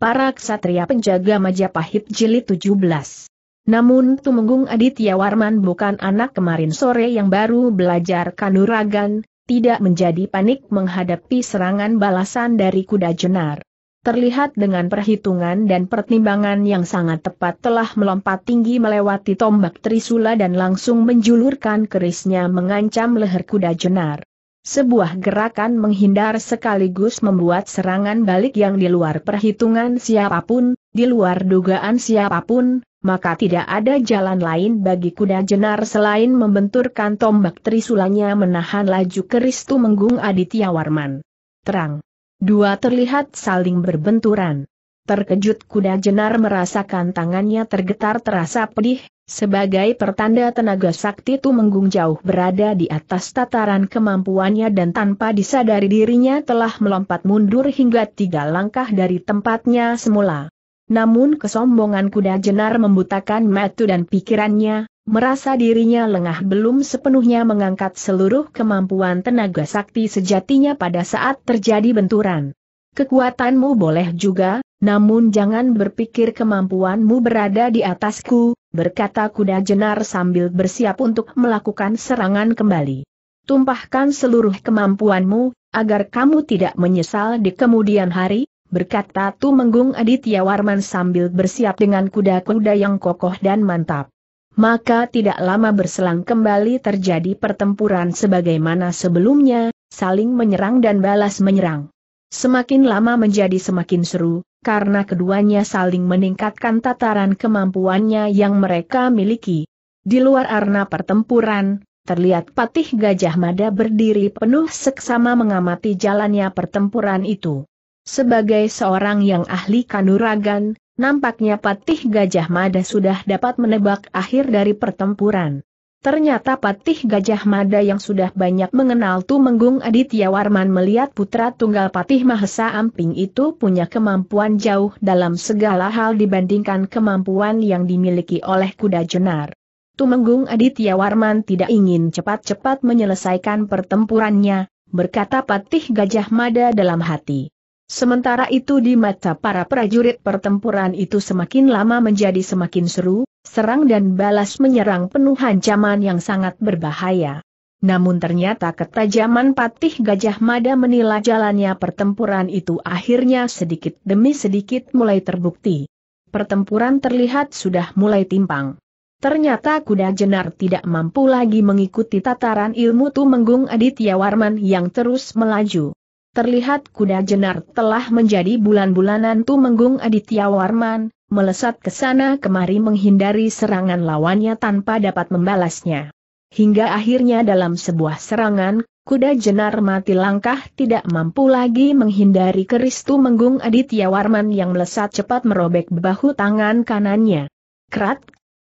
Para Ksatria Penjaga Majapahit Jilid 17. Namun Tumenggung Aditya Warman bukan anak kemarin sore yang baru belajar kanuragan, tidak menjadi panik menghadapi serangan balasan dari kuda jenar. Terlihat dengan perhitungan dan pertimbangan yang sangat tepat telah melompat tinggi melewati tombak Trisula dan langsung menjulurkan kerisnya mengancam leher kuda jenar. Sebuah gerakan menghindar sekaligus membuat serangan balik yang di luar perhitungan siapapun, di luar dugaan siapapun, maka tidak ada jalan lain bagi kuda jenar selain membenturkan tombak trisulanya menahan laju keristu menggung Aditya Warman. Terang. Dua terlihat saling berbenturan. Terkejut kuda jenar merasakan tangannya tergetar terasa pedih, sebagai pertanda tenaga sakti itu menggung jauh berada di atas tataran kemampuannya dan tanpa disadari dirinya telah melompat mundur hingga tiga langkah dari tempatnya semula. Namun kesombongan kuda jenar membutakan metu dan pikirannya, merasa dirinya lengah belum sepenuhnya mengangkat seluruh kemampuan tenaga sakti sejatinya pada saat terjadi benturan. Kekuatanmu boleh juga, namun jangan berpikir kemampuanmu berada di atasku, berkata kuda jenar sambil bersiap untuk melakukan serangan kembali. Tumpahkan seluruh kemampuanmu, agar kamu tidak menyesal di kemudian hari, berkata Tumenggung Aditya Warman sambil bersiap dengan kuda-kuda yang kokoh dan mantap. Maka tidak lama berselang kembali terjadi pertempuran sebagaimana sebelumnya, saling menyerang dan balas menyerang. Semakin lama menjadi semakin seru, karena keduanya saling meningkatkan tataran kemampuannya yang mereka miliki. Di luar arena pertempuran, terlihat patih Gajah Mada berdiri penuh seksama mengamati jalannya pertempuran itu. Sebagai seorang yang ahli kanuragan, nampaknya patih Gajah Mada sudah dapat menebak akhir dari pertempuran. Ternyata Patih Gajah Mada yang sudah banyak mengenal Tumenggung Aditya Warman melihat putra tunggal Patih Mahesa Amping itu punya kemampuan jauh dalam segala hal dibandingkan kemampuan yang dimiliki oleh kuda jenar. Tumenggung Aditya Warman tidak ingin cepat-cepat menyelesaikan pertempurannya, berkata Patih Gajah Mada dalam hati. Sementara itu di mata para prajurit pertempuran itu semakin lama menjadi semakin seru, serang dan balas menyerang penuh ancaman yang sangat berbahaya. Namun ternyata ketajaman patih Gajah Mada menilai jalannya pertempuran itu akhirnya sedikit demi sedikit mulai terbukti. Pertempuran terlihat sudah mulai timpang. Ternyata kuda jenar tidak mampu lagi mengikuti tataran ilmu Tumenggung Aditya Warman yang terus melaju terlihat kuda jenar telah menjadi bulan-bulanan Tumenggung Aditya Warman, melesat ke sana kemari menghindari serangan lawannya tanpa dapat membalasnya. Hingga akhirnya dalam sebuah serangan, kuda jenar mati langkah tidak mampu lagi menghindari keris Tumenggung Aditya Warman yang melesat cepat merobek bahu tangan kanannya. Krat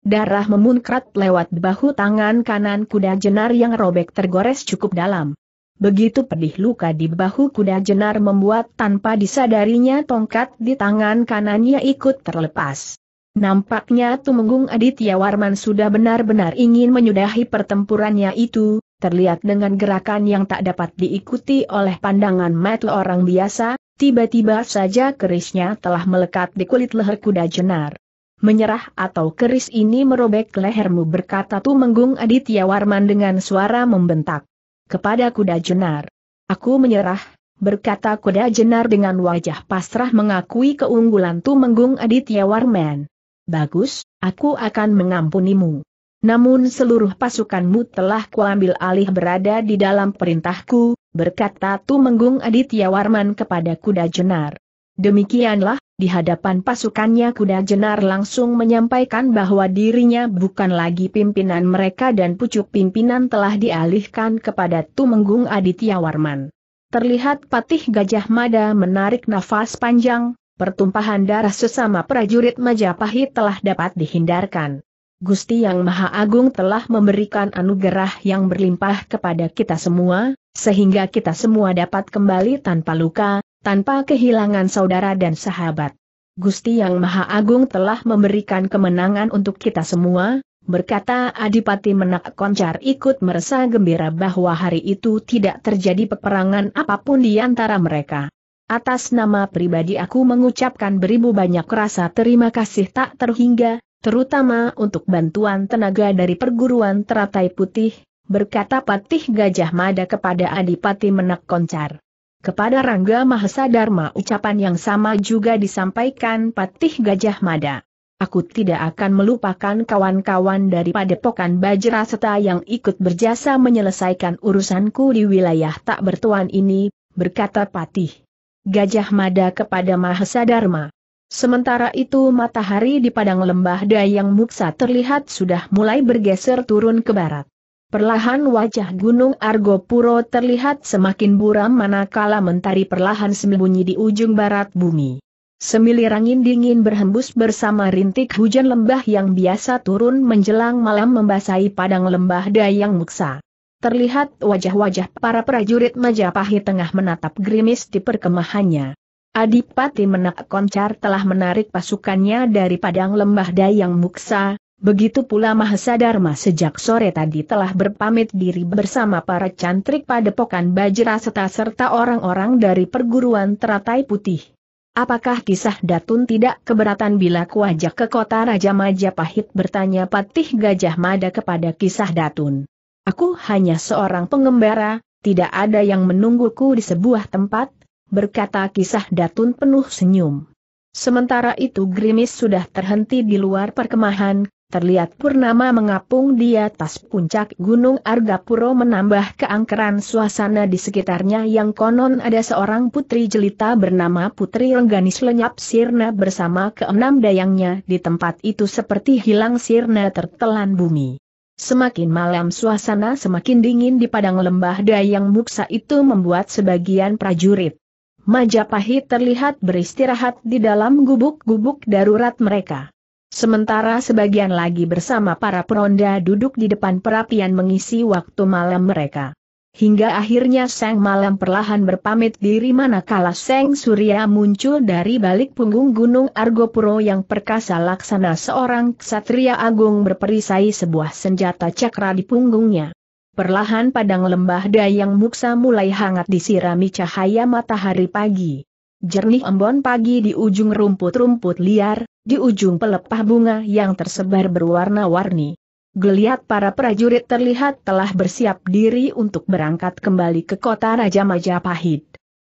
Darah memunkrat lewat bahu tangan kanan kuda jenar yang robek tergores cukup dalam. Begitu pedih luka di bahu kuda jenar membuat tanpa disadarinya tongkat di tangan kanannya ikut terlepas. Nampaknya Tumenggung Aditya Warman sudah benar-benar ingin menyudahi pertempurannya itu, terlihat dengan gerakan yang tak dapat diikuti oleh pandangan mata orang biasa, tiba-tiba saja kerisnya telah melekat di kulit leher kuda jenar. Menyerah atau keris ini merobek lehermu berkata Tumenggung Aditya Warman dengan suara membentak kepada kuda jenar. Aku menyerah, berkata kuda jenar dengan wajah pasrah mengakui keunggulan Tumenggung Aditya Warman. Bagus, aku akan mengampunimu. Namun seluruh pasukanmu telah kuambil alih berada di dalam perintahku, berkata Tumenggung Aditya Warman kepada kuda jenar. Demikianlah, di hadapan pasukannya kuda jenar langsung menyampaikan bahwa dirinya bukan lagi pimpinan mereka dan pucuk pimpinan telah dialihkan kepada Tumenggung Aditya Warman. Terlihat Patih Gajah Mada menarik nafas panjang, pertumpahan darah sesama prajurit Majapahit telah dapat dihindarkan. Gusti Yang Maha Agung telah memberikan anugerah yang berlimpah kepada kita semua, sehingga kita semua dapat kembali tanpa luka, tanpa kehilangan saudara dan sahabat. Gusti Yang Maha Agung telah memberikan kemenangan untuk kita semua, berkata Adipati Menak Koncar ikut merasa gembira bahwa hari itu tidak terjadi peperangan apapun di antara mereka. Atas nama pribadi aku mengucapkan beribu banyak rasa terima kasih tak terhingga, terutama untuk bantuan tenaga dari perguruan teratai putih, berkata Patih Gajah Mada kepada Adipati Menak Koncar. Kepada Rangga Mahesa Dharma ucapan yang sama juga disampaikan Patih Gajah Mada. Aku tidak akan melupakan kawan-kawan dari Padepokan Bajra serta yang ikut berjasa menyelesaikan urusanku di wilayah tak bertuan ini, berkata Patih. Gajah Mada kepada Mahesa Dharma. Sementara itu matahari di padang lembah Dayang Muksa terlihat sudah mulai bergeser turun ke barat. Perlahan wajah Gunung Argo Puro terlihat semakin buram manakala mentari perlahan sembunyi di ujung barat bumi. Semilir angin dingin berhembus bersama rintik hujan lembah yang biasa turun menjelang malam membasahi padang lembah Dayang Muksa. Terlihat wajah-wajah para prajurit Majapahit tengah menatap grimis di perkemahannya. Adipati Menak Koncar telah menarik pasukannya dari padang lembah Dayang Muksa, Begitu pula Mahasadharma sejak sore tadi telah berpamit diri bersama para cantrik padepokan Bajra serta serta orang-orang dari perguruan teratai putih. Apakah kisah Datun tidak keberatan bila kuajak ke kota Raja Majapahit bertanya Patih Gajah Mada kepada kisah Datun? Aku hanya seorang pengembara, tidak ada yang menungguku di sebuah tempat, berkata kisah Datun penuh senyum. Sementara itu Grimis sudah terhenti di luar perkemahan, Terlihat Purnama mengapung di atas puncak Gunung Argapuro menambah keangkeran suasana di sekitarnya yang konon ada seorang putri jelita bernama Putri Rengganis lenyap sirna bersama keenam dayangnya di tempat itu seperti hilang sirna tertelan bumi. Semakin malam suasana semakin dingin di padang lembah dayang muksa itu membuat sebagian prajurit Majapahit terlihat beristirahat di dalam gubuk-gubuk darurat mereka. Sementara sebagian lagi bersama para peronda duduk di depan perapian mengisi waktu malam mereka. Hingga akhirnya Sang Malam perlahan berpamit diri manakala Seng Surya muncul dari balik punggung Gunung Argopuro yang perkasa laksana seorang ksatria agung berperisai sebuah senjata cakra di punggungnya. Perlahan padang lembah dayang muksa mulai hangat disirami cahaya matahari pagi. Jernih embon pagi di ujung rumput-rumput liar, di ujung pelepah bunga yang tersebar berwarna-warni. Geliat para prajurit terlihat telah bersiap diri untuk berangkat kembali ke kota Raja Majapahit.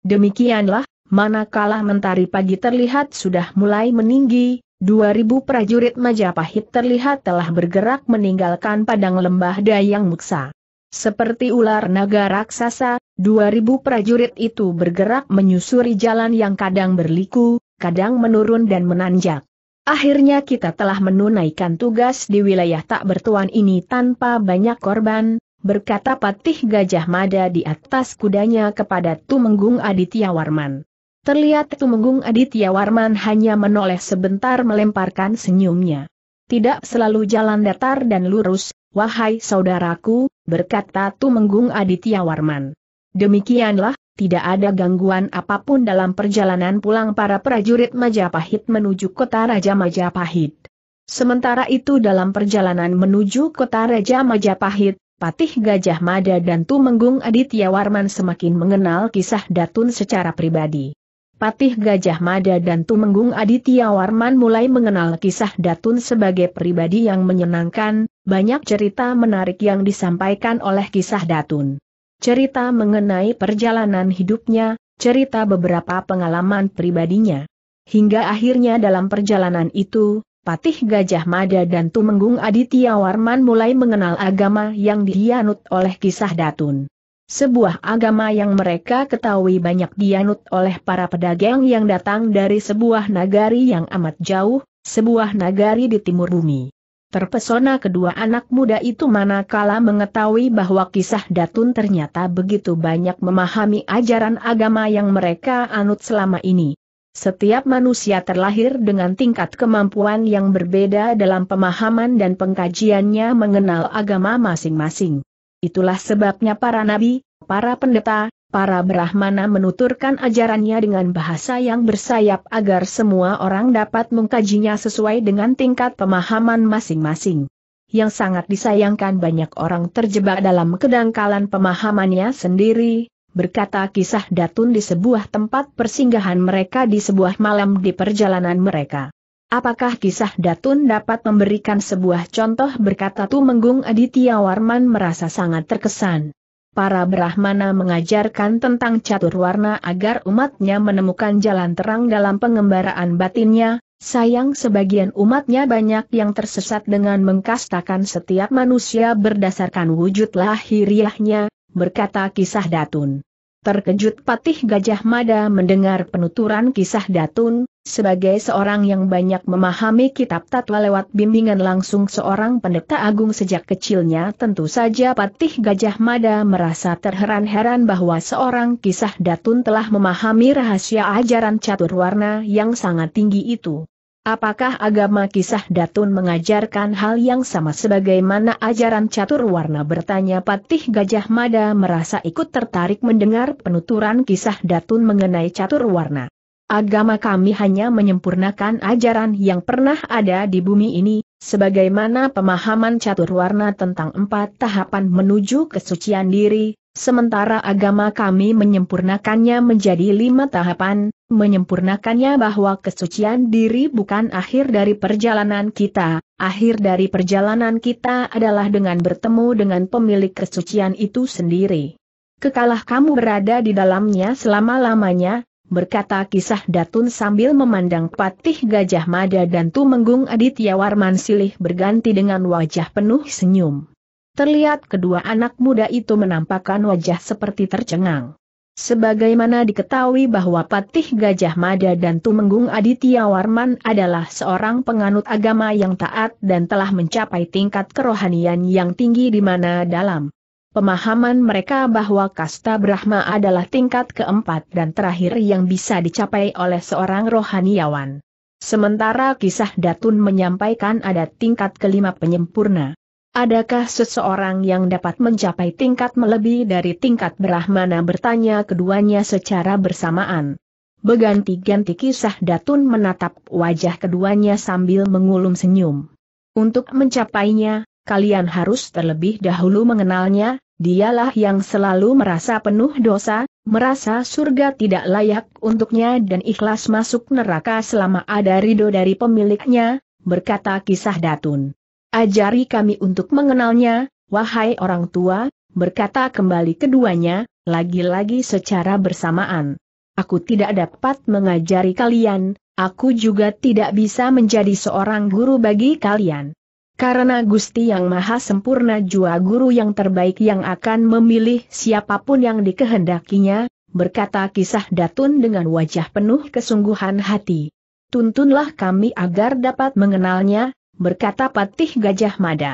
Demikianlah, manakala mentari pagi terlihat sudah mulai meninggi, 2000 prajurit Majapahit terlihat telah bergerak meninggalkan padang lembah Dayang Muksa. Seperti ular naga raksasa, Dua ribu prajurit itu bergerak menyusuri jalan yang kadang berliku, kadang menurun dan menanjak. Akhirnya kita telah menunaikan tugas di wilayah tak bertuan ini tanpa banyak korban, berkata Patih Gajah Mada di atas kudanya kepada Tumenggung Aditya Warman. Terlihat Tumenggung Aditya Warman hanya menoleh sebentar melemparkan senyumnya. Tidak selalu jalan datar dan lurus, wahai saudaraku, berkata Tumenggung Aditya Warman. Demikianlah, tidak ada gangguan apapun dalam perjalanan pulang para prajurit Majapahit menuju kota Raja Majapahit. Sementara itu dalam perjalanan menuju kota Raja Majapahit, Patih Gajah Mada dan Tumenggung Aditya Warman semakin mengenal kisah Datun secara pribadi. Patih Gajah Mada dan Tumenggung Aditya Warman mulai mengenal kisah Datun sebagai pribadi yang menyenangkan, banyak cerita menarik yang disampaikan oleh kisah Datun cerita mengenai perjalanan hidupnya, cerita beberapa pengalaman pribadinya. Hingga akhirnya dalam perjalanan itu, Patih Gajah Mada dan Tumenggung Aditya Warman mulai mengenal agama yang dianut oleh kisah Datun. Sebuah agama yang mereka ketahui banyak dianut oleh para pedagang yang datang dari sebuah nagari yang amat jauh, sebuah nagari di timur bumi. Terpesona kedua anak muda itu manakala mengetahui bahwa kisah Datun ternyata begitu banyak memahami ajaran agama yang mereka anut selama ini. Setiap manusia terlahir dengan tingkat kemampuan yang berbeda dalam pemahaman dan pengkajiannya mengenal agama masing-masing. Itulah sebabnya para nabi, para pendeta, Para Brahmana menuturkan ajarannya dengan bahasa yang bersayap agar semua orang dapat mengkajinya sesuai dengan tingkat pemahaman masing-masing. Yang sangat disayangkan banyak orang terjebak dalam kedangkalan pemahamannya sendiri, berkata kisah Datun di sebuah tempat persinggahan mereka di sebuah malam di perjalanan mereka. Apakah kisah Datun dapat memberikan sebuah contoh berkata Tumenggung Aditya Warman merasa sangat terkesan para Brahmana mengajarkan tentang catur warna agar umatnya menemukan jalan terang dalam pengembaraan batinnya, sayang sebagian umatnya banyak yang tersesat dengan mengkastakan setiap manusia berdasarkan wujud lahiriahnya, berkata kisah Datun. Terkejut Patih Gajah Mada mendengar penuturan kisah Datun, sebagai seorang yang banyak memahami kitab tatwa lewat bimbingan langsung seorang pendeta agung sejak kecilnya tentu saja Patih Gajah Mada merasa terheran-heran bahwa seorang kisah Datun telah memahami rahasia ajaran catur warna yang sangat tinggi itu. Apakah agama kisah Datun mengajarkan hal yang sama sebagaimana ajaran catur warna bertanya Patih Gajah Mada merasa ikut tertarik mendengar penuturan kisah Datun mengenai catur warna. Agama kami hanya menyempurnakan ajaran yang pernah ada di bumi ini, sebagaimana pemahaman catur warna tentang empat tahapan menuju kesucian diri, Sementara agama kami menyempurnakannya menjadi lima tahapan, menyempurnakannya bahwa kesucian diri bukan akhir dari perjalanan kita, akhir dari perjalanan kita adalah dengan bertemu dengan pemilik kesucian itu sendiri. Kekalah kamu berada di dalamnya selama-lamanya, berkata kisah Datun sambil memandang patih Gajah Mada dan Tumenggung Aditya Warman Silih berganti dengan wajah penuh senyum terlihat kedua anak muda itu menampakkan wajah seperti tercengang. Sebagaimana diketahui bahwa Patih Gajah Mada dan Tumenggung Aditya Warman adalah seorang penganut agama yang taat dan telah mencapai tingkat kerohanian yang tinggi di mana dalam pemahaman mereka bahwa kasta Brahma adalah tingkat keempat dan terakhir yang bisa dicapai oleh seorang rohaniawan. Sementara kisah Datun menyampaikan ada tingkat kelima penyempurna. Adakah seseorang yang dapat mencapai tingkat melebihi dari tingkat Brahmana bertanya keduanya secara bersamaan? beganti ganti kisah Datun menatap wajah keduanya sambil mengulum senyum. Untuk mencapainya, kalian harus terlebih dahulu mengenalnya, dialah yang selalu merasa penuh dosa, merasa surga tidak layak untuknya dan ikhlas masuk neraka selama ada ridho dari pemiliknya, berkata kisah Datun. Ajari kami untuk mengenalnya, wahai orang tua, berkata kembali keduanya, lagi-lagi secara bersamaan. Aku tidak dapat mengajari kalian, aku juga tidak bisa menjadi seorang guru bagi kalian. Karena Gusti Yang Maha Sempurna jua guru yang terbaik yang akan memilih siapapun yang dikehendakinya, berkata kisah Datun dengan wajah penuh kesungguhan hati. Tuntunlah kami agar dapat mengenalnya, berkata Patih Gajah Mada.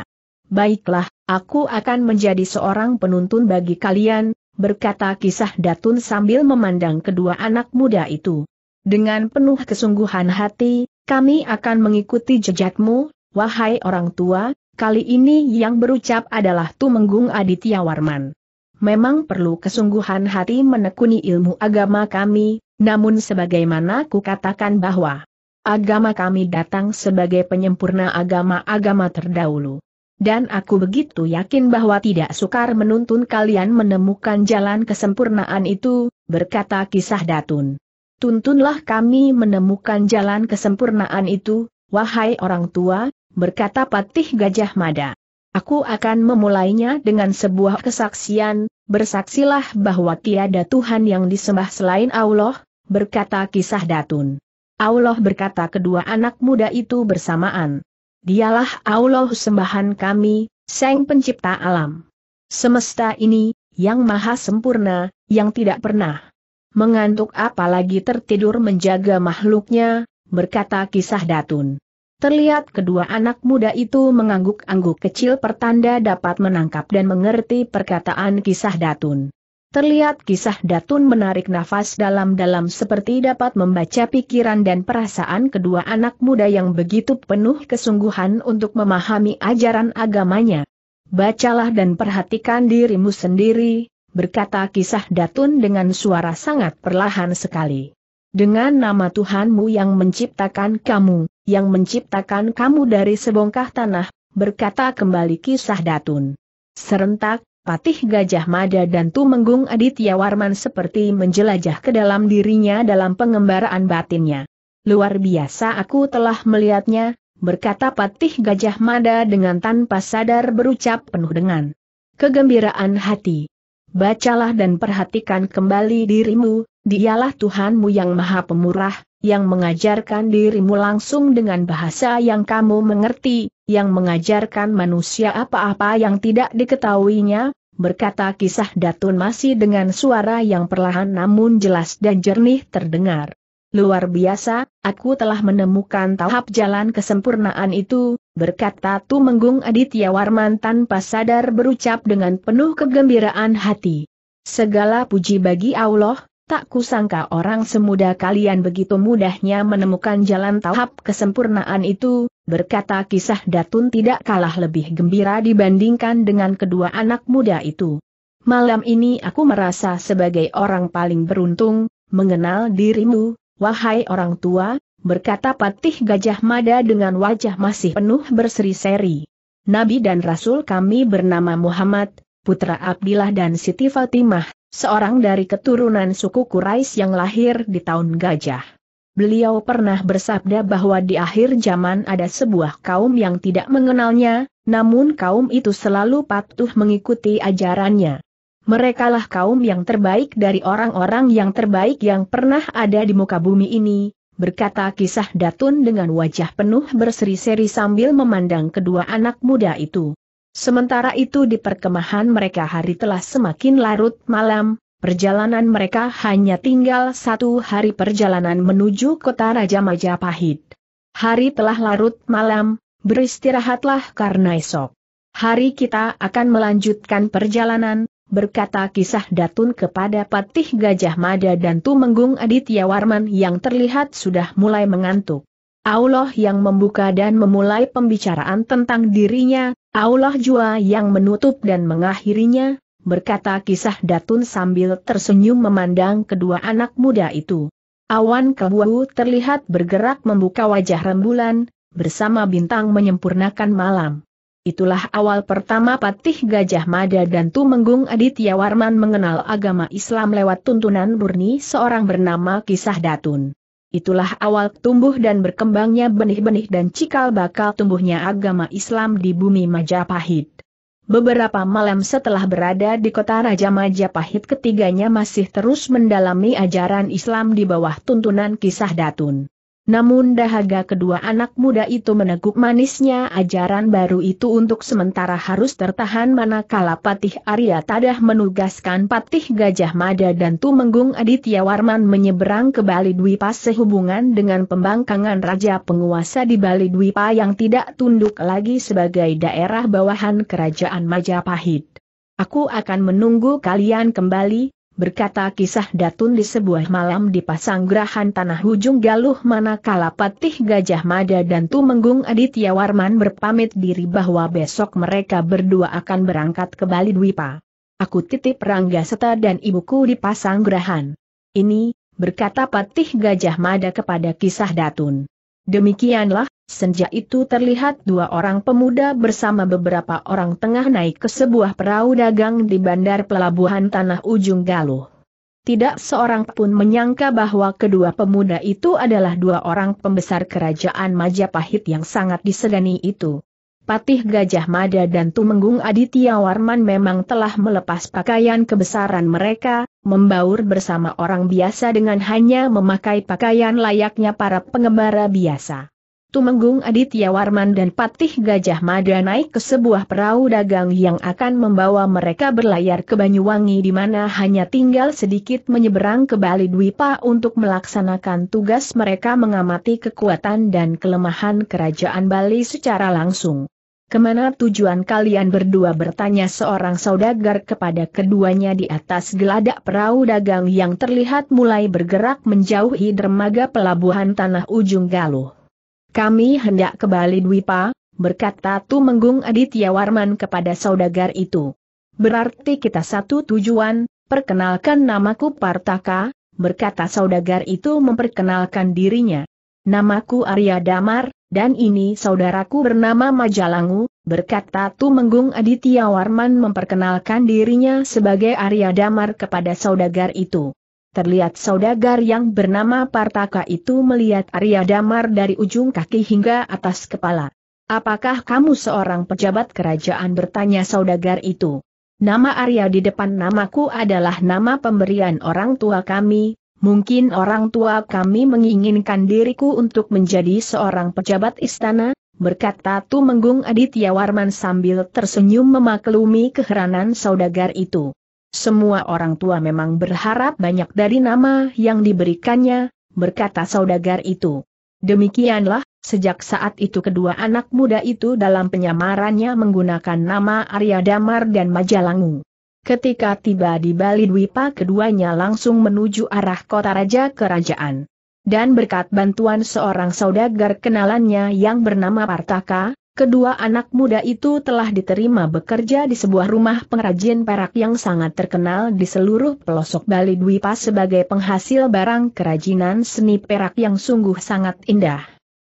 Baiklah, aku akan menjadi seorang penuntun bagi kalian, berkata kisah Datun sambil memandang kedua anak muda itu. Dengan penuh kesungguhan hati, kami akan mengikuti jejakmu, wahai orang tua, kali ini yang berucap adalah Tumenggung Aditya Warman. Memang perlu kesungguhan hati menekuni ilmu agama kami, namun sebagaimana kukatakan bahwa Agama kami datang sebagai penyempurna agama-agama terdahulu. Dan aku begitu yakin bahwa tidak sukar menuntun kalian menemukan jalan kesempurnaan itu, berkata kisah Datun. Tuntunlah kami menemukan jalan kesempurnaan itu, wahai orang tua, berkata Patih Gajah Mada. Aku akan memulainya dengan sebuah kesaksian, bersaksilah bahwa tiada Tuhan yang disembah selain Allah, berkata kisah Datun. Allah berkata kedua anak muda itu bersamaan. Dialah Allah sembahan kami, Sang Pencipta Alam. Semesta ini, yang maha sempurna, yang tidak pernah mengantuk apalagi tertidur menjaga makhluknya, berkata kisah Datun. Terlihat kedua anak muda itu mengangguk-angguk kecil pertanda dapat menangkap dan mengerti perkataan kisah Datun. Terlihat kisah Datun menarik nafas dalam-dalam seperti dapat membaca pikiran dan perasaan kedua anak muda yang begitu penuh kesungguhan untuk memahami ajaran agamanya. Bacalah dan perhatikan dirimu sendiri, berkata kisah Datun dengan suara sangat perlahan sekali. Dengan nama Tuhanmu yang menciptakan kamu, yang menciptakan kamu dari sebongkah tanah, berkata kembali kisah Datun. Serentak, Patih Gajah Mada dan Tumenggung Aditya Warman seperti menjelajah ke dalam dirinya dalam pengembaraan batinnya. Luar biasa aku telah melihatnya, berkata Patih Gajah Mada dengan tanpa sadar berucap penuh dengan kegembiraan hati. Bacalah dan perhatikan kembali dirimu, dialah Tuhanmu yang maha pemurah, yang mengajarkan dirimu langsung dengan bahasa yang kamu mengerti, yang mengajarkan manusia apa-apa yang tidak diketahuinya, berkata kisah Datun masih dengan suara yang perlahan namun jelas dan jernih terdengar. Luar biasa, aku telah menemukan tahap jalan kesempurnaan itu, berkata Tumenggung Aditya Warman tanpa sadar berucap dengan penuh kegembiraan hati. Segala puji bagi Allah, Tak kusangka orang semuda kalian begitu mudahnya menemukan jalan tahap kesempurnaan itu, berkata kisah Datun tidak kalah lebih gembira dibandingkan dengan kedua anak muda itu. Malam ini aku merasa sebagai orang paling beruntung, mengenal dirimu, wahai orang tua, berkata Patih Gajah Mada dengan wajah masih penuh berseri-seri. Nabi dan Rasul kami bernama Muhammad, putra Abdillah dan Siti Fatimah, seorang dari keturunan suku Kurais yang lahir di tahun gajah. Beliau pernah bersabda bahwa di akhir zaman ada sebuah kaum yang tidak mengenalnya, namun kaum itu selalu patuh mengikuti ajarannya. Merekalah kaum yang terbaik dari orang-orang yang terbaik yang pernah ada di muka bumi ini, berkata kisah Datun dengan wajah penuh berseri-seri sambil memandang kedua anak muda itu. Sementara itu di perkemahan mereka hari telah semakin larut malam, perjalanan mereka hanya tinggal satu hari perjalanan menuju kota Raja Majapahit. Hari telah larut malam, beristirahatlah karena esok. Hari kita akan melanjutkan perjalanan, berkata kisah Datun kepada Patih Gajah Mada dan Tumenggung Aditya Warman yang terlihat sudah mulai mengantuk. Allah yang membuka dan memulai pembicaraan tentang dirinya, Allah jua yang menutup dan mengakhirinya, berkata kisah Datun sambil tersenyum memandang kedua anak muda itu. Awan kebuahu terlihat bergerak membuka wajah rembulan, bersama bintang menyempurnakan malam. Itulah awal pertama Patih Gajah Mada dan Tumenggung Aditya Warman mengenal agama Islam lewat tuntunan murni seorang bernama Kisah Datun. Itulah awal tumbuh dan berkembangnya benih-benih dan cikal bakal tumbuhnya agama Islam di bumi Majapahit. Beberapa malam setelah berada di kota Raja Majapahit ketiganya masih terus mendalami ajaran Islam di bawah tuntunan kisah Datun. Namun dahaga kedua anak muda itu meneguk manisnya ajaran baru itu untuk sementara harus tertahan manakala Patih Arya Tadah menugaskan Patih Gajah Mada dan Tumenggung Aditya Warman menyeberang ke Bali Dwipa sehubungan dengan pembangkangan Raja Penguasa di Bali Dwipa yang tidak tunduk lagi sebagai daerah bawahan Kerajaan Majapahit. Aku akan menunggu kalian kembali, berkata kisah Datun di sebuah malam di Pasanggrahan Tanah Hujung Galuh manakala Patih Gajah Mada dan Tumenggung Aditya Warman berpamit diri bahwa besok mereka berdua akan berangkat ke Bali Dwipa. Aku titip Rangga Seta dan ibuku di Pasanggrahan. Ini, berkata Patih Gajah Mada kepada kisah Datun. Demikianlah, Senja itu terlihat dua orang pemuda bersama beberapa orang tengah naik ke sebuah perahu dagang di bandar pelabuhan Tanah Ujung Galuh. Tidak seorang pun menyangka bahwa kedua pemuda itu adalah dua orang pembesar kerajaan Majapahit yang sangat disegani itu. Patih Gajah Mada dan Tumenggung Aditya Warman memang telah melepas pakaian kebesaran mereka, membaur bersama orang biasa dengan hanya memakai pakaian layaknya para pengembara biasa. Tumenggung Aditya Warman dan Patih Gajah Mada naik ke sebuah perahu dagang yang akan membawa mereka berlayar ke Banyuwangi di mana hanya tinggal sedikit menyeberang ke Bali Dwipa untuk melaksanakan tugas mereka mengamati kekuatan dan kelemahan kerajaan Bali secara langsung. Kemana tujuan kalian berdua bertanya seorang saudagar kepada keduanya di atas geladak perahu dagang yang terlihat mulai bergerak menjauhi dermaga pelabuhan tanah ujung galuh. Kami hendak kembali Bali Dwipa, berkata Tumenggung Aditya Warman kepada saudagar itu. Berarti kita satu tujuan, perkenalkan namaku Partaka, berkata saudagar itu memperkenalkan dirinya. Namaku Arya Damar, dan ini saudaraku bernama Majalangu, berkata Tumenggung Aditya Warman memperkenalkan dirinya sebagai Arya Damar kepada saudagar itu terlihat saudagar yang bernama Partaka itu melihat Arya Damar dari ujung kaki hingga atas kepala. Apakah kamu seorang pejabat kerajaan bertanya saudagar itu? Nama Arya di depan namaku adalah nama pemberian orang tua kami, mungkin orang tua kami menginginkan diriku untuk menjadi seorang pejabat istana, berkata Tumenggung Aditya Warman sambil tersenyum memaklumi keheranan saudagar itu. Semua orang tua memang berharap banyak dari nama yang diberikannya, berkata saudagar itu. Demikianlah, sejak saat itu kedua anak muda itu dalam penyamarannya menggunakan nama Arya Damar dan Majalangu. Ketika tiba di Bali Dwipa keduanya langsung menuju arah kota raja kerajaan. Dan berkat bantuan seorang saudagar kenalannya yang bernama Partaka, Kedua anak muda itu telah diterima bekerja di sebuah rumah pengrajin perak yang sangat terkenal di seluruh pelosok Bali Dwipa sebagai penghasil barang kerajinan seni perak yang sungguh sangat indah.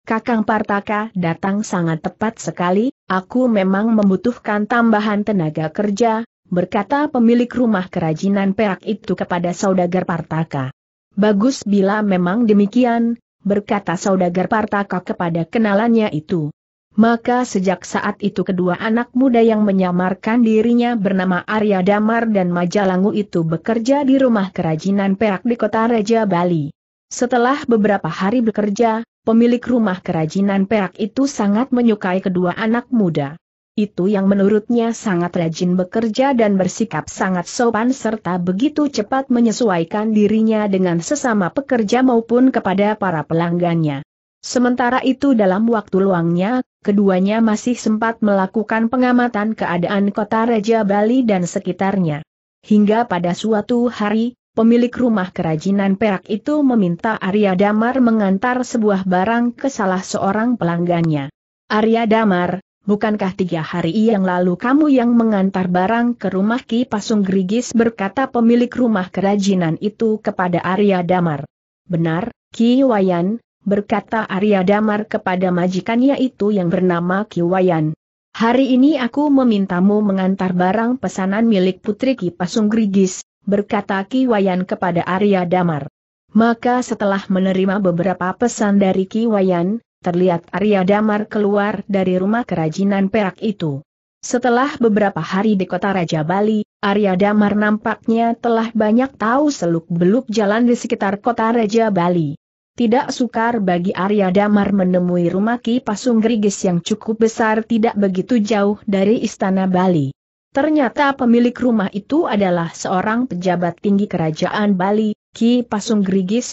Kakang Partaka datang sangat tepat sekali, aku memang membutuhkan tambahan tenaga kerja, berkata pemilik rumah kerajinan perak itu kepada saudagar Partaka. Bagus bila memang demikian, berkata saudagar Partaka kepada kenalannya itu. Maka sejak saat itu kedua anak muda yang menyamarkan dirinya bernama Arya Damar dan Majalangu itu bekerja di rumah kerajinan perak di kota Reja Bali. Setelah beberapa hari bekerja, pemilik rumah kerajinan perak itu sangat menyukai kedua anak muda. Itu yang menurutnya sangat rajin bekerja dan bersikap sangat sopan serta begitu cepat menyesuaikan dirinya dengan sesama pekerja maupun kepada para pelanggannya. Sementara itu dalam waktu luangnya, keduanya masih sempat melakukan pengamatan keadaan kota Raja Bali dan sekitarnya. Hingga pada suatu hari, pemilik rumah kerajinan perak itu meminta Arya Damar mengantar sebuah barang ke salah seorang pelanggannya. Arya Damar, bukankah tiga hari yang lalu kamu yang mengantar barang ke rumah Ki Pasung Gerigis berkata pemilik rumah kerajinan itu kepada Arya Damar. Benar, Ki Wayan, berkata Arya Damar kepada majikannya itu yang bernama Kiwayan. Hari ini aku memintamu mengantar barang pesanan milik Putri Kipasung Grigis, berkata Kiwayan kepada Arya Damar. Maka setelah menerima beberapa pesan dari Kiwayan, terlihat Arya Damar keluar dari rumah kerajinan perak itu. Setelah beberapa hari di kota Raja Bali, Arya Damar nampaknya telah banyak tahu seluk-beluk jalan di sekitar kota Raja Bali. Tidak sukar bagi Arya Damar menemui rumah Ki Pasung yang cukup besar tidak begitu jauh dari Istana Bali. Ternyata pemilik rumah itu adalah seorang pejabat tinggi kerajaan Bali, Ki Pasung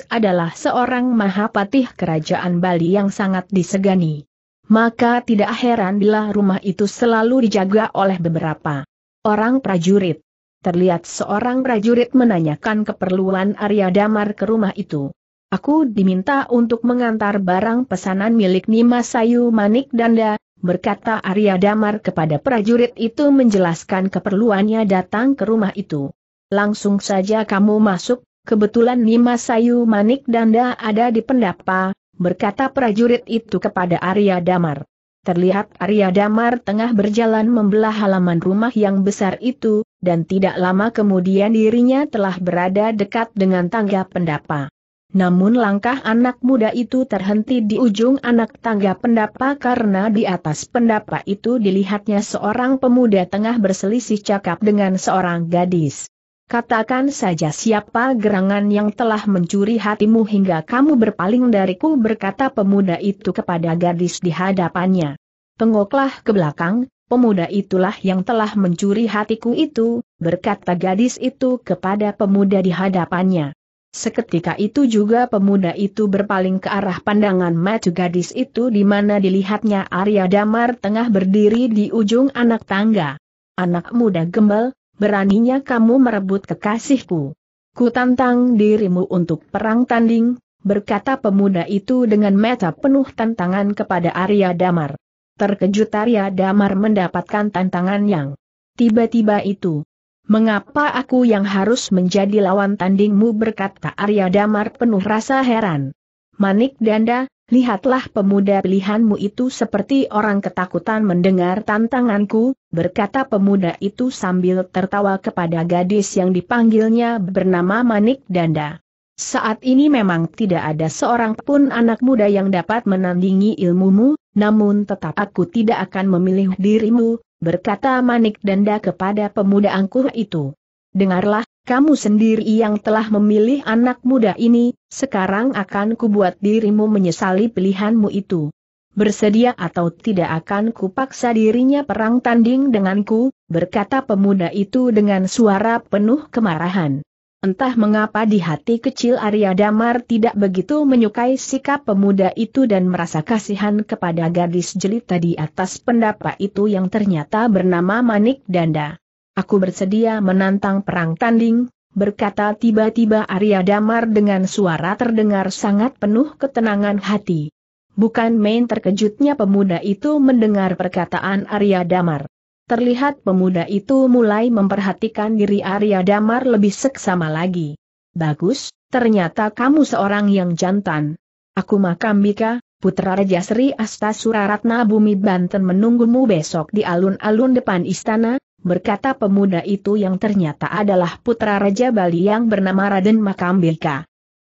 adalah seorang mahapatih kerajaan Bali yang sangat disegani. Maka tidak heran bila rumah itu selalu dijaga oleh beberapa orang prajurit. Terlihat seorang prajurit menanyakan keperluan Arya Damar ke rumah itu. Aku diminta untuk mengantar barang pesanan milik Nimas Sayu Manik Danda, berkata Arya Damar kepada prajurit itu menjelaskan keperluannya datang ke rumah itu. Langsung saja kamu masuk, kebetulan Nimas Sayu Manik Danda ada di pendapa, berkata prajurit itu kepada Arya Damar. Terlihat Arya Damar tengah berjalan membelah halaman rumah yang besar itu, dan tidak lama kemudian dirinya telah berada dekat dengan tangga pendapa. Namun langkah anak muda itu terhenti di ujung anak tangga pendapa karena di atas pendapa itu dilihatnya seorang pemuda tengah berselisih cakap dengan seorang gadis. Katakan saja siapa gerangan yang telah mencuri hatimu hingga kamu berpaling dariku berkata pemuda itu kepada gadis di hadapannya. Tengoklah ke belakang, pemuda itulah yang telah mencuri hatiku itu, berkata gadis itu kepada pemuda di hadapannya. Seketika itu juga pemuda itu berpaling ke arah pandangan mata gadis itu di mana dilihatnya Arya Damar tengah berdiri di ujung anak tangga. Anak muda gembel, beraninya kamu merebut kekasihku. Ku tantang dirimu untuk perang tanding, berkata pemuda itu dengan mata penuh tantangan kepada Arya Damar. Terkejut Arya Damar mendapatkan tantangan yang tiba-tiba itu, Mengapa aku yang harus menjadi lawan tandingmu berkata Arya Damar penuh rasa heran. Manik Danda, lihatlah pemuda pilihanmu itu seperti orang ketakutan mendengar tantanganku, berkata pemuda itu sambil tertawa kepada gadis yang dipanggilnya bernama Manik Danda. Saat ini memang tidak ada seorang pun anak muda yang dapat menandingi ilmumu, namun tetap aku tidak akan memilih dirimu, berkata Manik Danda kepada pemuda angkuh itu. Dengarlah, kamu sendiri yang telah memilih anak muda ini, sekarang akan kubuat dirimu menyesali pilihanmu itu. Bersedia atau tidak akan kupaksa dirinya perang tanding denganku, berkata pemuda itu dengan suara penuh kemarahan. Entah mengapa di hati kecil Arya Damar tidak begitu menyukai sikap pemuda itu dan merasa kasihan kepada gadis jelita di atas pendapat itu yang ternyata bernama Manik Danda. Aku bersedia menantang perang tanding, berkata tiba-tiba Arya Damar dengan suara terdengar sangat penuh ketenangan hati. Bukan main terkejutnya pemuda itu mendengar perkataan Arya Damar. Terlihat pemuda itu mulai memperhatikan diri Arya Damar lebih seksama lagi. Bagus, ternyata kamu seorang yang jantan. Aku makam Mika, putra Raja Sri Astasura Ratna Bumi Banten menunggumu besok di alun-alun depan istana, berkata pemuda itu yang ternyata adalah putra Raja Bali yang bernama Raden Makam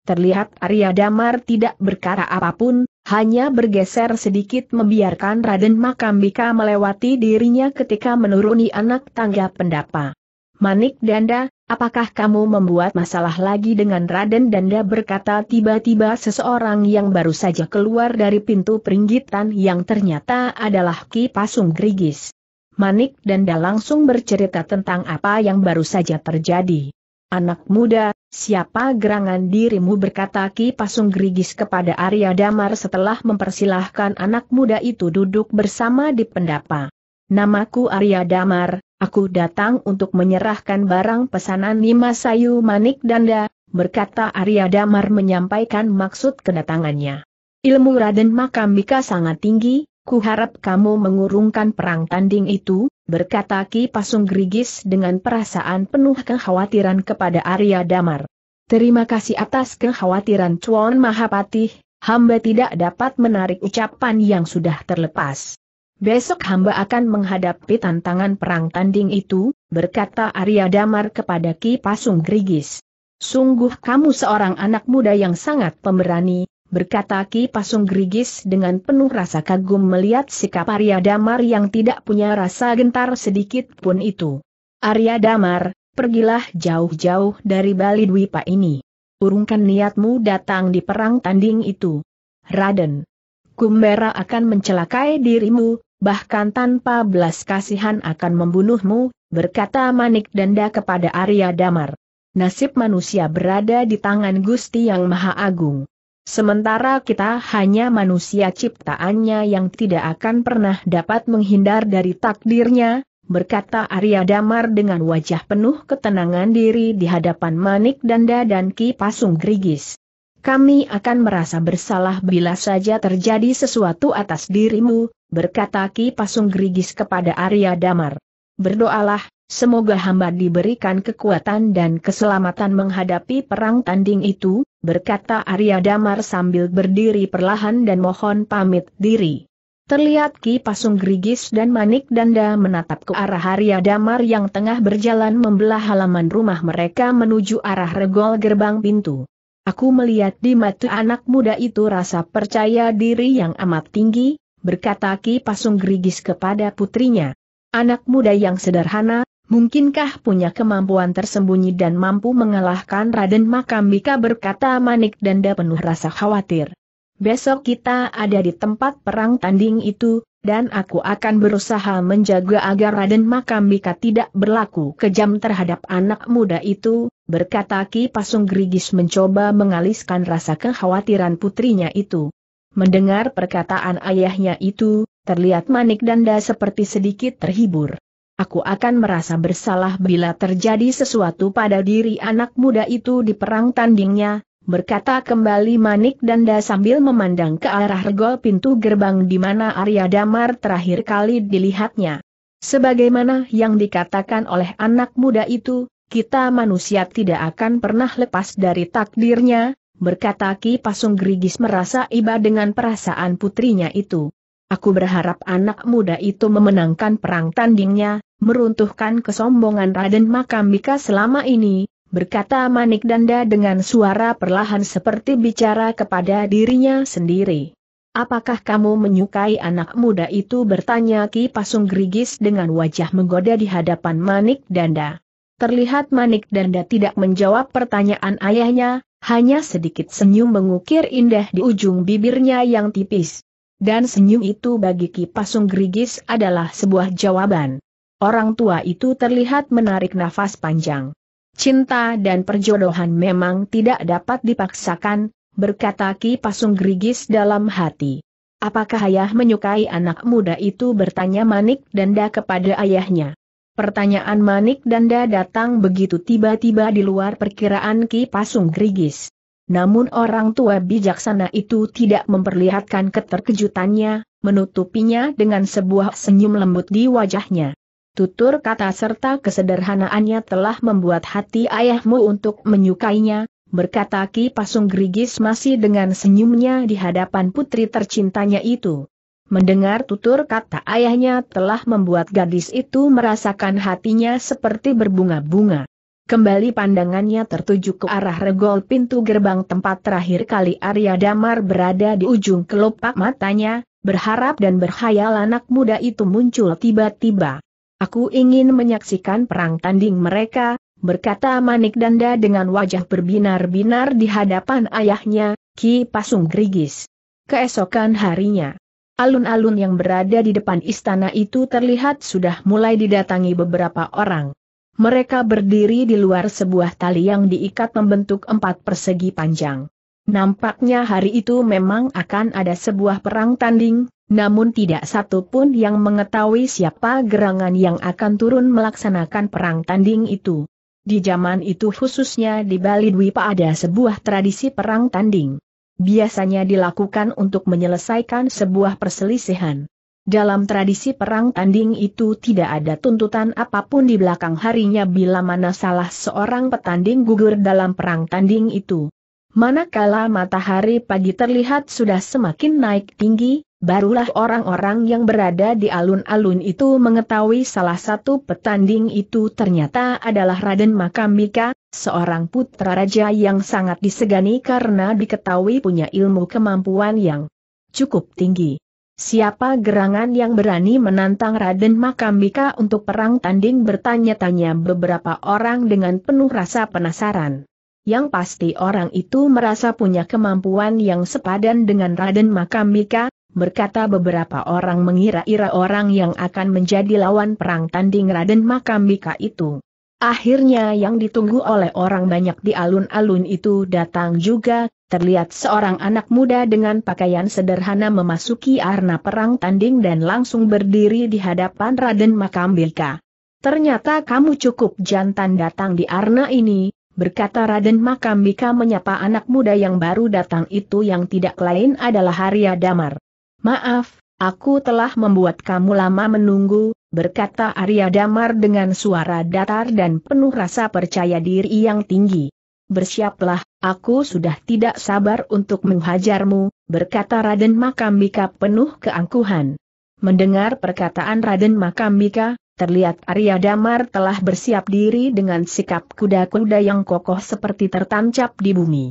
Terlihat Arya Damar tidak berkata apapun, hanya bergeser sedikit membiarkan Raden Makambika melewati dirinya ketika menuruni anak tangga pendapa. Manik Danda, apakah kamu membuat masalah lagi dengan Raden Danda berkata tiba-tiba seseorang yang baru saja keluar dari pintu peringgitan yang ternyata adalah Ki Pasung Grigis. Manik Danda langsung bercerita tentang apa yang baru saja terjadi. Anak muda, siapa gerangan dirimu berkata Ki Pasung Grigis kepada Arya Damar setelah mempersilahkan anak muda itu duduk bersama di pendapa. Namaku Arya Damar, aku datang untuk menyerahkan barang pesanan Nima Sayu Manik Danda, berkata Arya Damar menyampaikan maksud kedatangannya. Ilmu Raden Makambika sangat tinggi, Kuharap kamu mengurungkan perang tanding itu, berkata Ki Pasung Grigis dengan perasaan penuh kekhawatiran kepada Arya Damar. Terima kasih atas kekhawatiran Chuan Mahapatih, hamba tidak dapat menarik ucapan yang sudah terlepas. Besok hamba akan menghadapi tantangan perang tanding itu, berkata Arya Damar kepada Ki Pasung Grigis. Sungguh kamu seorang anak muda yang sangat pemberani, berkata Ki Pasung grigis dengan penuh rasa kagum melihat sikap Arya Damar yang tidak punya rasa gentar sedikit pun itu. Arya Damar, pergilah jauh-jauh dari Bali Dwipa ini. Urungkan niatmu datang di perang tanding itu. Raden. Kumbera akan mencelakai dirimu, bahkan tanpa belas kasihan akan membunuhmu, berkata Manik Danda kepada Arya Damar. Nasib manusia berada di tangan Gusti Yang Maha Agung. Sementara kita hanya manusia ciptaannya yang tidak akan pernah dapat menghindar dari takdirnya, berkata Arya Damar dengan wajah penuh ketenangan diri di hadapan Manik Danda dan Ki Pasung Grigis. Kami akan merasa bersalah bila saja terjadi sesuatu atas dirimu, berkata Ki Pasung Grigis kepada Arya Damar. Berdoalah, semoga hamba diberikan kekuatan dan keselamatan menghadapi perang tanding itu, berkata Arya Damar sambil berdiri perlahan dan mohon pamit diri. Terlihat Ki Pasung Grigis dan Manik Danda menatap ke arah Arya Damar yang tengah berjalan membelah halaman rumah mereka menuju arah regol gerbang pintu. Aku melihat di mata anak muda itu rasa percaya diri yang amat tinggi, berkata Ki Pasung Grigis kepada putrinya. Anak muda yang sederhana, Mungkinkah punya kemampuan tersembunyi dan mampu mengalahkan Raden Makambika berkata Manik Danda penuh rasa khawatir. Besok kita ada di tempat perang tanding itu, dan aku akan berusaha menjaga agar Raden Makambika tidak berlaku kejam terhadap anak muda itu, berkata Ki Pasung Grigis mencoba mengaliskan rasa kekhawatiran putrinya itu. Mendengar perkataan ayahnya itu, terlihat Manik Danda seperti sedikit terhibur aku akan merasa bersalah bila terjadi sesuatu pada diri anak muda itu di perang tandingnya, berkata kembali Manik Danda sambil memandang ke arah regol pintu gerbang di mana Arya Damar terakhir kali dilihatnya. Sebagaimana yang dikatakan oleh anak muda itu, kita manusia tidak akan pernah lepas dari takdirnya, berkata Ki Pasung Gerigis merasa iba dengan perasaan putrinya itu. Aku berharap anak muda itu memenangkan perang tandingnya, meruntuhkan kesombongan Raden Makambika selama ini, berkata Manik Danda dengan suara perlahan seperti bicara kepada dirinya sendiri. Apakah kamu menyukai anak muda itu bertanya Ki Pasung Grigis dengan wajah menggoda di hadapan Manik Danda. Terlihat Manik Danda tidak menjawab pertanyaan ayahnya, hanya sedikit senyum mengukir indah di ujung bibirnya yang tipis. Dan senyum itu bagi Kipasung Grigis adalah sebuah jawaban. Orang tua itu terlihat menarik nafas panjang. Cinta dan perjodohan memang tidak dapat dipaksakan, berkata Kipasung Grigis dalam hati. Apakah ayah menyukai anak muda itu bertanya Manik Danda kepada ayahnya. Pertanyaan Manik Danda datang begitu tiba-tiba di luar perkiraan Ki Pasung Grigis. Namun orang tua bijaksana itu tidak memperlihatkan keterkejutannya, menutupinya dengan sebuah senyum lembut di wajahnya. Tutur kata serta kesederhanaannya telah membuat hati ayahmu untuk menyukainya, berkata Ki Pasung Grigis masih dengan senyumnya di hadapan putri tercintanya itu. Mendengar tutur kata ayahnya telah membuat gadis itu merasakan hatinya seperti berbunga-bunga. Kembali pandangannya tertuju ke arah regol pintu gerbang tempat terakhir kali Arya Damar berada di ujung kelopak matanya, berharap dan berhayal anak muda itu muncul tiba-tiba. Aku ingin menyaksikan perang tanding mereka, berkata Manik Danda dengan wajah berbinar-binar di hadapan ayahnya, Ki Pasung Grigis. Keesokan harinya, alun-alun yang berada di depan istana itu terlihat sudah mulai didatangi beberapa orang. Mereka berdiri di luar sebuah tali yang diikat membentuk empat persegi panjang. Nampaknya hari itu memang akan ada sebuah perang tanding, namun tidak satu pun yang mengetahui siapa gerangan yang akan turun melaksanakan perang tanding itu. Di zaman itu khususnya di Bali Dwipa ada sebuah tradisi perang tanding. Biasanya dilakukan untuk menyelesaikan sebuah perselisihan. Dalam tradisi perang tanding itu tidak ada tuntutan apapun di belakang harinya bila mana salah seorang petanding gugur dalam perang tanding itu. Manakala matahari pagi terlihat sudah semakin naik tinggi, barulah orang-orang yang berada di alun-alun itu mengetahui salah satu petanding itu ternyata adalah Raden Makamika, seorang putra raja yang sangat disegani karena diketahui punya ilmu kemampuan yang cukup tinggi. Siapa gerangan yang berani menantang Raden Makambika untuk perang tanding bertanya-tanya beberapa orang dengan penuh rasa penasaran. Yang pasti orang itu merasa punya kemampuan yang sepadan dengan Raden Makambika, berkata beberapa orang mengira-ira orang yang akan menjadi lawan perang tanding Raden Makambika itu. Akhirnya yang ditunggu oleh orang banyak di alun-alun itu datang juga, terlihat seorang anak muda dengan pakaian sederhana memasuki arena perang tanding dan langsung berdiri di hadapan Raden Makambilka. Ternyata kamu cukup jantan datang di arena ini, berkata Raden Makambika menyapa anak muda yang baru datang itu yang tidak lain adalah Arya Damar. Maaf, aku telah membuat kamu lama menunggu, berkata Arya Damar dengan suara datar dan penuh rasa percaya diri yang tinggi bersiaplah, aku sudah tidak sabar untuk menghajarmu, berkata Raden Makambika penuh keangkuhan. Mendengar perkataan Raden Makambika, terlihat Arya Damar telah bersiap diri dengan sikap kuda-kuda yang kokoh seperti tertancap di bumi.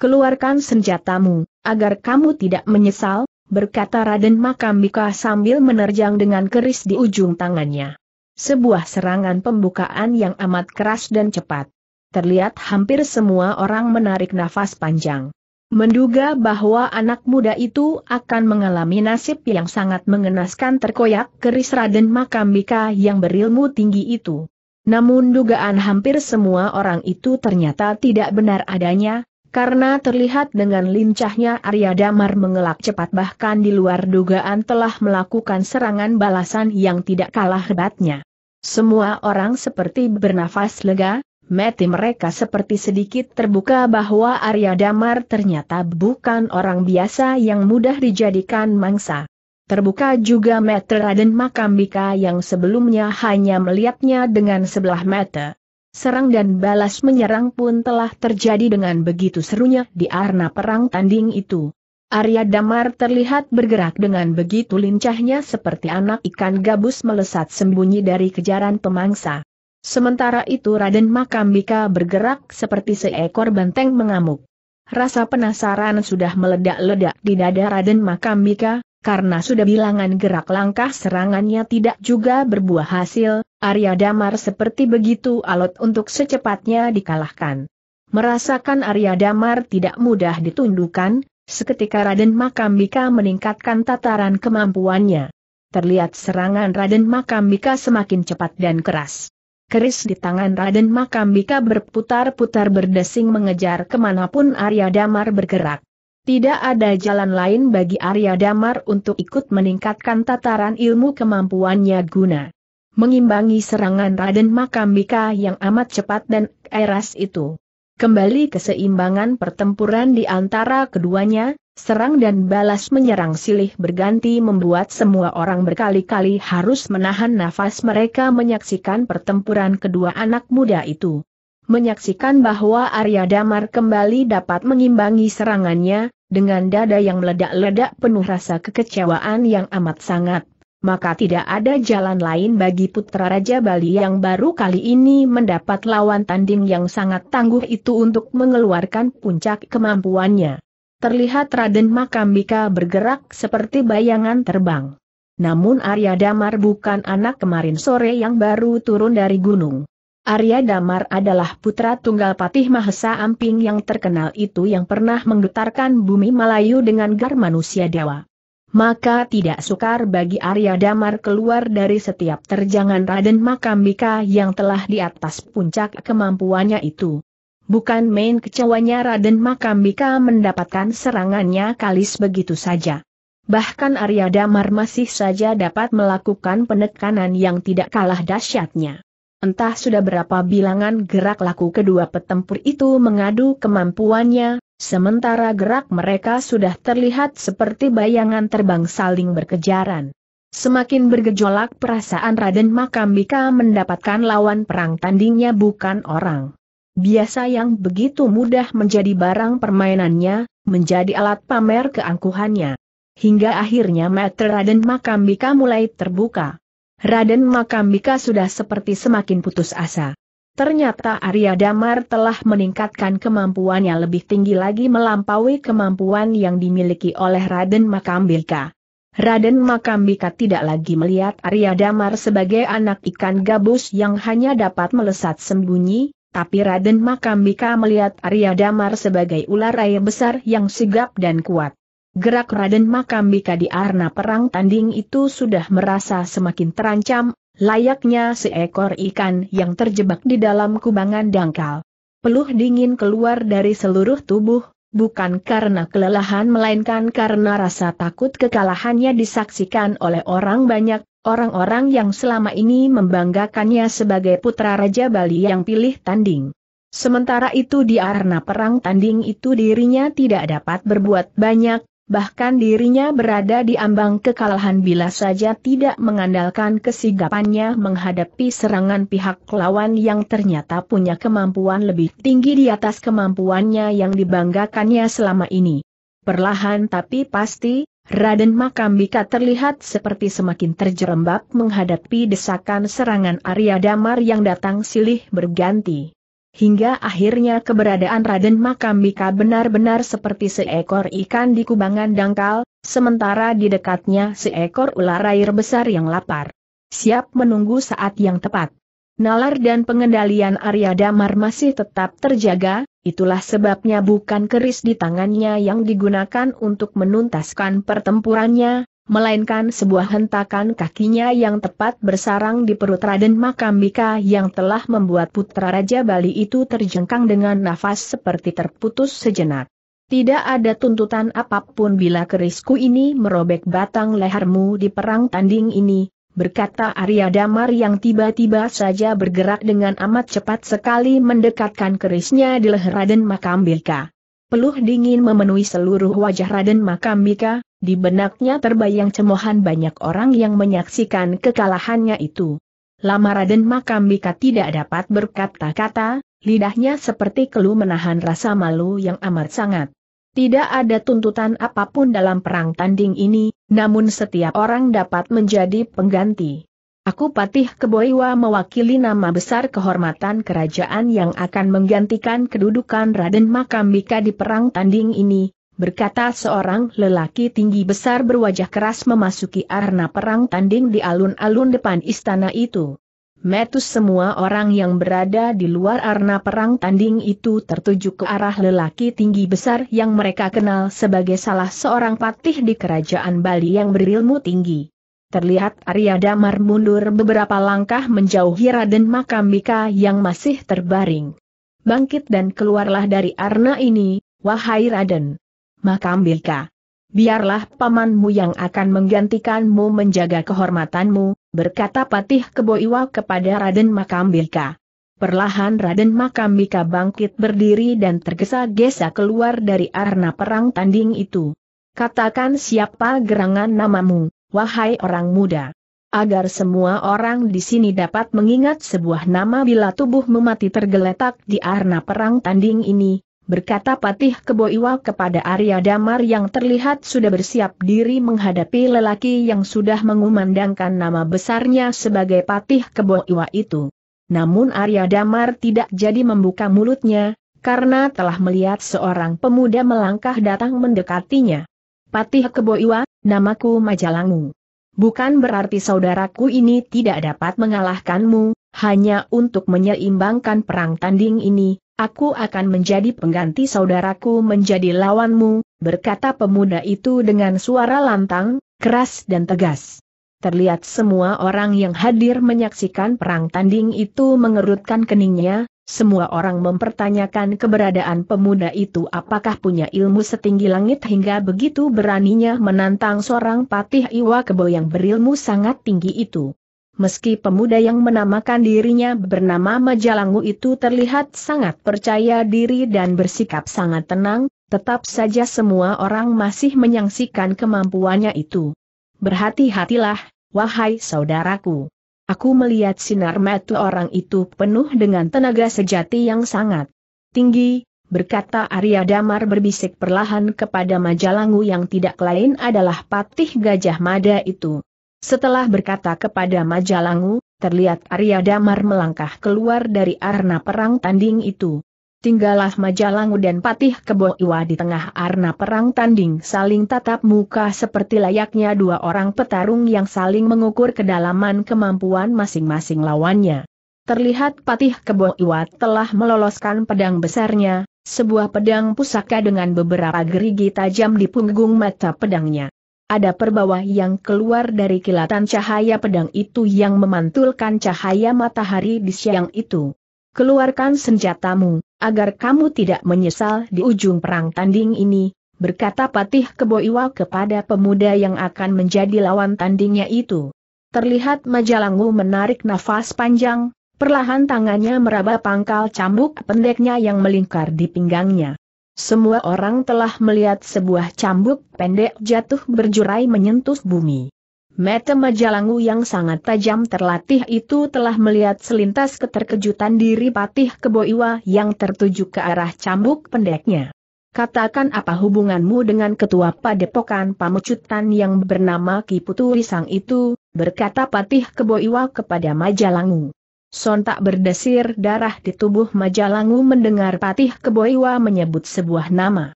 Keluarkan senjatamu, agar kamu tidak menyesal, berkata Raden Makambika sambil menerjang dengan keris di ujung tangannya. Sebuah serangan pembukaan yang amat keras dan cepat terlihat hampir semua orang menarik nafas panjang. Menduga bahwa anak muda itu akan mengalami nasib yang sangat mengenaskan terkoyak keris Raden Makambika yang berilmu tinggi itu. Namun dugaan hampir semua orang itu ternyata tidak benar adanya, karena terlihat dengan lincahnya Arya Damar mengelak cepat bahkan di luar dugaan telah melakukan serangan balasan yang tidak kalah hebatnya. Semua orang seperti bernafas lega, Mati mereka seperti sedikit terbuka bahwa Arya Damar ternyata bukan orang biasa yang mudah dijadikan mangsa. Terbuka juga mata Raden Makambika yang sebelumnya hanya melihatnya dengan sebelah mata. Serang dan balas menyerang pun telah terjadi dengan begitu serunya di arena perang tanding itu. Arya Damar terlihat bergerak dengan begitu lincahnya seperti anak ikan gabus melesat sembunyi dari kejaran pemangsa. Sementara itu Raden Makambika bergerak seperti seekor benteng mengamuk. Rasa penasaran sudah meledak-ledak di dada Raden Makambika, karena sudah bilangan gerak langkah serangannya tidak juga berbuah hasil, Arya Damar seperti begitu alot untuk secepatnya dikalahkan. Merasakan Arya Damar tidak mudah ditundukkan, seketika Raden Makambika meningkatkan tataran kemampuannya. Terlihat serangan Raden Makambika semakin cepat dan keras. Keris di tangan Raden Makambika berputar-putar berdesing mengejar kemanapun Arya Damar bergerak. Tidak ada jalan lain bagi Arya Damar untuk ikut meningkatkan tataran ilmu kemampuannya guna mengimbangi serangan Raden Makambika yang amat cepat dan eras itu. Kembali keseimbangan pertempuran di antara keduanya, Serang dan balas menyerang silih berganti membuat semua orang berkali-kali harus menahan nafas mereka menyaksikan pertempuran kedua anak muda itu. Menyaksikan bahwa Arya Damar kembali dapat mengimbangi serangannya, dengan dada yang meledak-ledak penuh rasa kekecewaan yang amat sangat maka tidak ada jalan lain bagi putra Raja Bali yang baru kali ini mendapat lawan tanding yang sangat tangguh itu untuk mengeluarkan puncak kemampuannya terlihat Raden Makambika bergerak seperti bayangan terbang. Namun Arya Damar bukan anak kemarin sore yang baru turun dari gunung. Arya Damar adalah putra tunggal Patih Mahesa Amping yang terkenal itu yang pernah menggetarkan bumi Melayu dengan gar manusia dewa. Maka tidak sukar bagi Arya Damar keluar dari setiap terjangan Raden Makambika yang telah di atas puncak kemampuannya itu. Bukan main kecewanya Raden Makambika mendapatkan serangannya kalis begitu saja. Bahkan Arya Damar masih saja dapat melakukan penekanan yang tidak kalah dahsyatnya. Entah sudah berapa bilangan gerak laku kedua petempur itu mengadu kemampuannya, sementara gerak mereka sudah terlihat seperti bayangan terbang saling berkejaran. Semakin bergejolak perasaan Raden Makambika mendapatkan lawan perang tandingnya bukan orang biasa yang begitu mudah menjadi barang permainannya, menjadi alat pamer keangkuhannya. Hingga akhirnya mata Raden Makambika mulai terbuka. Raden Makambika sudah seperti semakin putus asa. Ternyata Arya Damar telah meningkatkan kemampuannya lebih tinggi lagi melampaui kemampuan yang dimiliki oleh Raden Makambika. Raden Makambika tidak lagi melihat Arya Damar sebagai anak ikan gabus yang hanya dapat melesat sembunyi, tapi Raden Makambika melihat Arya Damar sebagai ular raya besar yang sigap dan kuat. Gerak Raden Makambika di arena perang tanding itu sudah merasa semakin terancam, layaknya seekor ikan yang terjebak di dalam kubangan dangkal. Peluh dingin keluar dari seluruh tubuh, bukan karena kelelahan melainkan karena rasa takut kekalahannya disaksikan oleh orang banyak, Orang-orang yang selama ini membanggakannya sebagai putra Raja Bali yang pilih tanding. Sementara itu di arena perang tanding itu dirinya tidak dapat berbuat banyak, bahkan dirinya berada di ambang kekalahan bila saja tidak mengandalkan kesigapannya menghadapi serangan pihak lawan yang ternyata punya kemampuan lebih tinggi di atas kemampuannya yang dibanggakannya selama ini. Perlahan tapi pasti, Raden Makambika terlihat seperti semakin terjerembab menghadapi desakan serangan Arya Damar yang datang silih berganti. Hingga akhirnya keberadaan Raden Makambika benar-benar seperti seekor ikan di kubangan dangkal, sementara di dekatnya seekor ular air besar yang lapar. Siap menunggu saat yang tepat nalar dan pengendalian Arya Damar masih tetap terjaga, itulah sebabnya bukan keris di tangannya yang digunakan untuk menuntaskan pertempurannya, melainkan sebuah hentakan kakinya yang tepat bersarang di perut Raden Makambika yang telah membuat putra Raja Bali itu terjengkang dengan nafas seperti terputus sejenak. Tidak ada tuntutan apapun bila kerisku ini merobek batang lehermu di perang tanding ini, berkata Arya Damar yang tiba-tiba saja bergerak dengan amat cepat sekali mendekatkan kerisnya di leher Raden Makambika. Peluh dingin memenuhi seluruh wajah Raden Makambika, di benaknya terbayang cemohan banyak orang yang menyaksikan kekalahannya itu. Lama Raden Makambika tidak dapat berkata-kata, lidahnya seperti kelu menahan rasa malu yang amat sangat. Tidak ada tuntutan apapun dalam perang tanding ini, namun setiap orang dapat menjadi pengganti. Aku Patih Keboiwa mewakili nama besar kehormatan kerajaan yang akan menggantikan kedudukan Raden Makambika di perang tanding ini, berkata seorang lelaki tinggi besar berwajah keras memasuki arena perang tanding di alun-alun depan istana itu. Metus semua orang yang berada di luar arena perang tanding itu tertuju ke arah lelaki tinggi besar yang mereka kenal sebagai salah seorang patih di kerajaan Bali yang berilmu tinggi. Terlihat Arya Damar mundur beberapa langkah menjauhi Raden Makambika yang masih terbaring. Bangkit dan keluarlah dari arena ini, wahai Raden. Makambika biarlah pamanmu yang akan menggantikanmu menjaga kehormatanmu, berkata Patih Keboiwa kepada Raden Makambika. Perlahan Raden Makambika bangkit berdiri dan tergesa-gesa keluar dari arena perang tanding itu. Katakan siapa gerangan namamu, wahai orang muda. Agar semua orang di sini dapat mengingat sebuah nama bila tubuh memati tergeletak di arena perang tanding ini, berkata Patih Keboiwa kepada Arya Damar yang terlihat sudah bersiap diri menghadapi lelaki yang sudah mengumandangkan nama besarnya sebagai Patih Keboiwa itu. Namun Arya Damar tidak jadi membuka mulutnya, karena telah melihat seorang pemuda melangkah datang mendekatinya. Patih Keboiwa, namaku Majalangu. Bukan berarti saudaraku ini tidak dapat mengalahkanmu, hanya untuk menyeimbangkan perang tanding ini, Aku akan menjadi pengganti saudaraku menjadi lawanmu, berkata pemuda itu dengan suara lantang, keras dan tegas. Terlihat semua orang yang hadir menyaksikan perang tanding itu mengerutkan keningnya, semua orang mempertanyakan keberadaan pemuda itu apakah punya ilmu setinggi langit hingga begitu beraninya menantang seorang patih iwa kebo yang berilmu sangat tinggi itu meski pemuda yang menamakan dirinya bernama Majalangu itu terlihat sangat percaya diri dan bersikap sangat tenang, tetap saja semua orang masih menyaksikan kemampuannya itu. Berhati-hatilah, wahai saudaraku. Aku melihat sinar mata orang itu penuh dengan tenaga sejati yang sangat tinggi, berkata Arya Damar berbisik perlahan kepada Majalangu yang tidak lain adalah patih Gajah Mada itu. Setelah berkata kepada Majalangu, terlihat Arya Damar melangkah keluar dari arena perang tanding itu. Tinggallah Majalangu dan Patih Kebo Iwa di tengah arena perang tanding saling tatap muka seperti layaknya dua orang petarung yang saling mengukur kedalaman kemampuan masing-masing lawannya. Terlihat Patih Kebo Iwa telah meloloskan pedang besarnya, sebuah pedang pusaka dengan beberapa gerigi tajam di punggung mata pedangnya ada perbawa yang keluar dari kilatan cahaya pedang itu yang memantulkan cahaya matahari di siang itu. Keluarkan senjatamu, agar kamu tidak menyesal di ujung perang tanding ini, berkata Patih Keboiwa kepada pemuda yang akan menjadi lawan tandingnya itu. Terlihat Majalangu menarik nafas panjang, perlahan tangannya meraba pangkal cambuk pendeknya yang melingkar di pinggangnya. Semua orang telah melihat sebuah cambuk pendek jatuh berjurai menyentuh bumi. Mata Majalangu yang sangat tajam terlatih itu telah melihat selintas keterkejutan diri Patih Keboiwa yang tertuju ke arah cambuk pendeknya. Katakan apa hubunganmu dengan ketua padepokan pamecutan yang bernama Kiputuri Sang itu, berkata Patih Keboiwa kepada Majalangu. Sontak berdesir darah di tubuh Majalangu mendengar Patih Keboiwa menyebut sebuah nama.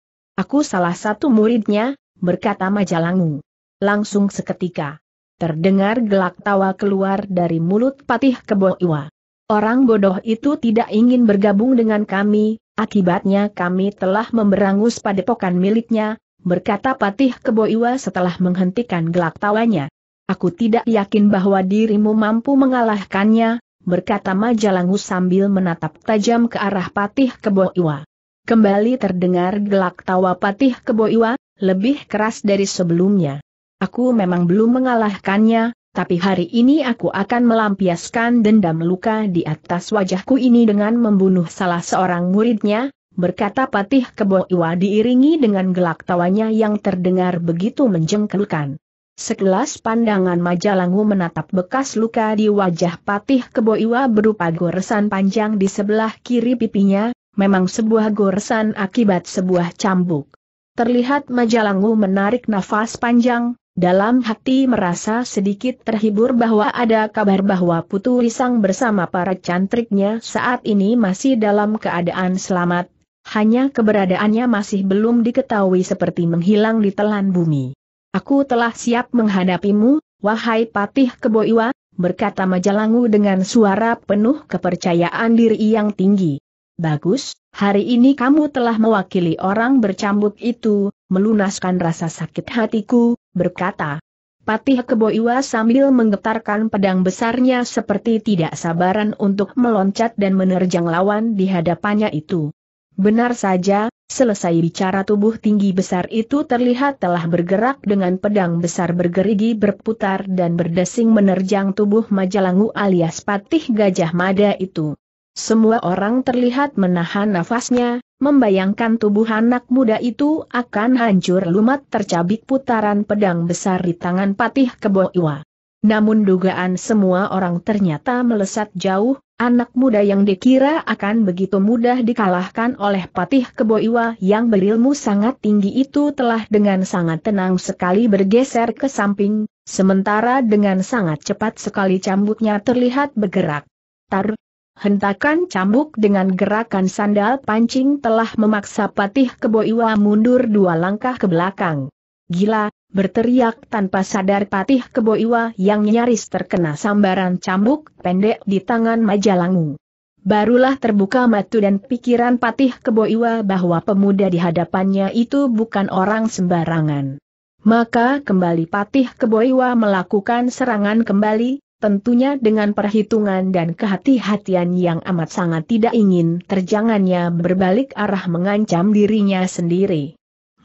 Aku salah satu muridnya, berkata Majalangu. Langsung seketika. Terdengar gelak tawa keluar dari mulut Patih Keboiwa. Orang bodoh itu tidak ingin bergabung dengan kami, akibatnya kami telah memberangus padepokan miliknya, berkata Patih Keboiwa setelah menghentikan gelak tawanya. Aku tidak yakin bahwa dirimu mampu mengalahkannya, berkata Majalangu sambil menatap tajam ke arah Patih Keboiwa. Kembali terdengar gelak tawa Patih Keboiwa, lebih keras dari sebelumnya. Aku memang belum mengalahkannya, tapi hari ini aku akan melampiaskan dendam luka di atas wajahku ini dengan membunuh salah seorang muridnya, berkata Patih Keboiwa diiringi dengan gelak tawanya yang terdengar begitu menjengkelkan. Sekelas pandangan Majalangu menatap bekas luka di wajah Patih Keboiwa berupa goresan panjang di sebelah kiri pipinya, memang sebuah goresan akibat sebuah cambuk. Terlihat Majalangu menarik nafas panjang, dalam hati merasa sedikit terhibur bahwa ada kabar bahwa Putu Risang bersama para cantriknya saat ini masih dalam keadaan selamat, hanya keberadaannya masih belum diketahui seperti menghilang di telan bumi. Aku telah siap menghadapimu, wahai patih keboiwa, berkata Majalangu dengan suara penuh kepercayaan diri yang tinggi. Bagus, hari ini kamu telah mewakili orang bercambuk itu, melunaskan rasa sakit hatiku, berkata. Patih Keboiwa sambil menggetarkan pedang besarnya seperti tidak sabaran untuk meloncat dan menerjang lawan di hadapannya itu. Benar saja, Selesai bicara tubuh tinggi besar itu terlihat telah bergerak dengan pedang besar bergerigi berputar dan berdesing menerjang tubuh Majalangu alias Patih Gajah Mada itu. Semua orang terlihat menahan nafasnya, membayangkan tubuh anak muda itu akan hancur lumat tercabik putaran pedang besar di tangan Patih Keboiwa. Namun dugaan semua orang ternyata melesat jauh, anak muda yang dikira akan begitu mudah dikalahkan oleh Patih Keboiwa yang berilmu sangat tinggi itu telah dengan sangat tenang sekali bergeser ke samping, sementara dengan sangat cepat sekali cambuknya terlihat bergerak. Tar, hentakan cambuk dengan gerakan sandal pancing telah memaksa Patih Keboiwa mundur dua langkah ke belakang. Gila, Berteriak tanpa sadar patih keboiwa yang nyaris terkena sambaran cambuk pendek di tangan Majalangu. Barulah terbuka matu dan pikiran patih keboiwa bahwa pemuda di hadapannya itu bukan orang sembarangan. Maka kembali patih keboiwa melakukan serangan kembali, tentunya dengan perhitungan dan kehati-hatian yang amat sangat tidak ingin terjangannya berbalik arah mengancam dirinya sendiri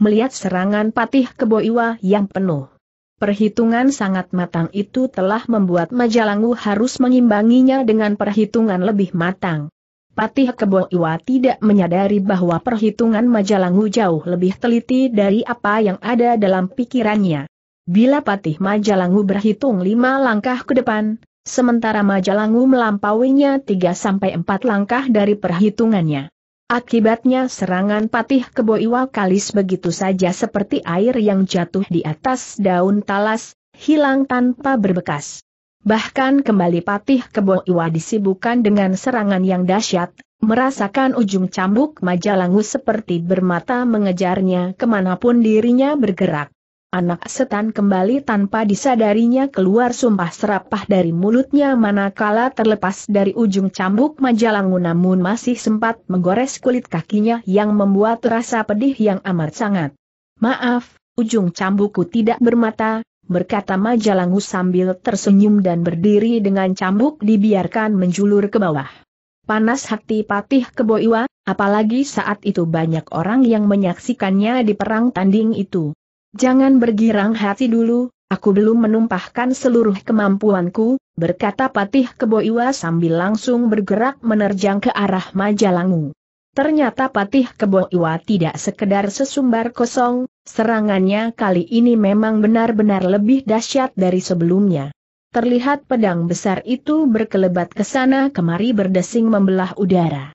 melihat serangan patih keboiwa yang penuh. Perhitungan sangat matang itu telah membuat Majalangu harus mengimbanginya dengan perhitungan lebih matang. Patih Keboiwa tidak menyadari bahwa perhitungan Majalangu jauh lebih teliti dari apa yang ada dalam pikirannya. Bila Patih Majalangu berhitung lima langkah ke depan, sementara Majalangu melampauinya tiga sampai empat langkah dari perhitungannya. Akibatnya serangan patih kebo kalis begitu saja seperti air yang jatuh di atas daun talas, hilang tanpa berbekas. Bahkan kembali patih kebo iwa disibukkan dengan serangan yang dahsyat, merasakan ujung cambuk majalangu seperti bermata mengejarnya kemanapun dirinya bergerak. Anak setan kembali tanpa disadarinya keluar sumpah serapah dari mulutnya manakala terlepas dari ujung cambuk Majalangu namun masih sempat menggores kulit kakinya yang membuat rasa pedih yang amat sangat. Maaf, ujung cambukku tidak bermata, berkata Majalangu sambil tersenyum dan berdiri dengan cambuk dibiarkan menjulur ke bawah. Panas hati Patih Keboiwa, apalagi saat itu banyak orang yang menyaksikannya di perang tanding itu. Jangan bergirang hati dulu, aku belum menumpahkan seluruh kemampuanku, berkata Patih Keboiwa sambil langsung bergerak menerjang ke arah Majalangu. Ternyata Patih Keboiwa tidak sekedar sesumbar kosong, serangannya kali ini memang benar-benar lebih dahsyat dari sebelumnya. Terlihat pedang besar itu berkelebat ke sana kemari berdesing membelah udara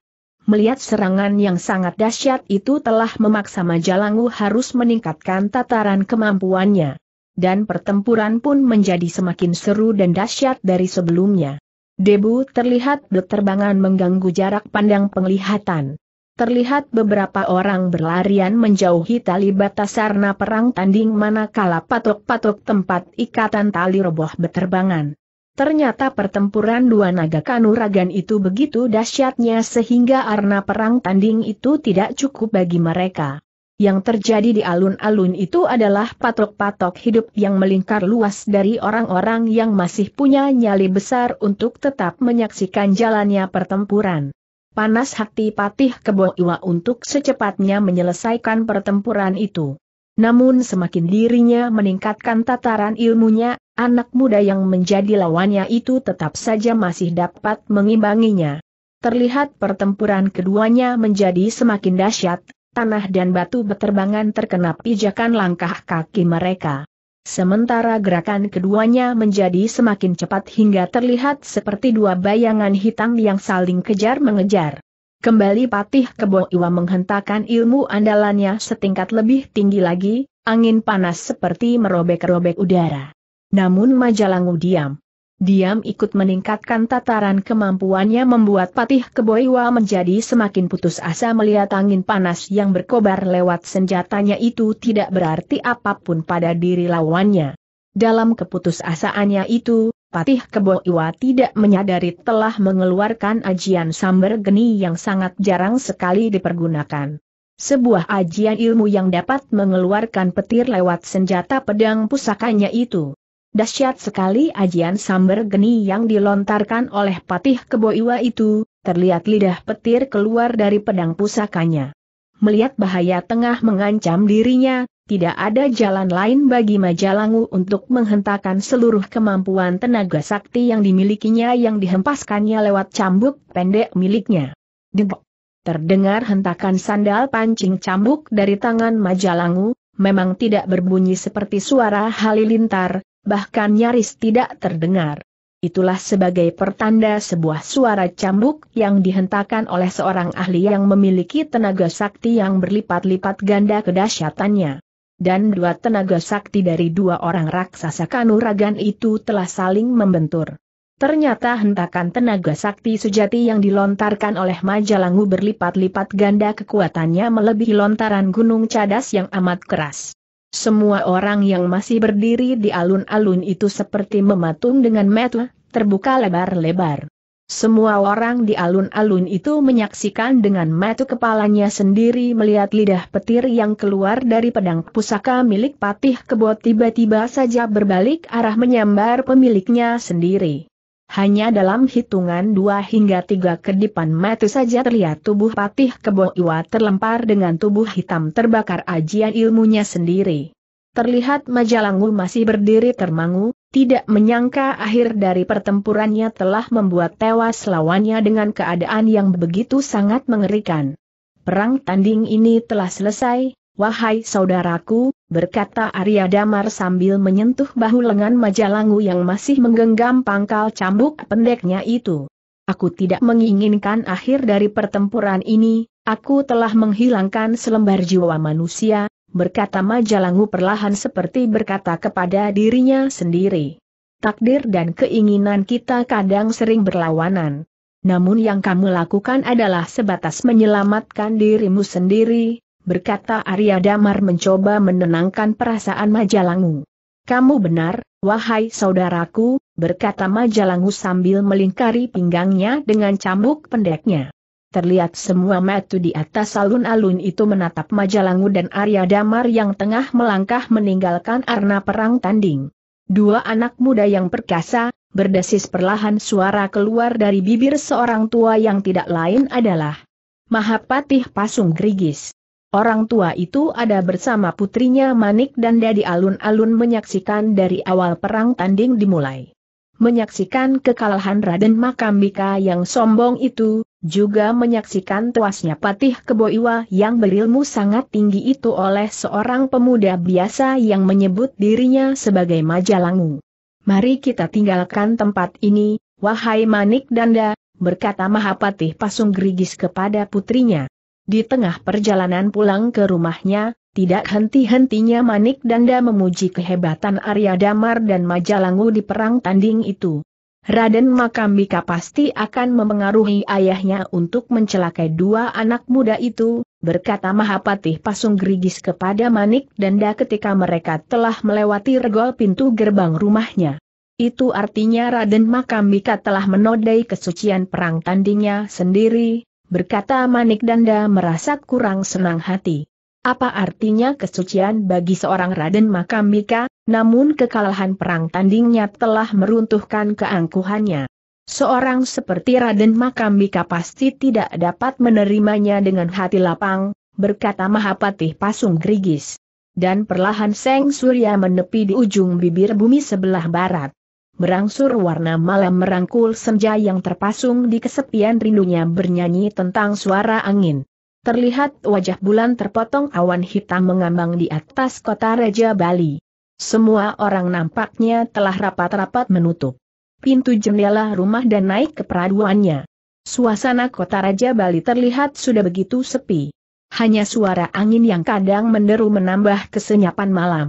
melihat serangan yang sangat dahsyat itu telah memaksa Majalangu harus meningkatkan tataran kemampuannya. Dan pertempuran pun menjadi semakin seru dan dahsyat dari sebelumnya. Debu terlihat berterbangan mengganggu jarak pandang penglihatan. Terlihat beberapa orang berlarian menjauhi tali batas sarna perang tanding manakala patok-patok tempat ikatan tali roboh berterbangan. Ternyata pertempuran dua naga kanuragan itu begitu dahsyatnya sehingga arna perang tanding itu tidak cukup bagi mereka. Yang terjadi di alun-alun itu adalah patok-patok hidup yang melingkar luas dari orang-orang yang masih punya nyali besar untuk tetap menyaksikan jalannya pertempuran. Panas hati Patih Keboiwa untuk secepatnya menyelesaikan pertempuran itu. Namun semakin dirinya meningkatkan tataran ilmunya, anak muda yang menjadi lawannya itu tetap saja masih dapat mengimbanginya. Terlihat pertempuran keduanya menjadi semakin dahsyat, tanah dan batu beterbangan terkena pijakan langkah kaki mereka. Sementara gerakan keduanya menjadi semakin cepat hingga terlihat seperti dua bayangan hitam yang saling kejar-mengejar. Kembali Patih Kebo Iwa menghentakkan ilmu andalannya setingkat lebih tinggi lagi, angin panas seperti merobek-robek udara. Namun Majalangu diam. Diam ikut meningkatkan tataran kemampuannya membuat Patih Kebo Iwa menjadi semakin putus asa melihat angin panas yang berkobar lewat senjatanya itu tidak berarti apapun pada diri lawannya. Dalam keputusasaannya itu, Patih Kebo Iwa tidak menyadari telah mengeluarkan ajian sambar geni yang sangat jarang sekali dipergunakan. Sebuah ajian ilmu yang dapat mengeluarkan petir lewat senjata pedang pusakanya itu. Dahsyat sekali ajian sambar geni yang dilontarkan oleh Patih Kebo Iwa itu, terlihat lidah petir keluar dari pedang pusakanya. Melihat bahaya tengah mengancam dirinya, tidak ada jalan lain bagi Majalangu untuk menghentakkan seluruh kemampuan tenaga sakti yang dimilikinya yang dihempaskannya lewat cambuk pendek miliknya. Dengok. Terdengar hentakan sandal pancing cambuk dari tangan Majalangu, memang tidak berbunyi seperti suara halilintar, bahkan nyaris tidak terdengar. Itulah sebagai pertanda sebuah suara cambuk yang dihentakan oleh seorang ahli yang memiliki tenaga sakti yang berlipat-lipat ganda kedahsyatannya dan dua tenaga sakti dari dua orang raksasa kanuragan itu telah saling membentur. Ternyata hentakan tenaga sakti sejati yang dilontarkan oleh Majalangu berlipat-lipat ganda kekuatannya melebihi lontaran gunung cadas yang amat keras. Semua orang yang masih berdiri di alun-alun itu seperti mematung dengan metu, terbuka lebar-lebar. Semua orang di alun-alun itu menyaksikan dengan mata kepalanya sendiri melihat lidah petir yang keluar dari pedang pusaka milik Patih Kebo tiba-tiba saja berbalik arah menyambar pemiliknya sendiri. Hanya dalam hitungan dua hingga tiga kedipan mata saja terlihat tubuh patih kebo iwa terlempar dengan tubuh hitam terbakar ajian ilmunya sendiri. Terlihat Majalangu masih berdiri termangu, tidak menyangka akhir dari pertempurannya telah membuat tewas lawannya dengan keadaan yang begitu sangat mengerikan. Perang tanding ini telah selesai, wahai saudaraku, berkata Arya Damar sambil menyentuh bahu lengan Majalangu yang masih menggenggam pangkal cambuk pendeknya itu. Aku tidak menginginkan akhir dari pertempuran ini, aku telah menghilangkan selembar jiwa manusia, berkata Majalangu perlahan seperti berkata kepada dirinya sendiri. Takdir dan keinginan kita kadang sering berlawanan. Namun yang kamu lakukan adalah sebatas menyelamatkan dirimu sendiri, berkata Arya Damar mencoba menenangkan perasaan Majalangu. Kamu benar, wahai saudaraku, berkata Majalangu sambil melingkari pinggangnya dengan cambuk pendeknya. Terlihat semua metu di atas alun-alun itu menatap Majalangu dan Arya Damar yang tengah melangkah meninggalkan arena perang tanding. Dua anak muda yang perkasa, berdesis perlahan suara keluar dari bibir seorang tua yang tidak lain adalah Mahapatih Pasung Grigis. Orang tua itu ada bersama putrinya Manik dan Dadi alun-alun menyaksikan dari awal perang tanding dimulai. Menyaksikan kekalahan Raden Makambika yang sombong itu, juga menyaksikan tuasnya patih keboiwa yang berilmu sangat tinggi itu oleh seorang pemuda biasa yang menyebut dirinya sebagai Majalangu. Mari kita tinggalkan tempat ini, wahai Manik Danda, berkata Mahapatih Pasung Gerigis kepada putrinya. Di tengah perjalanan pulang ke rumahnya, tidak henti-hentinya Manik Danda memuji kehebatan Arya Damar dan Majalangu di perang tanding itu. Raden Makambika pasti akan memengaruhi ayahnya untuk mencelakai dua anak muda itu, berkata Mahapatih Pasung Gerigis kepada Manik Danda ketika mereka telah melewati regol pintu gerbang rumahnya. Itu artinya Raden Makambika telah menodai kesucian perang tandingnya sendiri, berkata Manik Danda merasa kurang senang hati. Apa artinya kesucian bagi seorang Raden Makamika, namun kekalahan perang tandingnya telah meruntuhkan keangkuhannya. Seorang seperti Raden Makamika pasti tidak dapat menerimanya dengan hati lapang, berkata Mahapatih Pasung Grigis. Dan perlahan Seng Surya menepi di ujung bibir bumi sebelah barat. Berangsur warna malam merangkul senja yang terpasung di kesepian rindunya bernyanyi tentang suara angin terlihat wajah bulan terpotong awan hitam mengambang di atas kota Raja Bali. Semua orang nampaknya telah rapat-rapat menutup pintu jendela rumah dan naik ke peraduannya. Suasana kota Raja Bali terlihat sudah begitu sepi. Hanya suara angin yang kadang menderu menambah kesenyapan malam.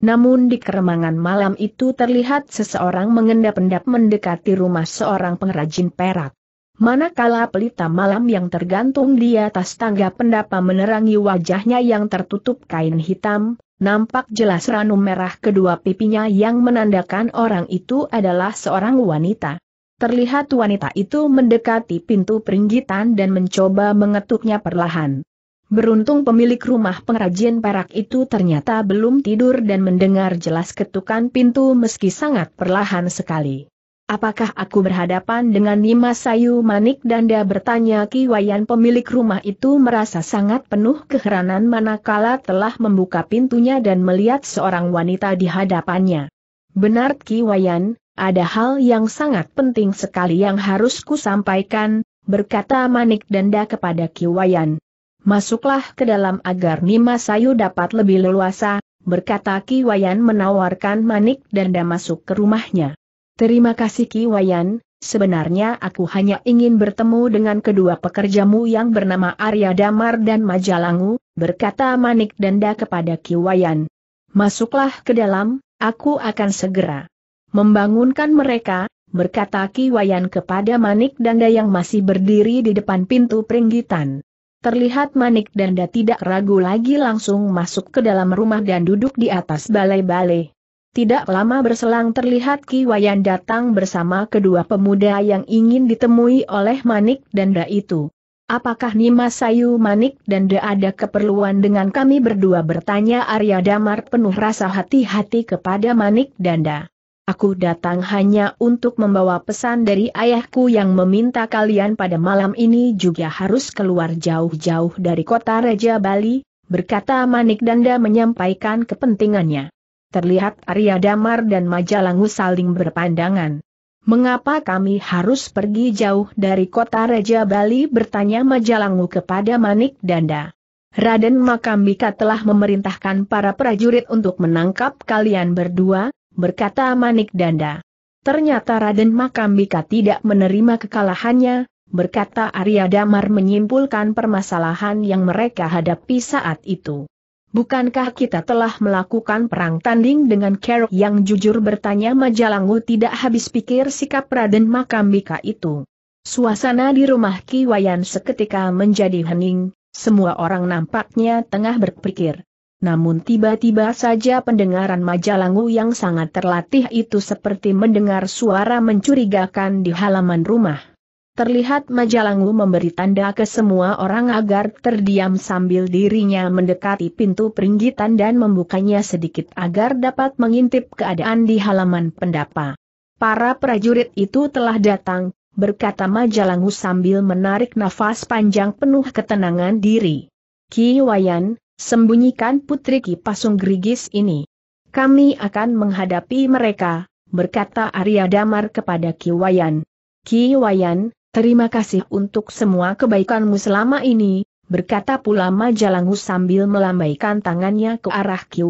Namun di keremangan malam itu terlihat seseorang mengendap-endap mendekati rumah seorang pengrajin perak. Manakala pelita malam yang tergantung di atas tangga pendapa menerangi wajahnya yang tertutup kain hitam, nampak jelas ranum merah kedua pipinya yang menandakan orang itu adalah seorang wanita. Terlihat wanita itu mendekati pintu peringgitan dan mencoba mengetuknya perlahan. Beruntung pemilik rumah pengrajin perak itu ternyata belum tidur dan mendengar jelas ketukan pintu meski sangat perlahan sekali. Apakah aku berhadapan dengan Nima Sayu Manik Danda bertanya Ki Wayan pemilik rumah itu merasa sangat penuh keheranan manakala telah membuka pintunya dan melihat seorang wanita di hadapannya. Benar Ki Wayan, ada hal yang sangat penting sekali yang harus ku sampaikan, berkata Manik Danda kepada Ki Wayan. Masuklah ke dalam agar Nima Sayu dapat lebih leluasa, berkata Ki Wayan menawarkan Manik Danda masuk ke rumahnya. Terima kasih Ki Wayan. sebenarnya aku hanya ingin bertemu dengan kedua pekerjamu yang bernama Arya Damar dan Majalangu, berkata Manik Danda kepada Ki Wayan. Masuklah ke dalam, aku akan segera membangunkan mereka, berkata Ki Wayan kepada Manik Danda yang masih berdiri di depan pintu peringgitan. Terlihat Manik Danda tidak ragu lagi langsung masuk ke dalam rumah dan duduk di atas balai-balai. Tidak lama berselang terlihat Ki Wayan datang bersama kedua pemuda yang ingin ditemui oleh Manik Danda itu. Apakah Nima Sayu Manik dan ada keperluan dengan kami berdua bertanya Arya Damar penuh rasa hati-hati kepada Manik dan Danda. Aku datang hanya untuk membawa pesan dari ayahku yang meminta kalian pada malam ini juga harus keluar jauh-jauh dari kota Raja Bali, berkata Manik Danda menyampaikan kepentingannya terlihat Arya Damar dan Majalangu saling berpandangan. Mengapa kami harus pergi jauh dari kota Raja Bali bertanya Majalangu kepada Manik Danda. Raden Makambika telah memerintahkan para prajurit untuk menangkap kalian berdua, berkata Manik Danda. Ternyata Raden Makambika tidak menerima kekalahannya, berkata Arya Damar menyimpulkan permasalahan yang mereka hadapi saat itu. Bukankah kita telah melakukan perang tanding dengan Kero yang jujur bertanya Majalangu tidak habis pikir sikap Raden Makambika itu? Suasana di rumah Ki Wayan seketika menjadi hening, semua orang nampaknya tengah berpikir. Namun tiba-tiba saja pendengaran Majalangu yang sangat terlatih itu seperti mendengar suara mencurigakan di halaman rumah. Terlihat Majalangu memberi tanda ke semua orang agar terdiam sambil dirinya mendekati pintu peringgitan dan membukanya sedikit agar dapat mengintip keadaan di halaman pendapa. Para prajurit itu telah datang, berkata Majalangu sambil menarik nafas panjang penuh ketenangan diri. Ki Wayan, sembunyikan putri Ki Pasung Grigis ini. Kami akan menghadapi mereka, berkata Arya Damar kepada Ki Wayan. Ki Wayan, Terima kasih untuk semua kebaikanmu selama ini, berkata pula Majalangu sambil melambaikan tangannya ke arah Ki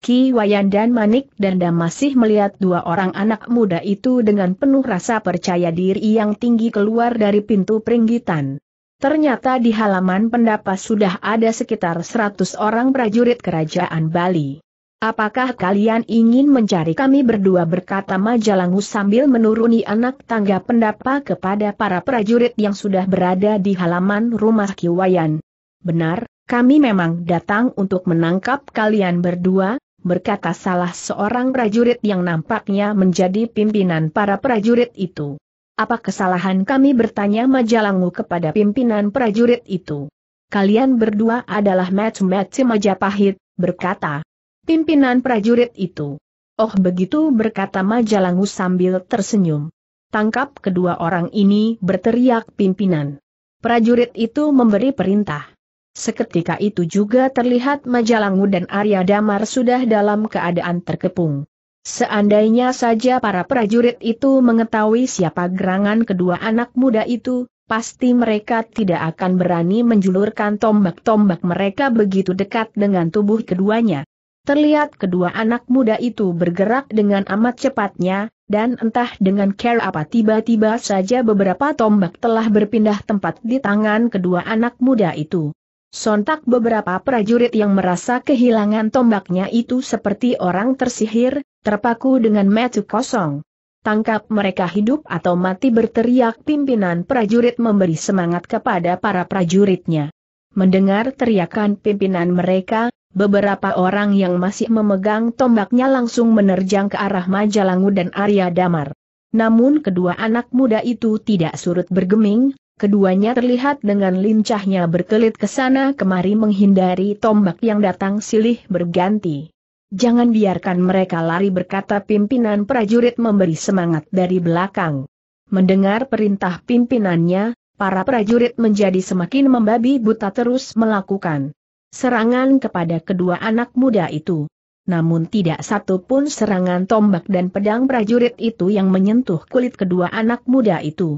Ki Wayan dan Manik Danda masih melihat dua orang anak muda itu dengan penuh rasa percaya diri yang tinggi keluar dari pintu peringgitan. Ternyata di halaman pendapa sudah ada sekitar 100 orang prajurit kerajaan Bali. Apakah kalian ingin mencari kami berdua berkata Majalangu sambil menuruni anak tangga pendapa kepada para prajurit yang sudah berada di halaman rumah Kiwayan. Benar, kami memang datang untuk menangkap kalian berdua, berkata salah seorang prajurit yang nampaknya menjadi pimpinan para prajurit itu. Apa kesalahan kami bertanya Majalangu kepada pimpinan prajurit itu? Kalian berdua adalah match match Majapahit, berkata pimpinan prajurit itu. Oh begitu berkata Majalangu sambil tersenyum. Tangkap kedua orang ini berteriak pimpinan. Prajurit itu memberi perintah. Seketika itu juga terlihat Majalangu dan Arya Damar sudah dalam keadaan terkepung. Seandainya saja para prajurit itu mengetahui siapa gerangan kedua anak muda itu, pasti mereka tidak akan berani menjulurkan tombak-tombak mereka begitu dekat dengan tubuh keduanya. Terlihat kedua anak muda itu bergerak dengan amat cepatnya, dan entah dengan care apa tiba-tiba saja beberapa tombak telah berpindah tempat di tangan kedua anak muda itu. Sontak beberapa prajurit yang merasa kehilangan tombaknya itu seperti orang tersihir, terpaku dengan metu kosong. Tangkap mereka hidup atau mati berteriak pimpinan prajurit memberi semangat kepada para prajuritnya. Mendengar teriakan pimpinan mereka, beberapa orang yang masih memegang tombaknya langsung menerjang ke arah Majalangu dan Arya Damar. Namun kedua anak muda itu tidak surut bergeming, keduanya terlihat dengan lincahnya berkelit ke sana kemari menghindari tombak yang datang silih berganti. Jangan biarkan mereka lari berkata pimpinan prajurit memberi semangat dari belakang. Mendengar perintah pimpinannya, para prajurit menjadi semakin membabi buta terus melakukan serangan kepada kedua anak muda itu. Namun tidak satu pun serangan tombak dan pedang prajurit itu yang menyentuh kulit kedua anak muda itu.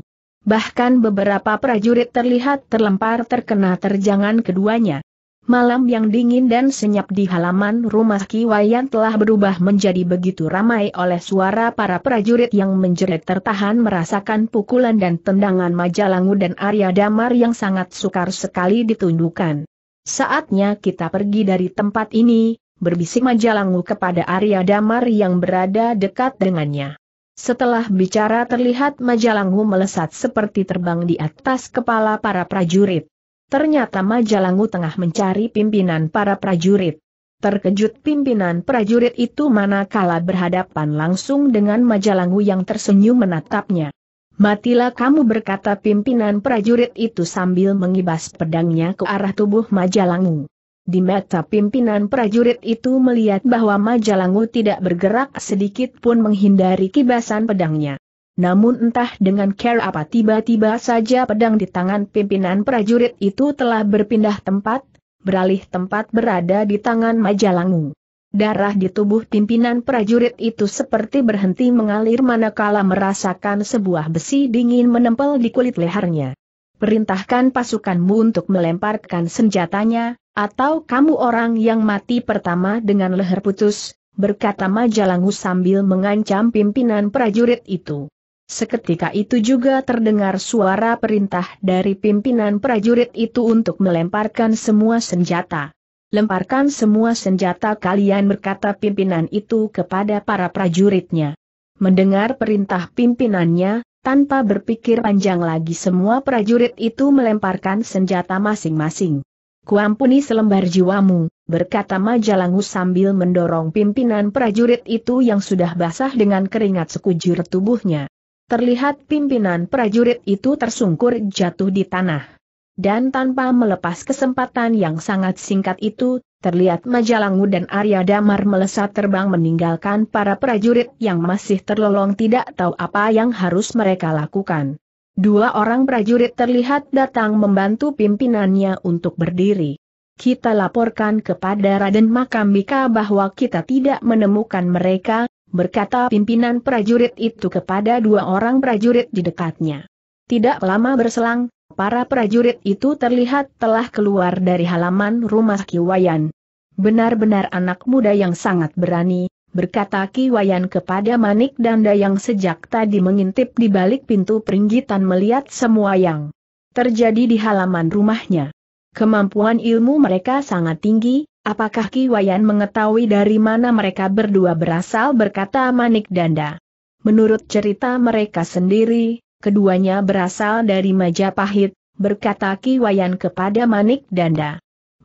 Bahkan beberapa prajurit terlihat terlempar terkena terjangan keduanya. Malam yang dingin dan senyap di halaman rumah Kiwayan telah berubah menjadi begitu ramai oleh suara para prajurit yang menjerit tertahan merasakan pukulan dan tendangan Majalangu dan Arya Damar yang sangat sukar sekali ditundukkan. Saatnya kita pergi dari tempat ini, berbisik Majalangu kepada Arya Damar yang berada dekat dengannya. Setelah bicara terlihat Majalangu melesat seperti terbang di atas kepala para prajurit. Ternyata Majalangu tengah mencari pimpinan para prajurit. Terkejut pimpinan prajurit itu manakala berhadapan langsung dengan Majalangu yang tersenyum menatapnya. Matilah kamu berkata pimpinan prajurit itu sambil mengibas pedangnya ke arah tubuh Majalangu. Di mata pimpinan prajurit itu melihat bahwa Majalangu tidak bergerak sedikit pun menghindari kibasan pedangnya. Namun entah dengan care apa tiba-tiba saja pedang di tangan pimpinan prajurit itu telah berpindah tempat, beralih tempat berada di tangan Majalangu. Darah di tubuh pimpinan prajurit itu seperti berhenti mengalir manakala merasakan sebuah besi dingin menempel di kulit lehernya. Perintahkan pasukanmu untuk melemparkan senjatanya, atau kamu orang yang mati pertama dengan leher putus, berkata Majalangu sambil mengancam pimpinan prajurit itu. Seketika itu juga terdengar suara perintah dari pimpinan prajurit itu untuk melemparkan semua senjata. Lemparkan semua senjata kalian berkata pimpinan itu kepada para prajuritnya. Mendengar perintah pimpinannya, tanpa berpikir panjang lagi semua prajurit itu melemparkan senjata masing-masing. Kuampuni selembar jiwamu, berkata Majalangu sambil mendorong pimpinan prajurit itu yang sudah basah dengan keringat sekujur tubuhnya. Terlihat pimpinan prajurit itu tersungkur jatuh di tanah dan tanpa melepas kesempatan yang sangat singkat itu, terlihat Majalangu dan Arya Damar melesat terbang meninggalkan para prajurit yang masih terlolong tidak tahu apa yang harus mereka lakukan. Dua orang prajurit terlihat datang membantu pimpinannya untuk berdiri. Kita laporkan kepada Raden Makambika bahwa kita tidak menemukan mereka, berkata pimpinan prajurit itu kepada dua orang prajurit di dekatnya. Tidak lama berselang, para prajurit itu terlihat telah keluar dari halaman rumah Ki Wayan. Benar-benar anak muda yang sangat berani, berkata Ki Wayan kepada Manik Danda yang sejak tadi mengintip di balik pintu peringgitan melihat semua yang terjadi di halaman rumahnya. Kemampuan ilmu mereka sangat tinggi, apakah Ki Wayan mengetahui dari mana mereka berdua berasal berkata Manik Danda. Menurut cerita mereka sendiri, keduanya berasal dari Majapahit, berkata Ki Wayan kepada Manik Danda.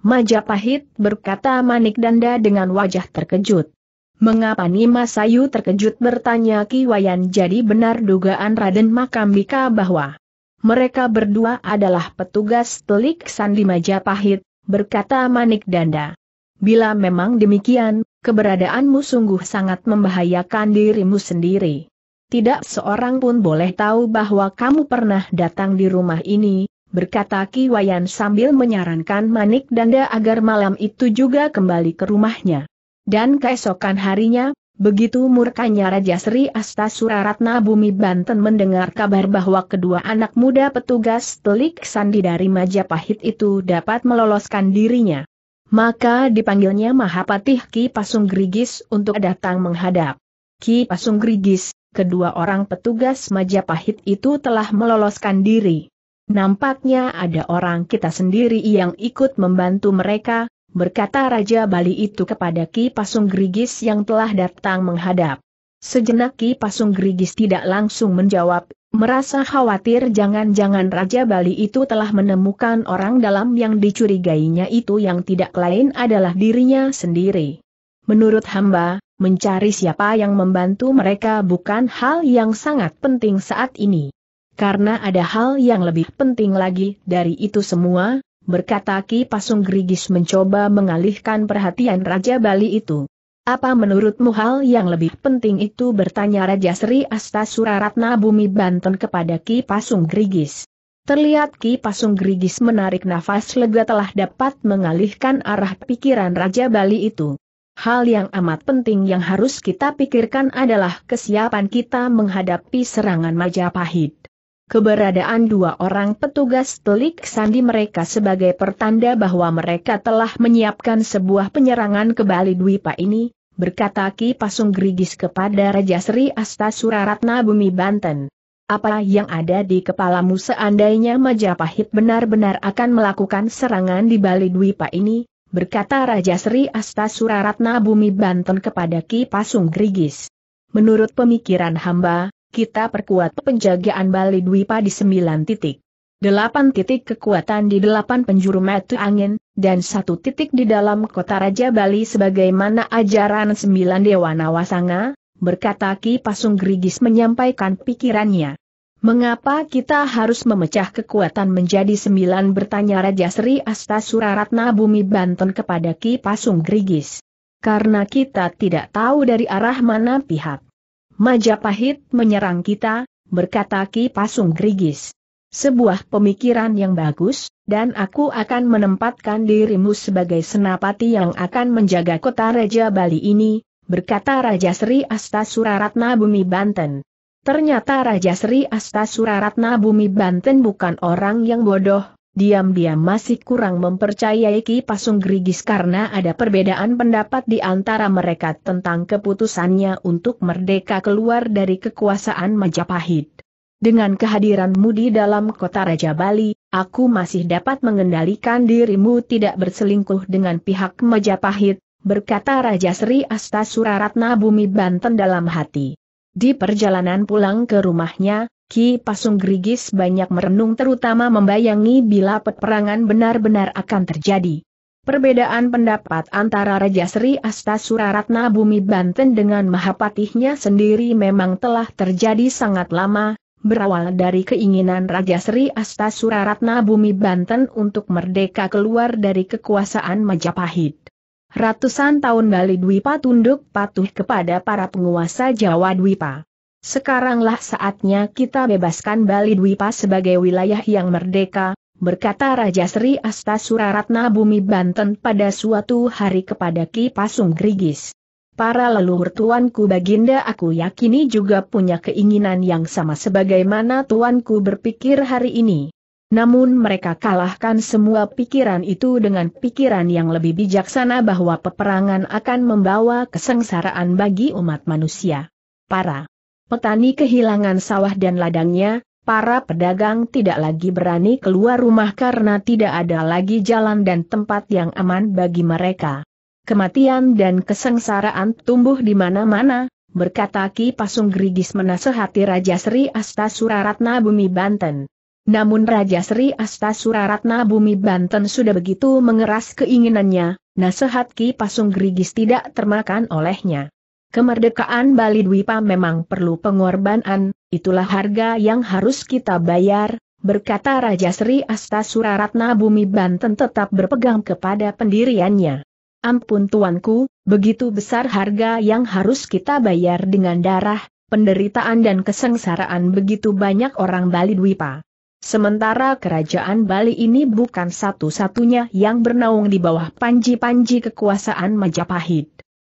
Majapahit berkata Manik Danda dengan wajah terkejut. Mengapa Nima Sayu terkejut bertanya Ki Wayan jadi benar dugaan Raden Makambika bahwa mereka berdua adalah petugas telik Sandi Majapahit, berkata Manik Danda. Bila memang demikian, keberadaanmu sungguh sangat membahayakan dirimu sendiri. Tidak seorang pun boleh tahu bahwa kamu pernah datang di rumah ini, berkata Ki Wayan sambil menyarankan Manik Danda agar malam itu juga kembali ke rumahnya. Dan keesokan harinya, begitu murkanya Raja Sri Astasura Ratna Bumi Banten mendengar kabar bahwa kedua anak muda petugas telik sandi dari Majapahit itu dapat meloloskan dirinya. Maka dipanggilnya Mahapatih Ki Pasung Grigis untuk datang menghadap. Ki Pasung Grigis, kedua orang petugas Majapahit itu telah meloloskan diri. Nampaknya ada orang kita sendiri yang ikut membantu mereka, berkata Raja Bali itu kepada Ki Pasung Grigis yang telah datang menghadap. Sejenak Ki Pasung Grigis tidak langsung menjawab, merasa khawatir jangan-jangan Raja Bali itu telah menemukan orang dalam yang dicurigainya itu yang tidak lain adalah dirinya sendiri. Menurut hamba, mencari siapa yang membantu mereka bukan hal yang sangat penting saat ini. Karena ada hal yang lebih penting lagi dari itu semua, berkata Ki Pasung Gerigis mencoba mengalihkan perhatian Raja Bali itu. Apa menurutmu hal yang lebih penting itu bertanya Raja Sri Suraratna Bumi Banten kepada Ki Pasung Gerigis. Terlihat Ki Pasung Gerigis menarik nafas lega telah dapat mengalihkan arah pikiran Raja Bali itu. Hal yang amat penting yang harus kita pikirkan adalah kesiapan kita menghadapi serangan Majapahit. Keberadaan dua orang petugas telik sandi mereka sebagai pertanda bahwa mereka telah menyiapkan sebuah penyerangan ke Bali Dwipa ini, berkata Ki Pasung Grigis kepada Raja Sri Asta Suraratna Bumi Banten. Apa yang ada di kepalamu seandainya Majapahit benar-benar akan melakukan serangan di Bali Dwipa ini, berkata Raja Sri Astasura Ratna Bumi Banten kepada Ki Pasung Grigis. Menurut pemikiran hamba, kita perkuat penjagaan Bali Dwipa di sembilan titik. Delapan titik kekuatan di delapan penjuru metu angin, dan satu titik di dalam kota Raja Bali sebagaimana ajaran sembilan Dewa Nawasanga, berkata Ki Pasung Grigis menyampaikan pikirannya. Mengapa kita harus memecah kekuatan menjadi sembilan bertanya Raja Sri Ratna Bumi Banten kepada Ki Pasung Grigis. Karena kita tidak tahu dari arah mana pihak. Majapahit menyerang kita, berkata Ki Pasung Grigis. Sebuah pemikiran yang bagus, dan aku akan menempatkan dirimu sebagai senapati yang akan menjaga kota Raja Bali ini, berkata Raja Sri Ratna Bumi Banten. Ternyata Raja Sri Ratna Bumi Banten bukan orang yang bodoh, diam-diam masih kurang mempercayai Ki Pasung Grigis karena ada perbedaan pendapat di antara mereka tentang keputusannya untuk merdeka keluar dari kekuasaan Majapahit. Dengan kehadiran Mudi dalam kota Raja Bali, aku masih dapat mengendalikan dirimu tidak berselingkuh dengan pihak Majapahit, berkata Raja Sri Ratna Bumi Banten dalam hati. Di perjalanan pulang ke rumahnya, Ki Pasung Grigis banyak merenung terutama membayangi bila peperangan benar-benar akan terjadi. Perbedaan pendapat antara Raja Sri Asta Suraratna Bumi Banten dengan Mahapatihnya sendiri memang telah terjadi sangat lama, berawal dari keinginan Raja Sri Asta Suraratna Bumi Banten untuk merdeka keluar dari kekuasaan Majapahit. Ratusan tahun Bali Dwipa tunduk patuh kepada para penguasa Jawa Dwipa. Sekaranglah saatnya kita bebaskan Bali Dwipa sebagai wilayah yang merdeka, berkata Raja Sri Astasura Ratna Bumi Banten pada suatu hari kepada Ki Pasung Grigis. Para leluhur tuanku baginda aku yakini juga punya keinginan yang sama sebagaimana tuanku berpikir hari ini. Namun mereka kalahkan semua pikiran itu dengan pikiran yang lebih bijaksana bahwa peperangan akan membawa kesengsaraan bagi umat manusia. Para petani kehilangan sawah dan ladangnya, para pedagang tidak lagi berani keluar rumah karena tidak ada lagi jalan dan tempat yang aman bagi mereka. Kematian dan kesengsaraan tumbuh di mana-mana, berkata Ki Pasung Grigis menasehati Raja Sri Asta Suraratna Bumi Banten. Namun Raja Sri Astasura Ratna Bumi Banten sudah begitu mengeras keinginannya, nasihat Ki Pasung Gerigis tidak termakan olehnya. Kemerdekaan Bali Dwipa memang perlu pengorbanan, itulah harga yang harus kita bayar, berkata Raja Sri Astasura Ratna Bumi Banten tetap berpegang kepada pendiriannya. Ampun tuanku, begitu besar harga yang harus kita bayar dengan darah, penderitaan dan kesengsaraan begitu banyak orang Bali Dwipa. Sementara kerajaan Bali ini bukan satu-satunya yang bernaung di bawah panji-panji kekuasaan Majapahit.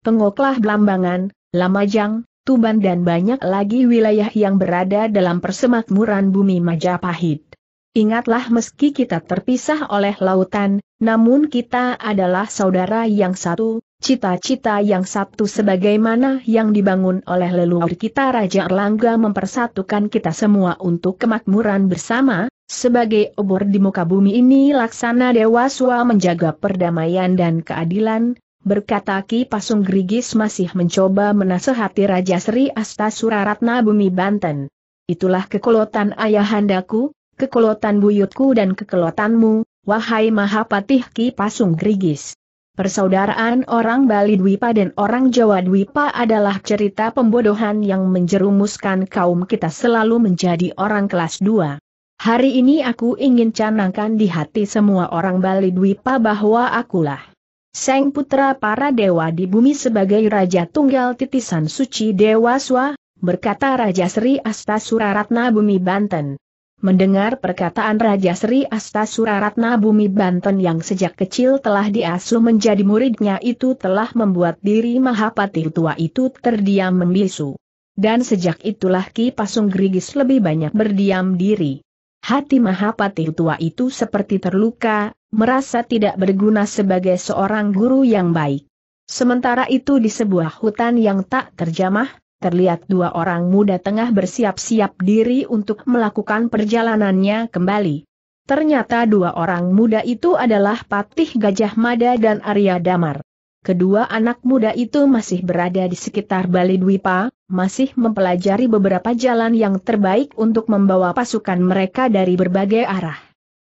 Pengoklah Blambangan, Lamajang, Tuban dan banyak lagi wilayah yang berada dalam persemakmuran bumi Majapahit. Ingatlah meski kita terpisah oleh lautan, namun kita adalah saudara yang satu, Cita-cita yang satu sebagaimana yang dibangun oleh leluhur kita Raja Erlangga mempersatukan kita semua untuk kemakmuran bersama, sebagai obor di muka bumi ini laksana Dewa suwa menjaga perdamaian dan keadilan, berkata Ki Pasung Grigis masih mencoba menasehati Raja Sri Asta Suraratna Bumi Banten. Itulah kekolotan ayahandaku, kekolotan buyutku dan kekelotanmu, wahai Mahapatih Ki Pasung Grigis. Persaudaraan orang Bali Dwipa dan orang Jawa Dwipa adalah cerita pembodohan yang menjerumuskan kaum kita selalu menjadi orang kelas 2. Hari ini aku ingin canangkan di hati semua orang Bali Dwipa bahwa akulah Seng Putra para dewa di bumi sebagai Raja Tunggal Titisan Suci Dewa Swa, berkata Raja Sri Astasura Ratna Bumi Banten. Mendengar perkataan Raja Sri Astasura Ratna Bumi Banten yang sejak kecil telah diasuh menjadi muridnya itu telah membuat diri Mahapati tua itu terdiam membisu. Dan sejak itulah Ki Pasung Grigis lebih banyak berdiam diri. Hati Mahapati tua itu seperti terluka, merasa tidak berguna sebagai seorang guru yang baik. Sementara itu di sebuah hutan yang tak terjamah, terlihat dua orang muda tengah bersiap-siap diri untuk melakukan perjalanannya kembali. Ternyata dua orang muda itu adalah Patih Gajah Mada dan Arya Damar. Kedua anak muda itu masih berada di sekitar Bali Dwipa, masih mempelajari beberapa jalan yang terbaik untuk membawa pasukan mereka dari berbagai arah.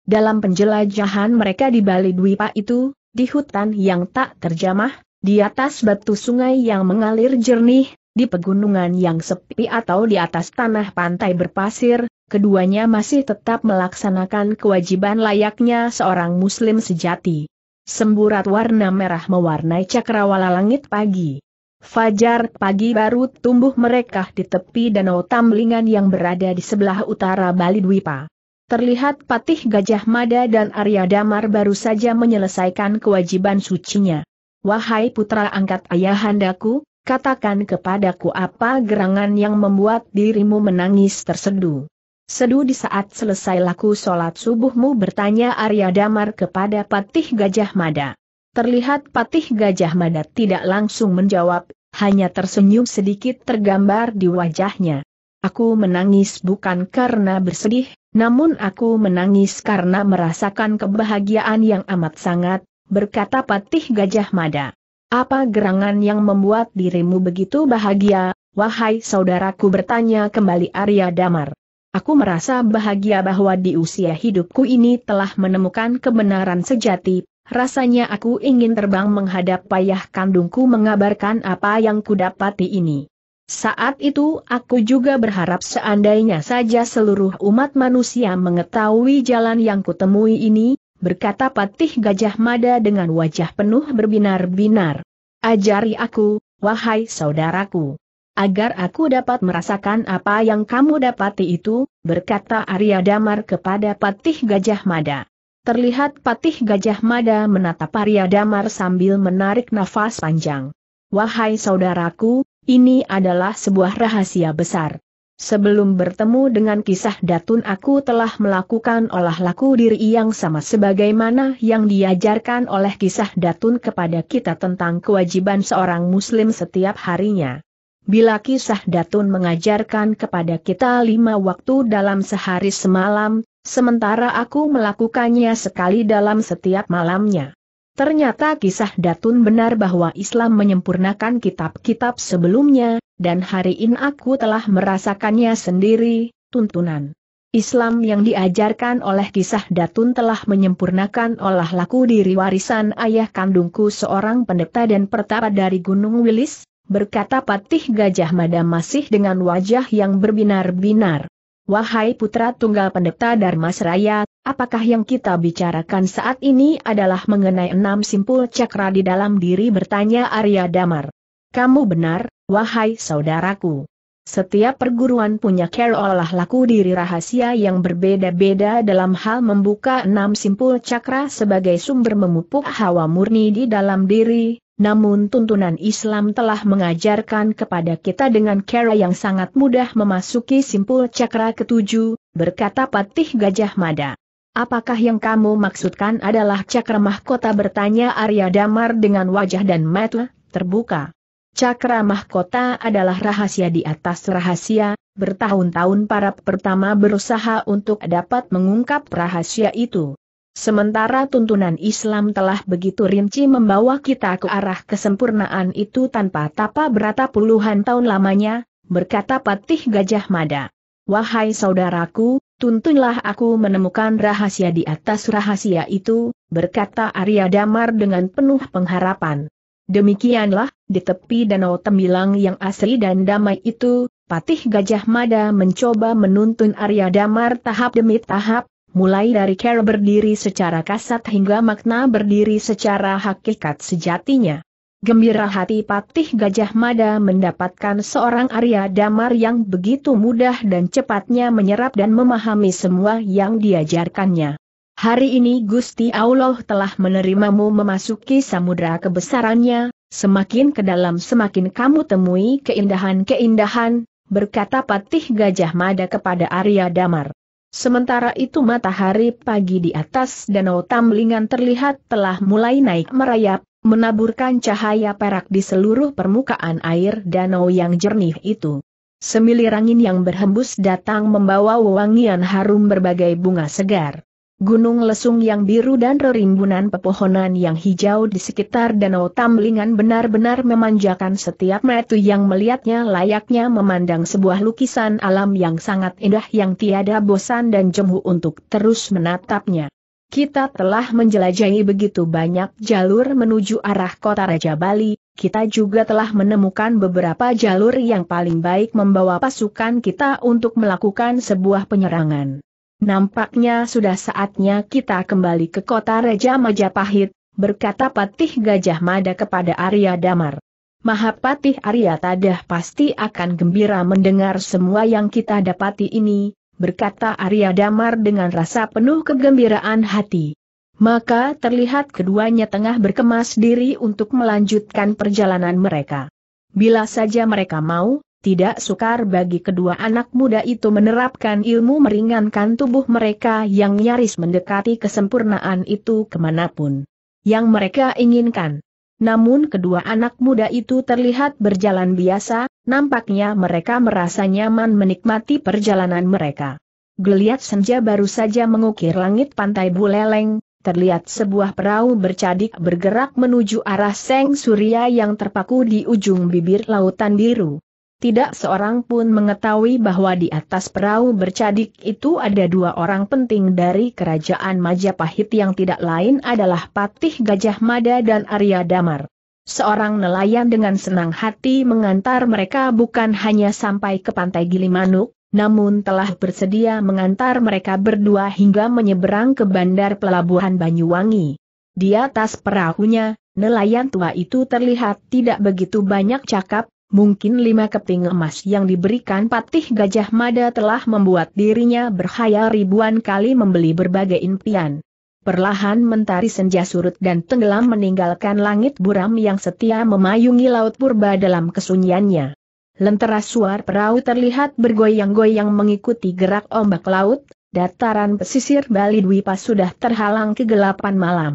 Dalam penjelajahan mereka di Bali Dwipa itu, di hutan yang tak terjamah, di atas batu sungai yang mengalir jernih, di pegunungan yang sepi atau di atas tanah pantai berpasir, keduanya masih tetap melaksanakan kewajiban layaknya seorang muslim sejati. Semburat warna merah mewarnai cakrawala langit pagi. Fajar pagi baru tumbuh mereka di tepi danau Tamlingan yang berada di sebelah utara Bali Dwipa. Terlihat Patih Gajah Mada dan Arya Damar baru saja menyelesaikan kewajiban sucinya. Wahai putra angkat ayahandaku, katakan kepadaku apa gerangan yang membuat dirimu menangis tersedu. Sedu di saat selesai laku sholat subuhmu bertanya Arya Damar kepada Patih Gajah Mada. Terlihat Patih Gajah Mada tidak langsung menjawab, hanya tersenyum sedikit tergambar di wajahnya. Aku menangis bukan karena bersedih, namun aku menangis karena merasakan kebahagiaan yang amat sangat, berkata Patih Gajah Mada. Apa gerangan yang membuat dirimu begitu bahagia, wahai saudaraku bertanya kembali Arya Damar. Aku merasa bahagia bahwa di usia hidupku ini telah menemukan kebenaran sejati, rasanya aku ingin terbang menghadap payah kandungku mengabarkan apa yang kudapati ini. Saat itu aku juga berharap seandainya saja seluruh umat manusia mengetahui jalan yang kutemui ini, berkata Patih Gajah Mada dengan wajah penuh berbinar-binar. Ajari aku, wahai saudaraku. Agar aku dapat merasakan apa yang kamu dapati itu, berkata Arya Damar kepada Patih Gajah Mada. Terlihat Patih Gajah Mada menatap Arya Damar sambil menarik nafas panjang. Wahai saudaraku, ini adalah sebuah rahasia besar. Sebelum bertemu dengan kisah Datun aku telah melakukan olah laku diri yang sama sebagaimana yang diajarkan oleh kisah Datun kepada kita tentang kewajiban seorang muslim setiap harinya. Bila kisah Datun mengajarkan kepada kita lima waktu dalam sehari semalam, sementara aku melakukannya sekali dalam setiap malamnya. Ternyata kisah Datun benar bahwa Islam menyempurnakan kitab-kitab sebelumnya, dan hari ini aku telah merasakannya sendiri, tuntunan. Islam yang diajarkan oleh kisah Datun telah menyempurnakan olah laku diri warisan ayah kandungku seorang pendeta dan pertapa dari Gunung Wilis, berkata Patih Gajah Mada masih dengan wajah yang berbinar-binar. Wahai putra tunggal pendeta Dharma Raya, apakah yang kita bicarakan saat ini adalah mengenai enam simpul cakra di dalam diri bertanya Arya Damar. Kamu benar, wahai saudaraku. Setiap perguruan punya care olah laku diri rahasia yang berbeda-beda dalam hal membuka enam simpul cakra sebagai sumber memupuk hawa murni di dalam diri, namun tuntunan Islam telah mengajarkan kepada kita dengan cara yang sangat mudah memasuki simpul cakra ketujuh, berkata Patih Gajah Mada. Apakah yang kamu maksudkan adalah cakra mahkota bertanya Arya Damar dengan wajah dan mata terbuka. Cakra mahkota adalah rahasia di atas rahasia, bertahun-tahun para pertama berusaha untuk dapat mengungkap rahasia itu. Sementara tuntunan Islam telah begitu rinci membawa kita ke arah kesempurnaan itu tanpa tapa berata puluhan tahun lamanya, berkata Patih Gajah Mada. Wahai saudaraku, tuntunlah aku menemukan rahasia di atas rahasia itu, berkata Arya Damar dengan penuh pengharapan. Demikianlah, di tepi danau tembilang yang asri dan damai itu, Patih Gajah Mada mencoba menuntun Arya Damar tahap demi tahap, mulai dari cara berdiri secara kasat hingga makna berdiri secara hakikat sejatinya. Gembira hati Patih Gajah Mada mendapatkan seorang Arya Damar yang begitu mudah dan cepatnya menyerap dan memahami semua yang diajarkannya. Hari ini Gusti Allah telah menerimamu memasuki samudera kebesarannya, semakin ke dalam semakin kamu temui keindahan-keindahan, berkata Patih Gajah Mada kepada Arya Damar. Sementara itu matahari pagi di atas danau Tamlingan terlihat telah mulai naik merayap, menaburkan cahaya perak di seluruh permukaan air danau yang jernih itu. Semilir angin yang berhembus datang membawa wewangian harum berbagai bunga segar. Gunung lesung yang biru dan rerimbunan pepohonan yang hijau di sekitar danau Tamlingan benar-benar memanjakan setiap metu yang melihatnya layaknya memandang sebuah lukisan alam yang sangat indah yang tiada bosan dan jemu untuk terus menatapnya. Kita telah menjelajahi begitu banyak jalur menuju arah kota Raja Bali, kita juga telah menemukan beberapa jalur yang paling baik membawa pasukan kita untuk melakukan sebuah penyerangan. Nampaknya sudah saatnya kita kembali ke kota Raja Majapahit, berkata Patih Gajah Mada kepada Arya Damar. Mahapatih Arya Tadah pasti akan gembira mendengar semua yang kita dapati ini, berkata Arya Damar dengan rasa penuh kegembiraan hati. Maka terlihat keduanya tengah berkemas diri untuk melanjutkan perjalanan mereka. Bila saja mereka mau, tidak sukar bagi kedua anak muda itu menerapkan ilmu meringankan tubuh mereka yang nyaris mendekati kesempurnaan itu kemanapun yang mereka inginkan. Namun kedua anak muda itu terlihat berjalan biasa, nampaknya mereka merasa nyaman menikmati perjalanan mereka. Geliat senja baru saja mengukir langit pantai Buleleng, terlihat sebuah perahu bercadik bergerak menuju arah Seng Surya yang terpaku di ujung bibir lautan biru. Tidak seorang pun mengetahui bahwa di atas perahu bercadik itu ada dua orang penting dari kerajaan Majapahit yang tidak lain adalah Patih Gajah Mada dan Arya Damar. Seorang nelayan dengan senang hati mengantar mereka bukan hanya sampai ke pantai Gilimanuk, namun telah bersedia mengantar mereka berdua hingga menyeberang ke bandar pelabuhan Banyuwangi. Di atas perahunya, nelayan tua itu terlihat tidak begitu banyak cakap, mungkin lima keping emas yang diberikan patih Gajah Mada telah membuat dirinya berhaya ribuan kali membeli berbagai impian. Perlahan mentari senja surut dan tenggelam meninggalkan langit buram yang setia memayungi laut purba dalam kesunyiannya. Lentera suar perahu terlihat bergoyang-goyang mengikuti gerak ombak laut, dataran pesisir Bali Dwipa sudah terhalang kegelapan malam.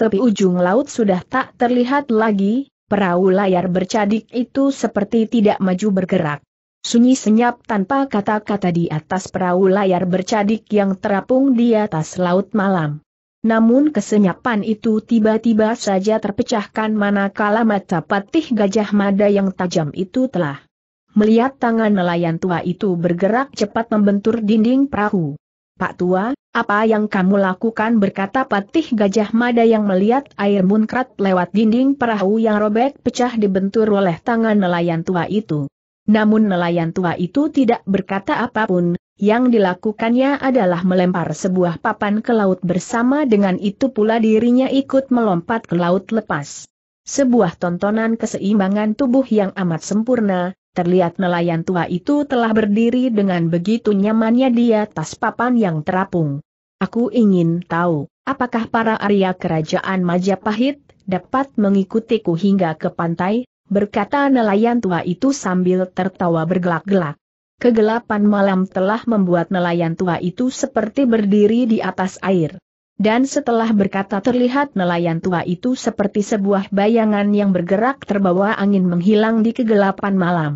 Tepi ujung laut sudah tak terlihat lagi, Perahu layar bercadik itu seperti tidak maju bergerak. Sunyi senyap tanpa kata-kata di atas perahu layar bercadik yang terapung di atas laut malam. Namun kesenyapan itu tiba-tiba saja terpecahkan manakala mata patih gajah mada yang tajam itu telah melihat tangan nelayan tua itu bergerak cepat membentur dinding perahu. Pak Tua, apa yang kamu lakukan berkata patih Gajah Mada yang melihat air munkrat lewat dinding perahu yang robek pecah dibentur oleh tangan nelayan tua itu. Namun nelayan tua itu tidak berkata apapun, yang dilakukannya adalah melempar sebuah papan ke laut bersama dengan itu pula dirinya ikut melompat ke laut lepas. Sebuah tontonan keseimbangan tubuh yang amat sempurna, Terlihat nelayan tua itu telah berdiri dengan begitu nyamannya di atas papan yang terapung. Aku ingin tahu, apakah para Arya Kerajaan Majapahit dapat mengikutiku hingga ke pantai, berkata nelayan tua itu sambil tertawa bergelak-gelak. Kegelapan malam telah membuat nelayan tua itu seperti berdiri di atas air. Dan setelah berkata terlihat nelayan tua itu seperti sebuah bayangan yang bergerak terbawa angin menghilang di kegelapan malam.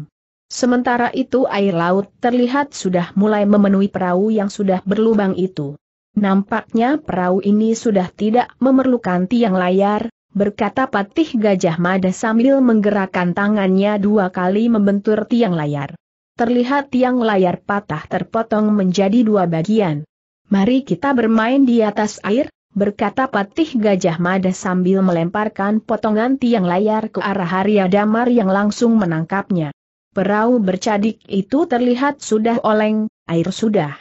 Sementara itu air laut terlihat sudah mulai memenuhi perahu yang sudah berlubang itu. Nampaknya perahu ini sudah tidak memerlukan tiang layar, berkata Patih Gajah Mada sambil menggerakkan tangannya dua kali membentur tiang layar. Terlihat tiang layar patah terpotong menjadi dua bagian. Mari kita bermain di atas air, berkata Patih Gajah Mada sambil melemparkan potongan tiang layar ke arah Arya Damar yang langsung menangkapnya. Perahu bercadik itu terlihat sudah oleng, air sudah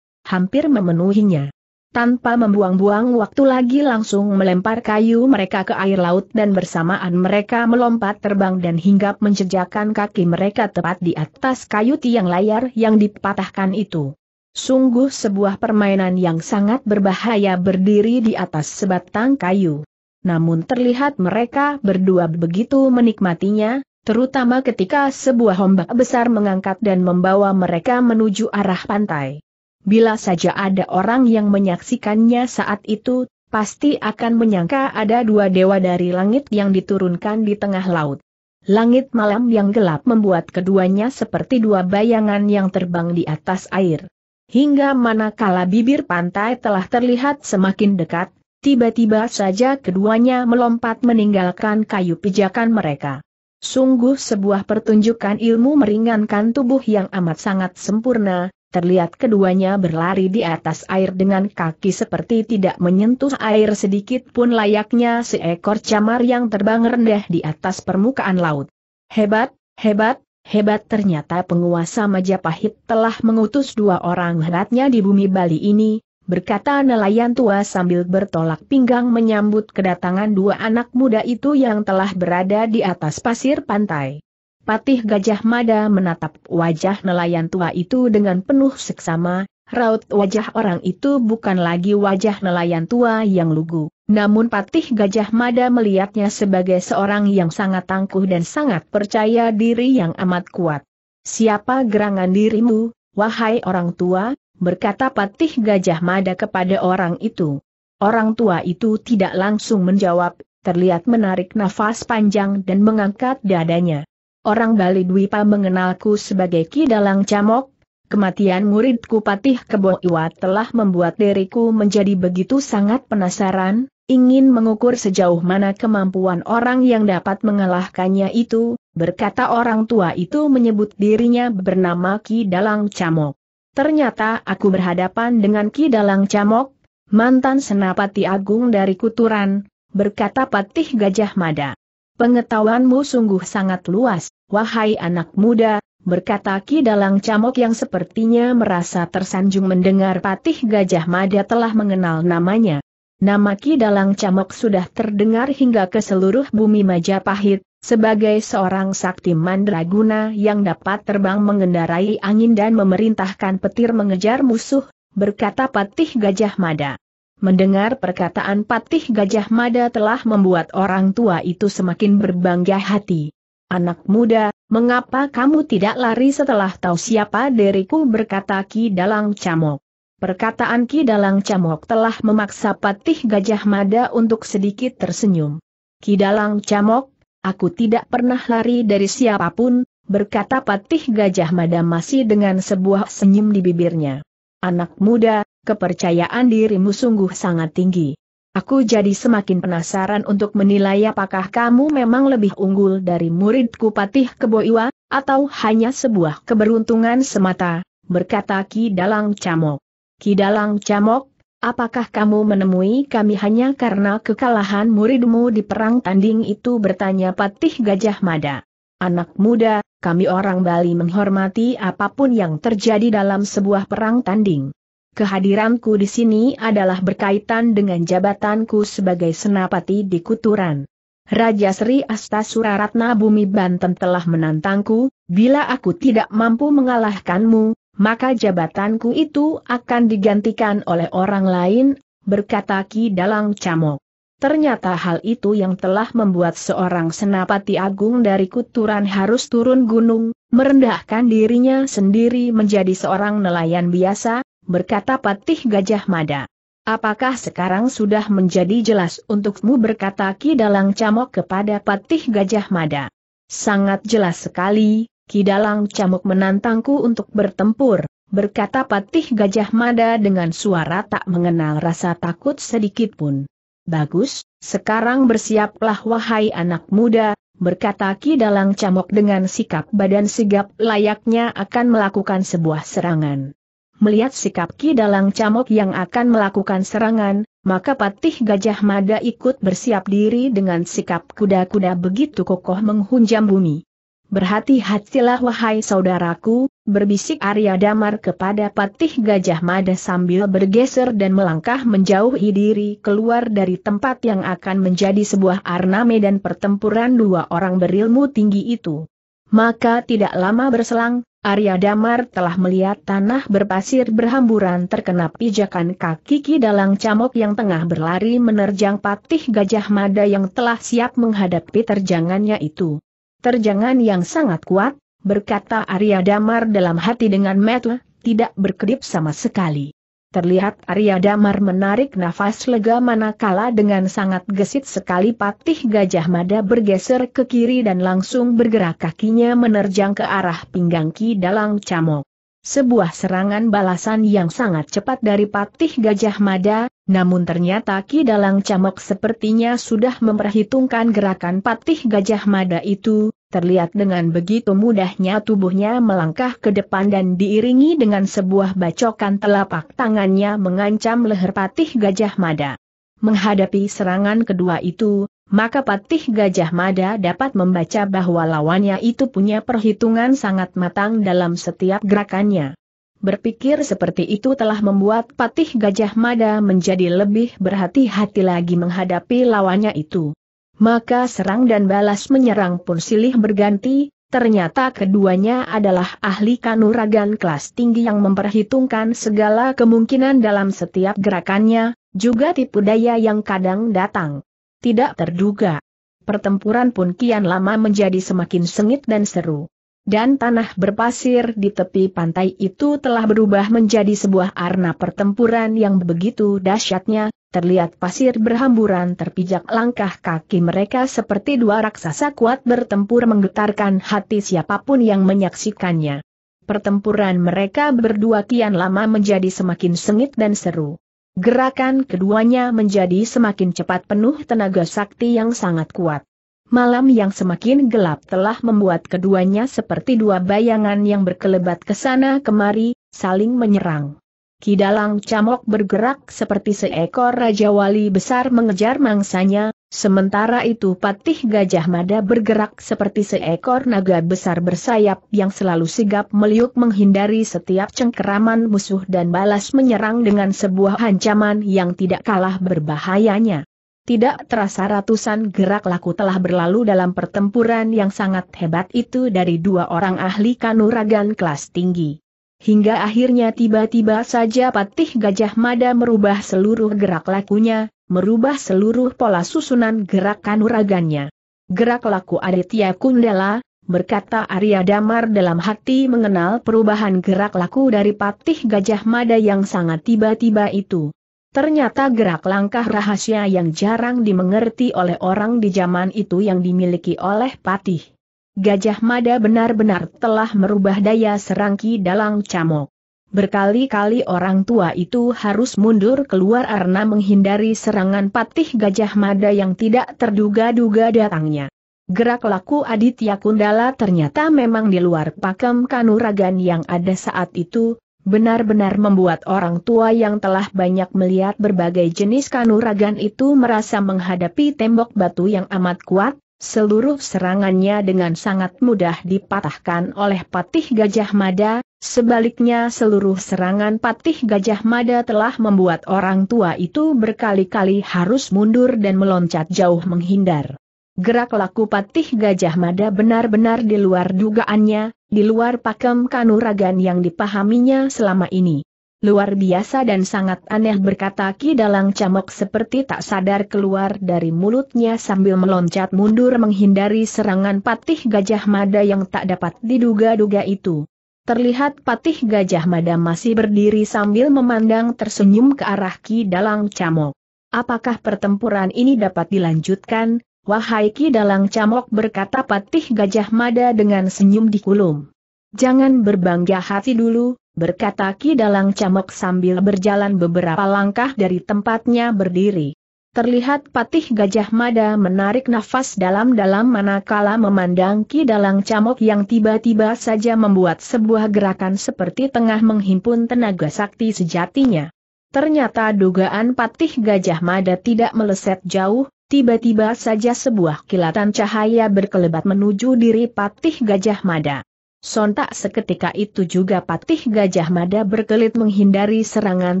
hampir memenuhinya. Tanpa membuang-buang waktu lagi langsung melempar kayu mereka ke air laut dan bersamaan mereka melompat terbang dan hinggap menjejakkan kaki mereka tepat di atas kayu tiang layar yang dipatahkan itu. Sungguh sebuah permainan yang sangat berbahaya berdiri di atas sebatang kayu. Namun terlihat mereka berdua begitu menikmatinya, terutama ketika sebuah ombak besar mengangkat dan membawa mereka menuju arah pantai. Bila saja ada orang yang menyaksikannya saat itu, pasti akan menyangka ada dua dewa dari langit yang diturunkan di tengah laut. Langit malam yang gelap membuat keduanya seperti dua bayangan yang terbang di atas air. Hingga manakala bibir pantai telah terlihat semakin dekat, tiba-tiba saja keduanya melompat meninggalkan kayu pijakan mereka. Sungguh sebuah pertunjukan ilmu meringankan tubuh yang amat sangat sempurna, terlihat keduanya berlari di atas air dengan kaki seperti tidak menyentuh air sedikit pun layaknya seekor camar yang terbang rendah di atas permukaan laut. Hebat, hebat, Hebat ternyata penguasa Majapahit telah mengutus dua orang heratnya di bumi Bali ini, berkata nelayan tua sambil bertolak pinggang menyambut kedatangan dua anak muda itu yang telah berada di atas pasir pantai. Patih Gajah Mada menatap wajah nelayan tua itu dengan penuh seksama, raut wajah orang itu bukan lagi wajah nelayan tua yang lugu. Namun Patih Gajah Mada melihatnya sebagai seorang yang sangat tangguh dan sangat percaya diri yang amat kuat. Siapa gerangan dirimu, wahai orang tua, berkata Patih Gajah Mada kepada orang itu. Orang tua itu tidak langsung menjawab, terlihat menarik nafas panjang dan mengangkat dadanya. Orang Bali Dwipa mengenalku sebagai Ki Dalang Camok, kematian muridku Patih Kebo Iwa telah membuat diriku menjadi begitu sangat penasaran, ingin mengukur sejauh mana kemampuan orang yang dapat mengalahkannya itu, berkata orang tua itu menyebut dirinya bernama Ki Dalang Camok. Ternyata aku berhadapan dengan Ki Dalang Camok, mantan senapati agung dari Kuturan, berkata Patih Gajah Mada. Pengetahuanmu sungguh sangat luas, wahai anak muda, berkata Ki Dalang Camok yang sepertinya merasa tersanjung mendengar Patih Gajah Mada telah mengenal namanya. Nama Ki Dalang Camok sudah terdengar hingga ke seluruh bumi Majapahit, sebagai seorang sakti mandraguna yang dapat terbang mengendarai angin dan memerintahkan petir mengejar musuh, berkata Patih Gajah Mada. Mendengar perkataan Patih Gajah Mada telah membuat orang tua itu semakin berbangga hati. Anak muda, mengapa kamu tidak lari setelah tahu siapa diriku berkata Ki Dalang Camok. Perkataan Ki Dalang Camok telah memaksa Patih Gajah Mada untuk sedikit tersenyum. Ki Dalang Camok, aku tidak pernah lari dari siapapun, berkata Patih Gajah Mada masih dengan sebuah senyum di bibirnya. Anak muda, kepercayaan dirimu sungguh sangat tinggi. Aku jadi semakin penasaran untuk menilai apakah kamu memang lebih unggul dari muridku Patih Keboiwa, atau hanya sebuah keberuntungan semata, berkata Ki Dalang Camok. Kidalang Camok, apakah kamu menemui kami hanya karena kekalahan muridmu di perang tanding itu bertanya Patih Gajah Mada. Anak muda, kami orang Bali menghormati apapun yang terjadi dalam sebuah perang tanding. Kehadiranku di sini adalah berkaitan dengan jabatanku sebagai senapati di Kuturan. Raja Sri Astasura Ratna Bumi Banten telah menantangku, bila aku tidak mampu mengalahkanmu, maka jabatanku itu akan digantikan oleh orang lain, berkata Ki Dalang Camok. Ternyata hal itu yang telah membuat seorang senapati agung dari Kuturan harus turun gunung, merendahkan dirinya sendiri menjadi seorang nelayan biasa, berkata Patih Gajah Mada. Apakah sekarang sudah menjadi jelas untukmu berkata Ki Dalang Camok kepada Patih Gajah Mada? Sangat jelas sekali, Kidalang Camuk menantangku untuk bertempur, berkata Patih Gajah Mada dengan suara tak mengenal rasa takut sedikit pun. Bagus, sekarang bersiaplah wahai anak muda, berkata Kidalang Camuk dengan sikap badan sigap layaknya akan melakukan sebuah serangan. Melihat sikap Kidalang Camuk yang akan melakukan serangan, maka Patih Gajah Mada ikut bersiap diri dengan sikap kuda-kuda begitu kokoh menghunjam bumi. Berhati-hatilah wahai saudaraku, berbisik Arya Damar kepada Patih Gajah Mada sambil bergeser dan melangkah menjauhi diri keluar dari tempat yang akan menjadi sebuah arena medan pertempuran dua orang berilmu tinggi itu. Maka tidak lama berselang, Arya Damar telah melihat tanah berpasir berhamburan terkena pijakan kaki Ki Dalang Camok yang tengah berlari menerjang patih Gajah Mada yang telah siap menghadapi terjangannya itu terjangan yang sangat kuat, berkata Arya Damar dalam hati dengan metu, tidak berkedip sama sekali. Terlihat Arya Damar menarik nafas lega manakala dengan sangat gesit sekali patih Gajah Mada bergeser ke kiri dan langsung bergerak kakinya menerjang ke arah pinggang Ki Dalang Camok. Sebuah serangan balasan yang sangat cepat dari patih Gajah Mada, namun ternyata Ki Dalang Camok sepertinya sudah memperhitungkan gerakan patih Gajah Mada itu, Terlihat dengan begitu mudahnya tubuhnya melangkah ke depan dan diiringi dengan sebuah bacokan telapak tangannya mengancam leher patih Gajah Mada. Menghadapi serangan kedua itu, maka patih Gajah Mada dapat membaca bahwa lawannya itu punya perhitungan sangat matang dalam setiap gerakannya. Berpikir seperti itu telah membuat patih Gajah Mada menjadi lebih berhati-hati lagi menghadapi lawannya itu. Maka serang dan balas menyerang pun silih berganti, ternyata keduanya adalah ahli kanuragan kelas tinggi yang memperhitungkan segala kemungkinan dalam setiap gerakannya, juga tipu daya yang kadang datang. Tidak terduga. Pertempuran pun kian lama menjadi semakin sengit dan seru. Dan tanah berpasir di tepi pantai itu telah berubah menjadi sebuah arena pertempuran yang begitu dahsyatnya, terlihat pasir berhamburan terpijak langkah kaki mereka seperti dua raksasa kuat bertempur menggetarkan hati siapapun yang menyaksikannya. Pertempuran mereka berdua kian lama menjadi semakin sengit dan seru. Gerakan keduanya menjadi semakin cepat penuh tenaga sakti yang sangat kuat. Malam yang semakin gelap telah membuat keduanya seperti dua bayangan yang berkelebat ke sana kemari, saling menyerang. Kidalang Camok bergerak seperti seekor Raja Wali besar mengejar mangsanya, sementara itu Patih Gajah Mada bergerak seperti seekor naga besar bersayap yang selalu sigap meliuk menghindari setiap cengkeraman musuh dan balas menyerang dengan sebuah ancaman yang tidak kalah berbahayanya. Tidak terasa ratusan gerak laku telah berlalu dalam pertempuran yang sangat hebat itu dari dua orang ahli kanuragan kelas tinggi. Hingga akhirnya tiba-tiba saja patih Gajah Mada merubah seluruh gerak lakunya, merubah seluruh pola susunan gerak kanuragannya. Gerak laku Aditya Kundala, berkata Arya Damar dalam hati mengenal perubahan gerak laku dari patih Gajah Mada yang sangat tiba-tiba itu. Ternyata gerak langkah rahasia yang jarang dimengerti oleh orang di zaman itu yang dimiliki oleh patih. Gajah Mada benar-benar telah merubah daya serang Ki Dalang Camok. Berkali-kali orang tua itu harus mundur keluar karena menghindari serangan patih Gajah Mada yang tidak terduga-duga datangnya. Gerak laku Aditya Kundala ternyata memang di luar pakem kanuragan yang ada saat itu, benar-benar membuat orang tua yang telah banyak melihat berbagai jenis kanuragan itu merasa menghadapi tembok batu yang amat kuat, seluruh serangannya dengan sangat mudah dipatahkan oleh Patih Gajah Mada, sebaliknya seluruh serangan Patih Gajah Mada telah membuat orang tua itu berkali-kali harus mundur dan meloncat jauh menghindar. Gerak laku Patih Gajah Mada benar-benar di luar dugaannya, di luar pakem kanuragan yang dipahaminya selama ini luar biasa dan sangat aneh berkata Ki Dalang Camok seperti tak sadar keluar dari mulutnya sambil meloncat mundur menghindari serangan patih Gajah Mada yang tak dapat diduga-duga itu. Terlihat patih Gajah Mada masih berdiri sambil memandang tersenyum ke arah Ki Dalang Camok. Apakah pertempuran ini dapat dilanjutkan? Wahai Ki Dalang Camok berkata patih Gajah Mada dengan senyum dikulum. Jangan berbangga hati dulu, berkata Ki Dalang Camok sambil berjalan beberapa langkah dari tempatnya berdiri. Terlihat Patih Gajah Mada menarik nafas dalam-dalam manakala memandang Ki Dalang Camok yang tiba-tiba saja membuat sebuah gerakan seperti tengah menghimpun tenaga sakti sejatinya. Ternyata dugaan Patih Gajah Mada tidak meleset jauh, tiba-tiba saja sebuah kilatan cahaya berkelebat menuju diri Patih Gajah Mada. Sontak seketika itu juga patih Gajah Mada berkelit menghindari serangan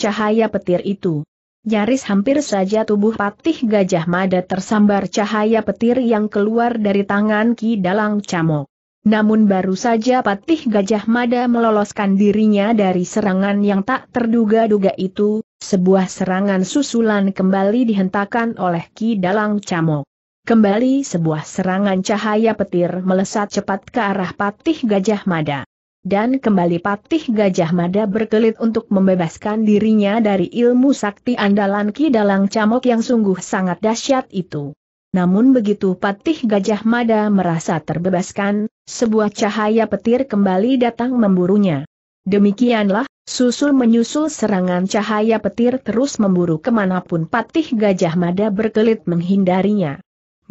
cahaya petir itu. Nyaris hampir saja tubuh patih Gajah Mada tersambar cahaya petir yang keluar dari tangan Ki Dalang Camok. Namun baru saja patih Gajah Mada meloloskan dirinya dari serangan yang tak terduga-duga itu, sebuah serangan susulan kembali dihentakkan oleh Ki Dalang Camok. Kembali sebuah serangan cahaya petir melesat cepat ke arah patih Gajah Mada. Dan kembali patih Gajah Mada berkelit untuk membebaskan dirinya dari ilmu sakti andalan Ki Dalang Camok yang sungguh sangat dahsyat itu. Namun begitu patih Gajah Mada merasa terbebaskan, sebuah cahaya petir kembali datang memburunya. Demikianlah, susul menyusul serangan cahaya petir terus memburu kemanapun patih Gajah Mada berkelit menghindarinya.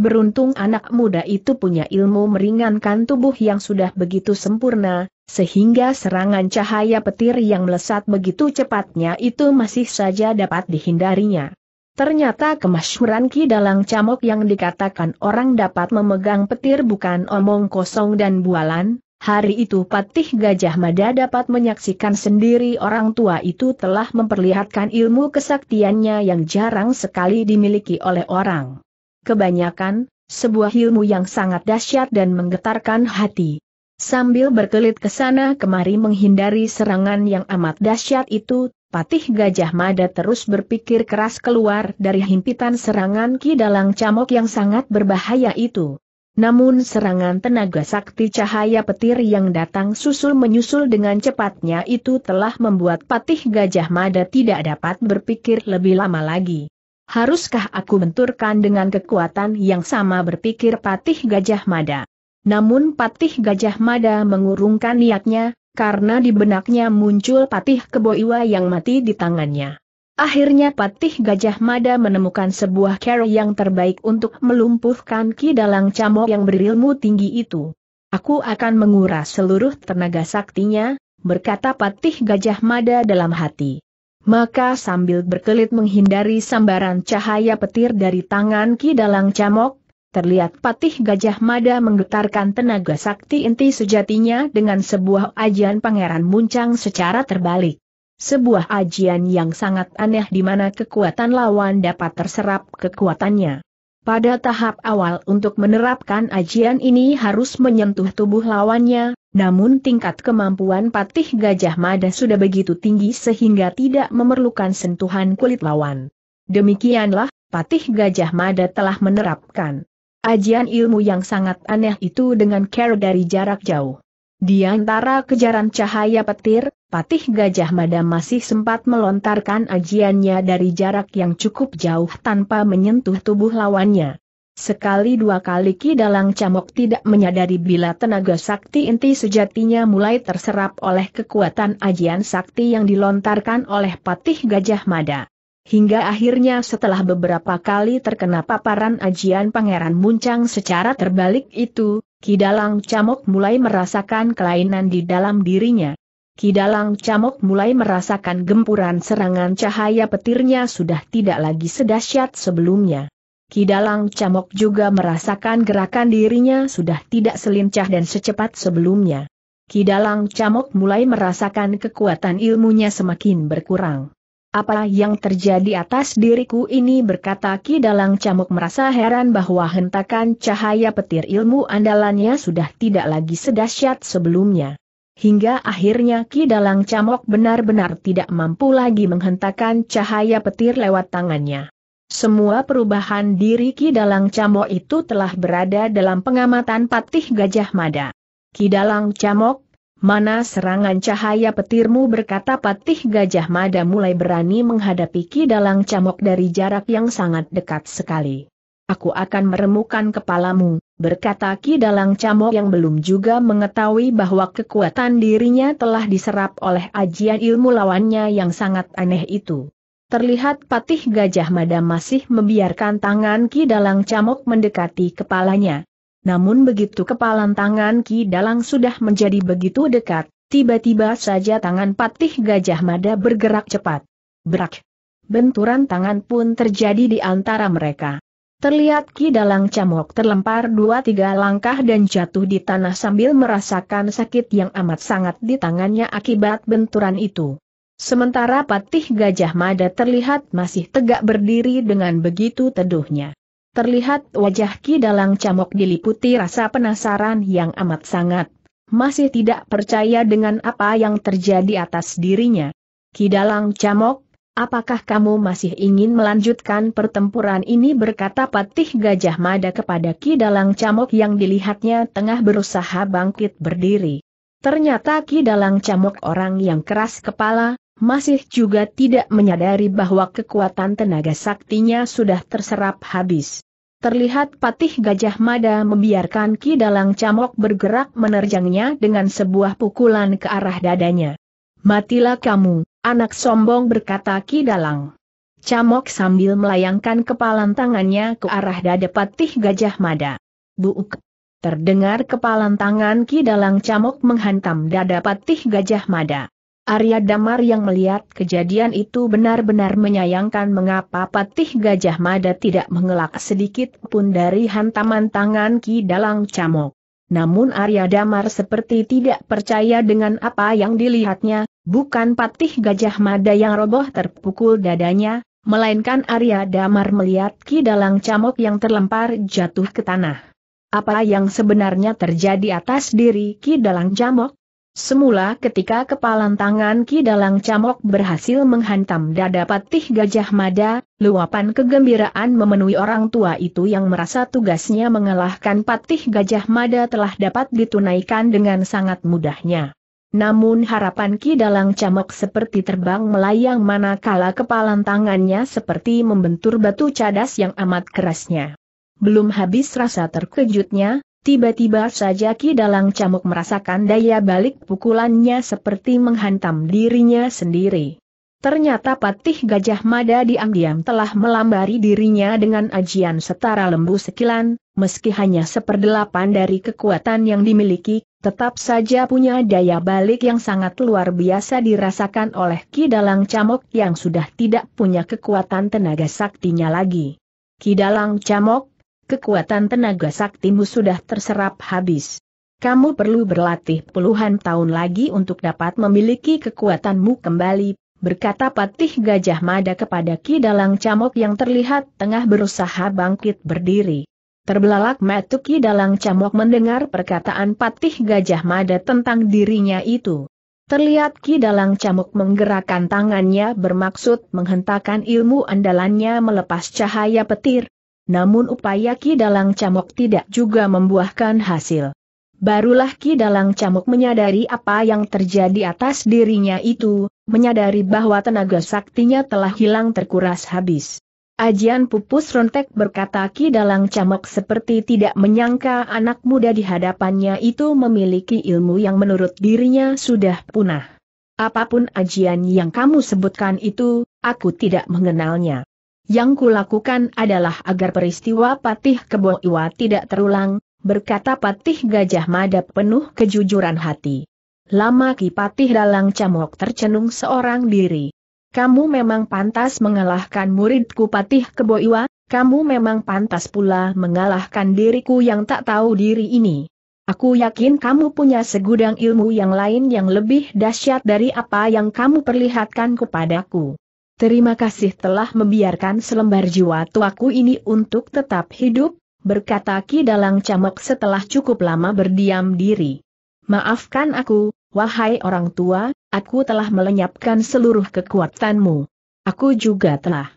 Beruntung anak muda itu punya ilmu meringankan tubuh yang sudah begitu sempurna, sehingga serangan cahaya petir yang melesat begitu cepatnya itu masih saja dapat dihindarinya. Ternyata kemasyuran Ki Dalang Camok yang dikatakan orang dapat memegang petir bukan omong kosong dan bualan, hari itu Patih Gajah Mada dapat menyaksikan sendiri orang tua itu telah memperlihatkan ilmu kesaktiannya yang jarang sekali dimiliki oleh orang kebanyakan, sebuah ilmu yang sangat dahsyat dan menggetarkan hati. Sambil berkelit ke sana kemari menghindari serangan yang amat dahsyat itu, Patih Gajah Mada terus berpikir keras keluar dari himpitan serangan Ki Dalang Camok yang sangat berbahaya itu. Namun serangan tenaga sakti cahaya petir yang datang susul-menyusul dengan cepatnya itu telah membuat Patih Gajah Mada tidak dapat berpikir lebih lama lagi haruskah aku benturkan dengan kekuatan yang sama berpikir Patih Gajah Mada. Namun Patih Gajah Mada mengurungkan niatnya, karena di benaknya muncul Patih Keboiwa yang mati di tangannya. Akhirnya Patih Gajah Mada menemukan sebuah cara yang terbaik untuk melumpuhkan Ki Dalang Camo yang berilmu tinggi itu. Aku akan menguras seluruh tenaga saktinya, berkata Patih Gajah Mada dalam hati. Maka sambil berkelit menghindari sambaran cahaya petir dari tangan Ki Dalang Camok, terlihat patih Gajah Mada menggetarkan tenaga sakti inti sejatinya dengan sebuah ajian Pangeran Muncang secara terbalik. Sebuah ajian yang sangat aneh di mana kekuatan lawan dapat terserap kekuatannya. Pada tahap awal untuk menerapkan ajian ini harus menyentuh tubuh lawannya, namun tingkat kemampuan patih gajah mada sudah begitu tinggi sehingga tidak memerlukan sentuhan kulit lawan. Demikianlah, patih gajah mada telah menerapkan ajian ilmu yang sangat aneh itu dengan care dari jarak jauh. Di antara kejaran cahaya petir, Patih Gajah Mada masih sempat melontarkan ajiannya dari jarak yang cukup jauh tanpa menyentuh tubuh lawannya. Sekali dua kali Ki Dalang Camok tidak menyadari bila tenaga sakti inti sejatinya mulai terserap oleh kekuatan ajian sakti yang dilontarkan oleh Patih Gajah Mada. Hingga akhirnya setelah beberapa kali terkena paparan ajian Pangeran Muncang secara terbalik itu, Ki Dalang Camok mulai merasakan kelainan di dalam dirinya. Kidalang Camok mulai merasakan gempuran serangan cahaya petirnya sudah tidak lagi sedahsyat sebelumnya. Kidalang Camok juga merasakan gerakan dirinya sudah tidak selincah dan secepat sebelumnya. Kidalang Camok mulai merasakan kekuatan ilmunya semakin berkurang. Apa yang terjadi atas diriku ini berkata Kidalang Camok merasa heran bahwa hentakan cahaya petir ilmu andalannya sudah tidak lagi sedahsyat sebelumnya hingga akhirnya Ki Dalang Camok benar-benar tidak mampu lagi menghentakkan cahaya petir lewat tangannya. Semua perubahan diri Ki Dalang Camok itu telah berada dalam pengamatan Patih Gajah Mada. Ki Dalang Camok, mana serangan cahaya petirmu berkata Patih Gajah Mada mulai berani menghadapi Ki Dalang Camok dari jarak yang sangat dekat sekali. Aku akan meremukan kepalamu, berkata Ki Dalang Camo yang belum juga mengetahui bahwa kekuatan dirinya telah diserap oleh ajian ilmu lawannya yang sangat aneh itu. Terlihat patih gajah mada masih membiarkan tangan Ki Dalang Camok mendekati kepalanya. Namun begitu kepalan tangan Ki Dalang sudah menjadi begitu dekat, tiba-tiba saja tangan patih gajah mada bergerak cepat. Berak! Benturan tangan pun terjadi di antara mereka. Terlihat Ki Dalang Camok terlempar dua tiga langkah dan jatuh di tanah sambil merasakan sakit yang amat sangat di tangannya akibat benturan itu. Sementara Patih Gajah Mada terlihat masih tegak berdiri dengan begitu teduhnya. Terlihat wajah Ki Dalang Camok diliputi rasa penasaran yang amat sangat masih tidak percaya dengan apa yang terjadi atas dirinya. Ki Dalang Camok, Apakah kamu masih ingin melanjutkan pertempuran ini berkata Patih Gajah Mada kepada Ki Dalang Camok yang dilihatnya tengah berusaha bangkit berdiri. Ternyata Ki Dalang Camok orang yang keras kepala, masih juga tidak menyadari bahwa kekuatan tenaga saktinya sudah terserap habis. Terlihat Patih Gajah Mada membiarkan Ki Dalang Camok bergerak menerjangnya dengan sebuah pukulan ke arah dadanya. Matilah kamu! Anak sombong berkata Ki Dalang. Camok sambil melayangkan kepalan tangannya ke arah dada patih Gajah Mada. Buuk. Terdengar kepalan tangan Ki Dalang Camok menghantam dada patih Gajah Mada. Arya Damar yang melihat kejadian itu benar-benar menyayangkan mengapa patih Gajah Mada tidak mengelak sedikit pun dari hantaman tangan Ki Dalang Camok. Namun Arya Damar seperti tidak percaya dengan apa yang dilihatnya, bukan patih gajah mada yang roboh terpukul dadanya, melainkan Arya Damar melihat ki Dalang camok yang terlempar jatuh ke tanah. Apa yang sebenarnya terjadi atas diri Ki Dalang camok? Semula ketika kepalan tangan Ki Dalang Camok berhasil menghantam dada patih Gajah Mada, luapan kegembiraan memenuhi orang tua itu yang merasa tugasnya mengalahkan patih Gajah Mada telah dapat ditunaikan dengan sangat mudahnya. Namun harapan Ki Dalang Camok seperti terbang melayang manakala kepalan tangannya seperti membentur batu cadas yang amat kerasnya. Belum habis rasa terkejutnya, Tiba-tiba saja Ki Dalang Camuk merasakan daya balik pukulannya seperti menghantam dirinya sendiri. Ternyata patih Gajah Mada diam-diam telah melambari dirinya dengan ajian setara lembu sekilan, meski hanya seperdelapan dari kekuatan yang dimiliki, tetap saja punya daya balik yang sangat luar biasa dirasakan oleh Ki Dalang Camok yang sudah tidak punya kekuatan tenaga saktinya lagi. Ki Dalang Camok, kekuatan tenaga saktimu sudah terserap habis. Kamu perlu berlatih puluhan tahun lagi untuk dapat memiliki kekuatanmu kembali, berkata Patih Gajah Mada kepada Ki Dalang Camok yang terlihat tengah berusaha bangkit berdiri. Terbelalak mata Ki Dalang Camok mendengar perkataan Patih Gajah Mada tentang dirinya itu. Terlihat Ki Dalang Camok menggerakkan tangannya bermaksud menghentakkan ilmu andalannya melepas cahaya petir, namun upaya Ki Dalang Camok tidak juga membuahkan hasil. Barulah Ki Dalang Camok menyadari apa yang terjadi atas dirinya itu, menyadari bahwa tenaga saktinya telah hilang terkuras habis. Ajian Pupus Rontek berkata Ki Dalang Camok seperti tidak menyangka anak muda di hadapannya itu memiliki ilmu yang menurut dirinya sudah punah. Apapun ajian yang kamu sebutkan itu, aku tidak mengenalnya. Yang kulakukan adalah agar peristiwa Patih Kebo Iwa tidak terulang, berkata Patih Gajah Mada penuh kejujuran hati. Lama Ki Patih Dalang Camok tercenung seorang diri. Kamu memang pantas mengalahkan muridku Patih Kebo Iwa, kamu memang pantas pula mengalahkan diriku yang tak tahu diri ini. Aku yakin kamu punya segudang ilmu yang lain yang lebih dahsyat dari apa yang kamu perlihatkan kepadaku. Terima kasih telah membiarkan selembar jiwa tuaku ini untuk tetap hidup, berkata Ki Dalang Camok setelah cukup lama berdiam diri. Maafkan aku, wahai orang tua, aku telah melenyapkan seluruh kekuatanmu. Aku juga telah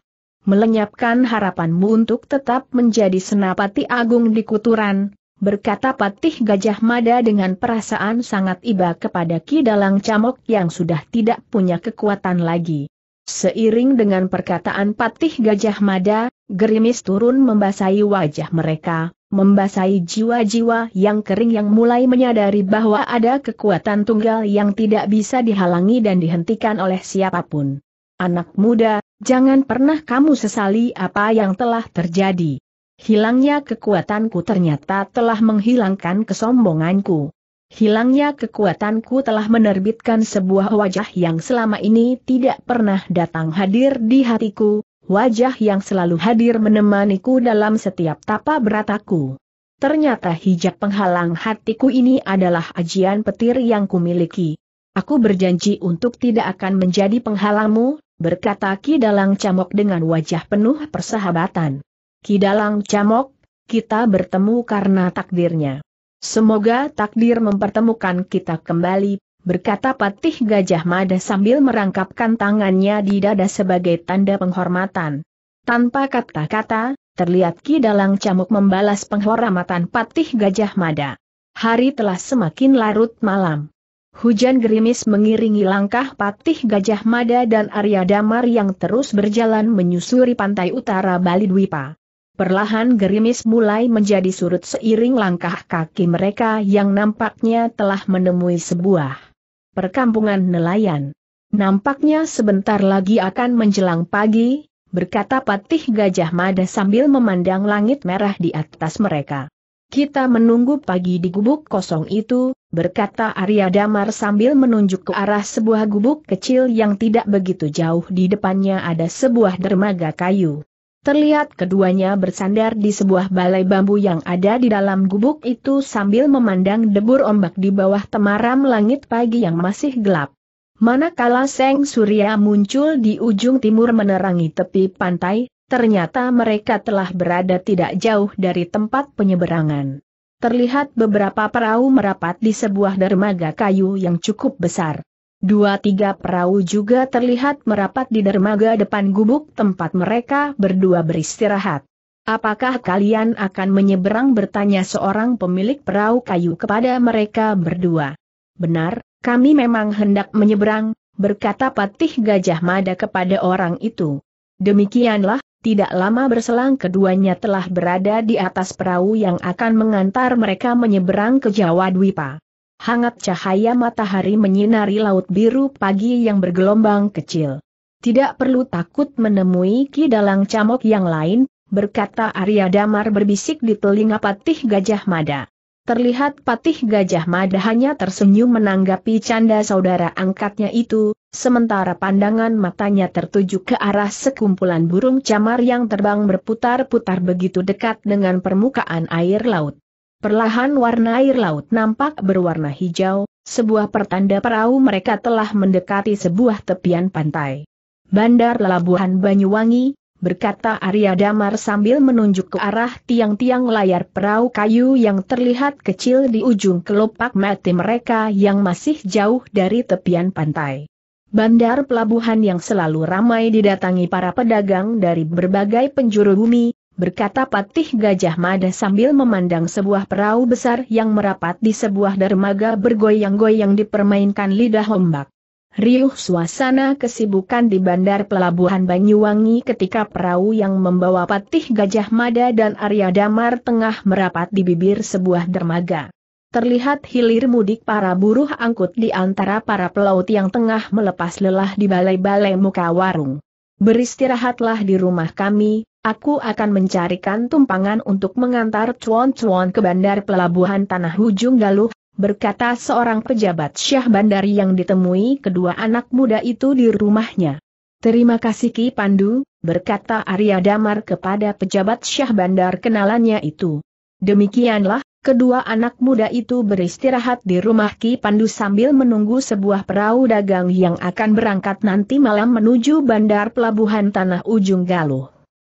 melenyapkan harapanmu untuk tetap menjadi senapati agung di Kuturan, berkata Patih Gajah Mada dengan perasaan sangat iba kepada Ki Dalang Camok yang sudah tidak punya kekuatan lagi. Seiring dengan perkataan patih Gajah Mada, gerimis turun membasahi wajah mereka, membasahi jiwa-jiwa yang kering yang mulai menyadari bahwa ada kekuatan tunggal yang tidak bisa dihalangi dan dihentikan oleh siapapun. Anak muda, jangan pernah kamu sesali apa yang telah terjadi. Hilangnya kekuatanku ternyata telah menghilangkan kesombonganku. Hilangnya kekuatanku telah menerbitkan sebuah wajah yang selama ini tidak pernah datang hadir di hatiku, wajah yang selalu hadir menemaniku dalam setiap tapa berataku. Ternyata hijab penghalang hatiku ini adalah ajian petir yang kumiliki. Aku berjanji untuk tidak akan menjadi penghalangmu, berkata Ki Dalang Camok dengan wajah penuh persahabatan. Ki Dalang Camok, kita bertemu karena takdirnya. Semoga takdir mempertemukan kita kembali, berkata Patih Gajah Mada sambil merangkapkan tangannya di dada sebagai tanda penghormatan. Tanpa kata-kata, terlihat Ki Dalang Camuk membalas penghormatan Patih Gajah Mada. Hari telah semakin larut malam. Hujan gerimis mengiringi langkah Patih Gajah Mada dan Arya Damar yang terus berjalan menyusuri pantai utara Bali Dwipa. Perlahan gerimis mulai menjadi surut seiring langkah kaki mereka yang nampaknya telah menemui sebuah perkampungan nelayan. Nampaknya sebentar lagi akan menjelang pagi, berkata Patih Gajah Mada sambil memandang langit merah di atas mereka. Kita menunggu pagi di gubuk kosong itu, berkata Arya Damar sambil menunjuk ke arah sebuah gubuk kecil yang tidak begitu jauh di depannya ada sebuah dermaga kayu. Terlihat keduanya bersandar di sebuah balai bambu yang ada di dalam gubuk itu sambil memandang debur ombak di bawah temaram langit pagi yang masih gelap. Manakala Seng Surya muncul di ujung timur menerangi tepi pantai, ternyata mereka telah berada tidak jauh dari tempat penyeberangan. Terlihat beberapa perahu merapat di sebuah dermaga kayu yang cukup besar. Dua-tiga perahu juga terlihat merapat di dermaga depan gubuk tempat mereka berdua beristirahat. Apakah kalian akan menyeberang bertanya seorang pemilik perahu kayu kepada mereka berdua? Benar, kami memang hendak menyeberang, berkata Patih Gajah Mada kepada orang itu. Demikianlah, tidak lama berselang keduanya telah berada di atas perahu yang akan mengantar mereka menyeberang ke Jawa Dwipa hangat cahaya matahari menyinari laut biru pagi yang bergelombang kecil. Tidak perlu takut menemui kidalang camok yang lain, berkata Arya Damar berbisik di telinga Patih Gajah Mada. Terlihat Patih Gajah Mada hanya tersenyum menanggapi canda saudara angkatnya itu, sementara pandangan matanya tertuju ke arah sekumpulan burung camar yang terbang berputar-putar begitu dekat dengan permukaan air laut. Perlahan warna air laut nampak berwarna hijau, sebuah pertanda perahu mereka telah mendekati sebuah tepian pantai. Bandar Labuhan Banyuwangi, berkata Arya Damar sambil menunjuk ke arah tiang-tiang layar perahu kayu yang terlihat kecil di ujung kelopak mati mereka yang masih jauh dari tepian pantai. Bandar pelabuhan yang selalu ramai didatangi para pedagang dari berbagai penjuru bumi, berkata Patih Gajah Mada sambil memandang sebuah perahu besar yang merapat di sebuah dermaga bergoyang-goyang dipermainkan lidah ombak. Riuh suasana kesibukan di bandar pelabuhan Banyuwangi ketika perahu yang membawa Patih Gajah Mada dan Arya Damar tengah merapat di bibir sebuah dermaga. Terlihat hilir mudik para buruh angkut di antara para pelaut yang tengah melepas lelah di balai-balai muka warung. Beristirahatlah di rumah kami, Aku akan mencarikan tumpangan untuk mengantar cuan-cuan ke bandar pelabuhan Tanah Ujung Galuh, berkata seorang pejabat Syah Bandar yang ditemui kedua anak muda itu di rumahnya. Terima kasih Ki Pandu, berkata Arya Damar kepada pejabat Syah Bandar kenalannya itu. Demikianlah, Kedua anak muda itu beristirahat di rumah Ki Pandu sambil menunggu sebuah perahu dagang yang akan berangkat nanti malam menuju bandar pelabuhan Tanah Ujung Galuh.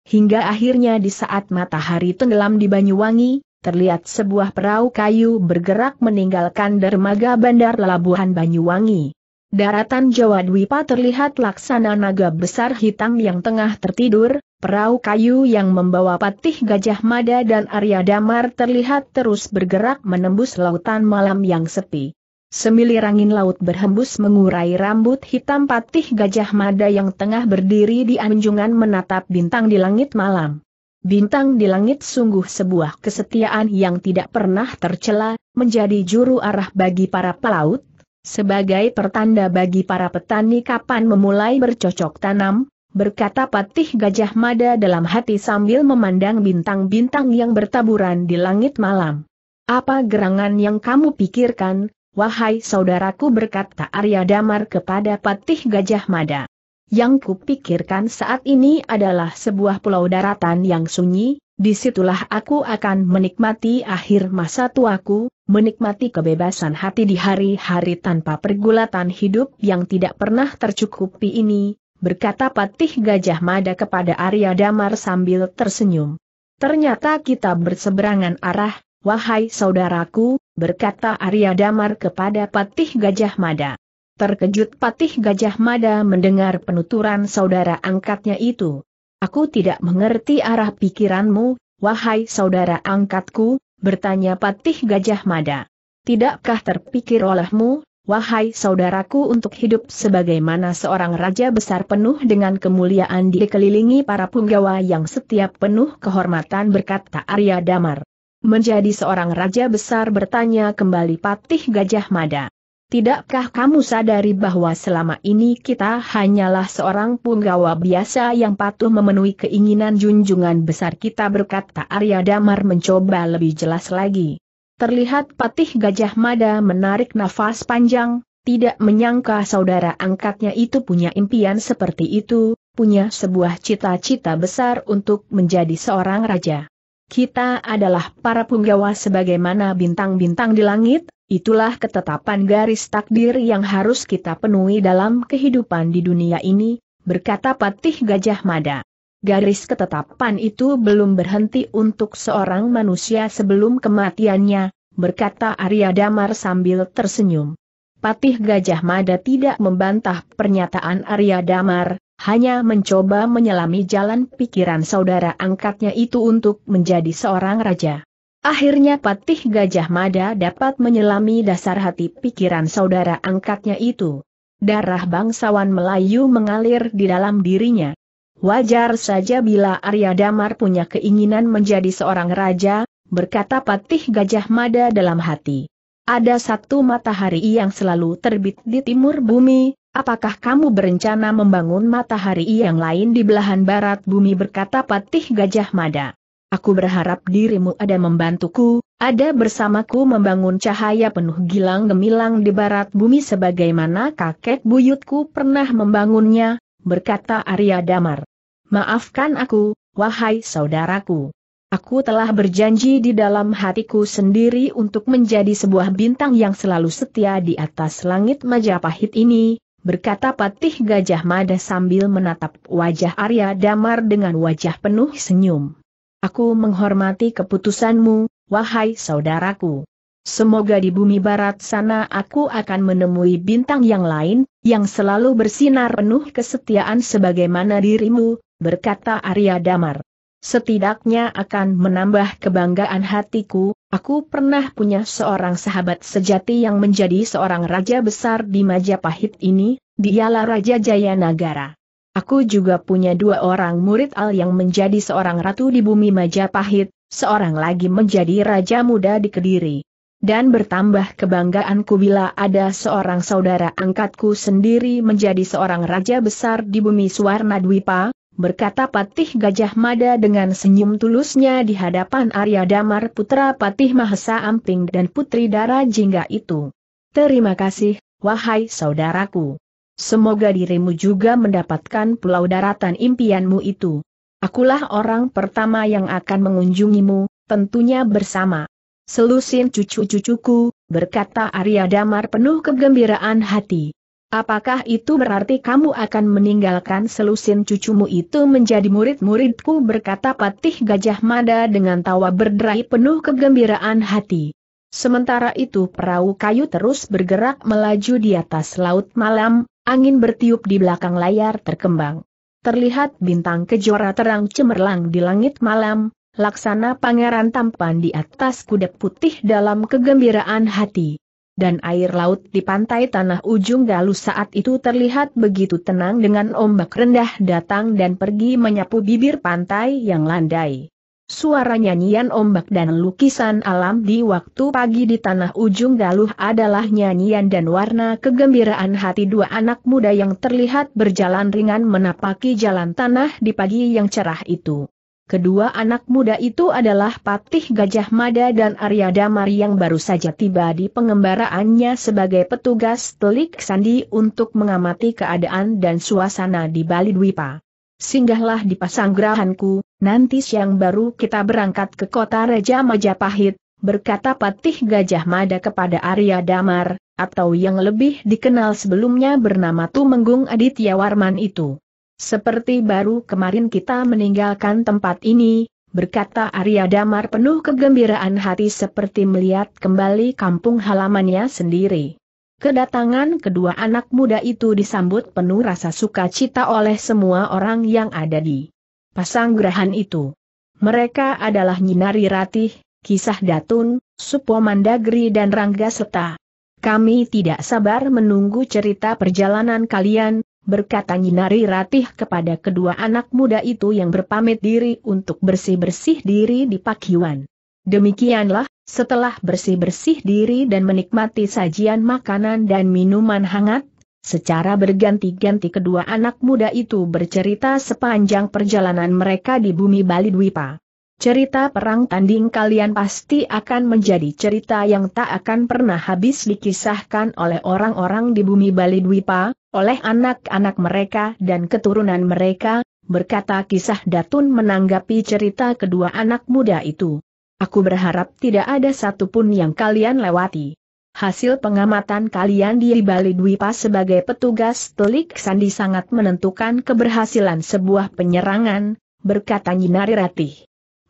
Hingga akhirnya di saat matahari tenggelam di Banyuwangi, terlihat sebuah perahu kayu bergerak meninggalkan dermaga bandar Labuhan Banyuwangi. Daratan Jawa Dwipa terlihat laksana naga besar hitam yang tengah tertidur, perahu kayu yang membawa patih Gajah Mada dan Arya Damar terlihat terus bergerak menembus lautan malam yang sepi. Semilir angin laut berhembus mengurai rambut hitam patih gajah mada yang tengah berdiri di anjungan menatap bintang di langit malam. Bintang di langit sungguh sebuah kesetiaan yang tidak pernah tercela, menjadi juru arah bagi para pelaut, sebagai pertanda bagi para petani kapan memulai bercocok tanam, berkata patih gajah mada dalam hati sambil memandang bintang-bintang yang bertaburan di langit malam. Apa gerangan yang kamu pikirkan, Wahai saudaraku berkata Arya Damar kepada Patih Gajah Mada. Yang kupikirkan saat ini adalah sebuah pulau daratan yang sunyi, disitulah aku akan menikmati akhir masa tuaku, menikmati kebebasan hati di hari-hari tanpa pergulatan hidup yang tidak pernah tercukupi ini, berkata Patih Gajah Mada kepada Arya Damar sambil tersenyum. Ternyata kita berseberangan arah, wahai saudaraku, berkata Arya Damar kepada Patih Gajah Mada. Terkejut Patih Gajah Mada mendengar penuturan saudara angkatnya itu. Aku tidak mengerti arah pikiranmu, wahai saudara angkatku, bertanya Patih Gajah Mada. Tidakkah terpikir olehmu, wahai saudaraku untuk hidup sebagaimana seorang raja besar penuh dengan kemuliaan dikelilingi para punggawa yang setiap penuh kehormatan berkata Arya Damar. Menjadi seorang raja besar bertanya kembali Patih Gajah Mada. Tidakkah kamu sadari bahwa selama ini kita hanyalah seorang punggawa biasa yang patuh memenuhi keinginan junjungan besar kita berkata Arya Damar mencoba lebih jelas lagi. Terlihat Patih Gajah Mada menarik nafas panjang, tidak menyangka saudara angkatnya itu punya impian seperti itu, punya sebuah cita-cita besar untuk menjadi seorang raja. Kita adalah para punggawa sebagaimana bintang-bintang di langit, itulah ketetapan garis takdir yang harus kita penuhi dalam kehidupan di dunia ini, berkata Patih Gajah Mada. Garis ketetapan itu belum berhenti untuk seorang manusia sebelum kematiannya, berkata Arya Damar sambil tersenyum. Patih Gajah Mada tidak membantah pernyataan Arya Damar, hanya mencoba menyelami jalan pikiran saudara angkatnya itu untuk menjadi seorang raja. Akhirnya Patih Gajah Mada dapat menyelami dasar hati pikiran saudara angkatnya itu. Darah bangsawan Melayu mengalir di dalam dirinya. Wajar saja bila Arya Damar punya keinginan menjadi seorang raja, berkata Patih Gajah Mada dalam hati. Ada satu matahari yang selalu terbit di timur bumi, Apakah kamu berencana membangun matahari yang lain di belahan barat bumi berkata Patih Gajah Mada. Aku berharap dirimu ada membantuku, ada bersamaku membangun cahaya penuh gilang gemilang di barat bumi sebagaimana kakek buyutku pernah membangunnya, berkata Arya Damar. Maafkan aku, wahai saudaraku. Aku telah berjanji di dalam hatiku sendiri untuk menjadi sebuah bintang yang selalu setia di atas langit Majapahit ini, berkata Patih Gajah Mada sambil menatap wajah Arya Damar dengan wajah penuh senyum. Aku menghormati keputusanmu, wahai saudaraku. Semoga di bumi barat sana aku akan menemui bintang yang lain, yang selalu bersinar penuh kesetiaan sebagaimana dirimu, berkata Arya Damar setidaknya akan menambah kebanggaan hatiku, aku pernah punya seorang sahabat sejati yang menjadi seorang raja besar di Majapahit ini, dialah Raja Jayanagara. Aku juga punya dua orang murid Al yang menjadi seorang ratu di bumi Majapahit, seorang lagi menjadi raja muda di Kediri. Dan bertambah kebanggaanku bila ada seorang saudara angkatku sendiri menjadi seorang raja besar di bumi Suwarnadwipa, berkata Patih Gajah Mada dengan senyum tulusnya di hadapan Arya Damar putra Patih Mahesa Amping dan putri Dara Jingga itu. Terima kasih, wahai saudaraku. Semoga dirimu juga mendapatkan pulau daratan impianmu itu. Akulah orang pertama yang akan mengunjungimu, tentunya bersama. Selusin cucu-cucuku, berkata Arya Damar penuh kegembiraan hati. Apakah itu berarti kamu akan meninggalkan selusin cucumu itu menjadi murid-muridku berkata Patih Gajah Mada dengan tawa berderai penuh kegembiraan hati. Sementara itu perahu kayu terus bergerak melaju di atas laut malam, angin bertiup di belakang layar terkembang. Terlihat bintang kejora terang cemerlang di langit malam, laksana pangeran tampan di atas kuda putih dalam kegembiraan hati dan air laut di pantai tanah ujung galu saat itu terlihat begitu tenang dengan ombak rendah datang dan pergi menyapu bibir pantai yang landai. Suara nyanyian ombak dan lukisan alam di waktu pagi di tanah ujung galuh adalah nyanyian dan warna kegembiraan hati dua anak muda yang terlihat berjalan ringan menapaki jalan tanah di pagi yang cerah itu. Kedua anak muda itu adalah Patih Gajah Mada dan Arya Damar yang baru saja tiba di pengembaraannya sebagai petugas telik sandi untuk mengamati keadaan dan suasana di Bali Dwipa. Singgahlah di Pasanggrahanku, nanti siang baru kita berangkat ke kota Raja Majapahit, berkata Patih Gajah Mada kepada Arya Damar, atau yang lebih dikenal sebelumnya bernama Tumenggung Aditya Warman itu. Seperti baru kemarin kita meninggalkan tempat ini, berkata Arya Damar penuh kegembiraan hati seperti melihat kembali kampung halamannya sendiri. Kedatangan kedua anak muda itu disambut penuh rasa sukacita oleh semua orang yang ada di pasanggrahan itu. Mereka adalah Nyinari Ratih, Kisah Datun, Supo Mandagri dan Rangga Seta. Kami tidak sabar menunggu cerita perjalanan kalian, berkata Nyinari Ratih kepada kedua anak muda itu yang berpamit diri untuk bersih-bersih diri di Pakiwan. Demikianlah, setelah bersih-bersih diri dan menikmati sajian makanan dan minuman hangat, secara berganti-ganti kedua anak muda itu bercerita sepanjang perjalanan mereka di bumi Bali Dwipa. Cerita perang tanding kalian pasti akan menjadi cerita yang tak akan pernah habis dikisahkan oleh orang-orang di bumi Bali Dwipa, oleh anak-anak mereka dan keturunan mereka, berkata kisah Datun menanggapi cerita kedua anak muda itu. Aku berharap tidak ada satupun yang kalian lewati. Hasil pengamatan kalian di Bali Dwipa sebagai petugas telik sandi sangat menentukan keberhasilan sebuah penyerangan, berkata Nyinari Ratih.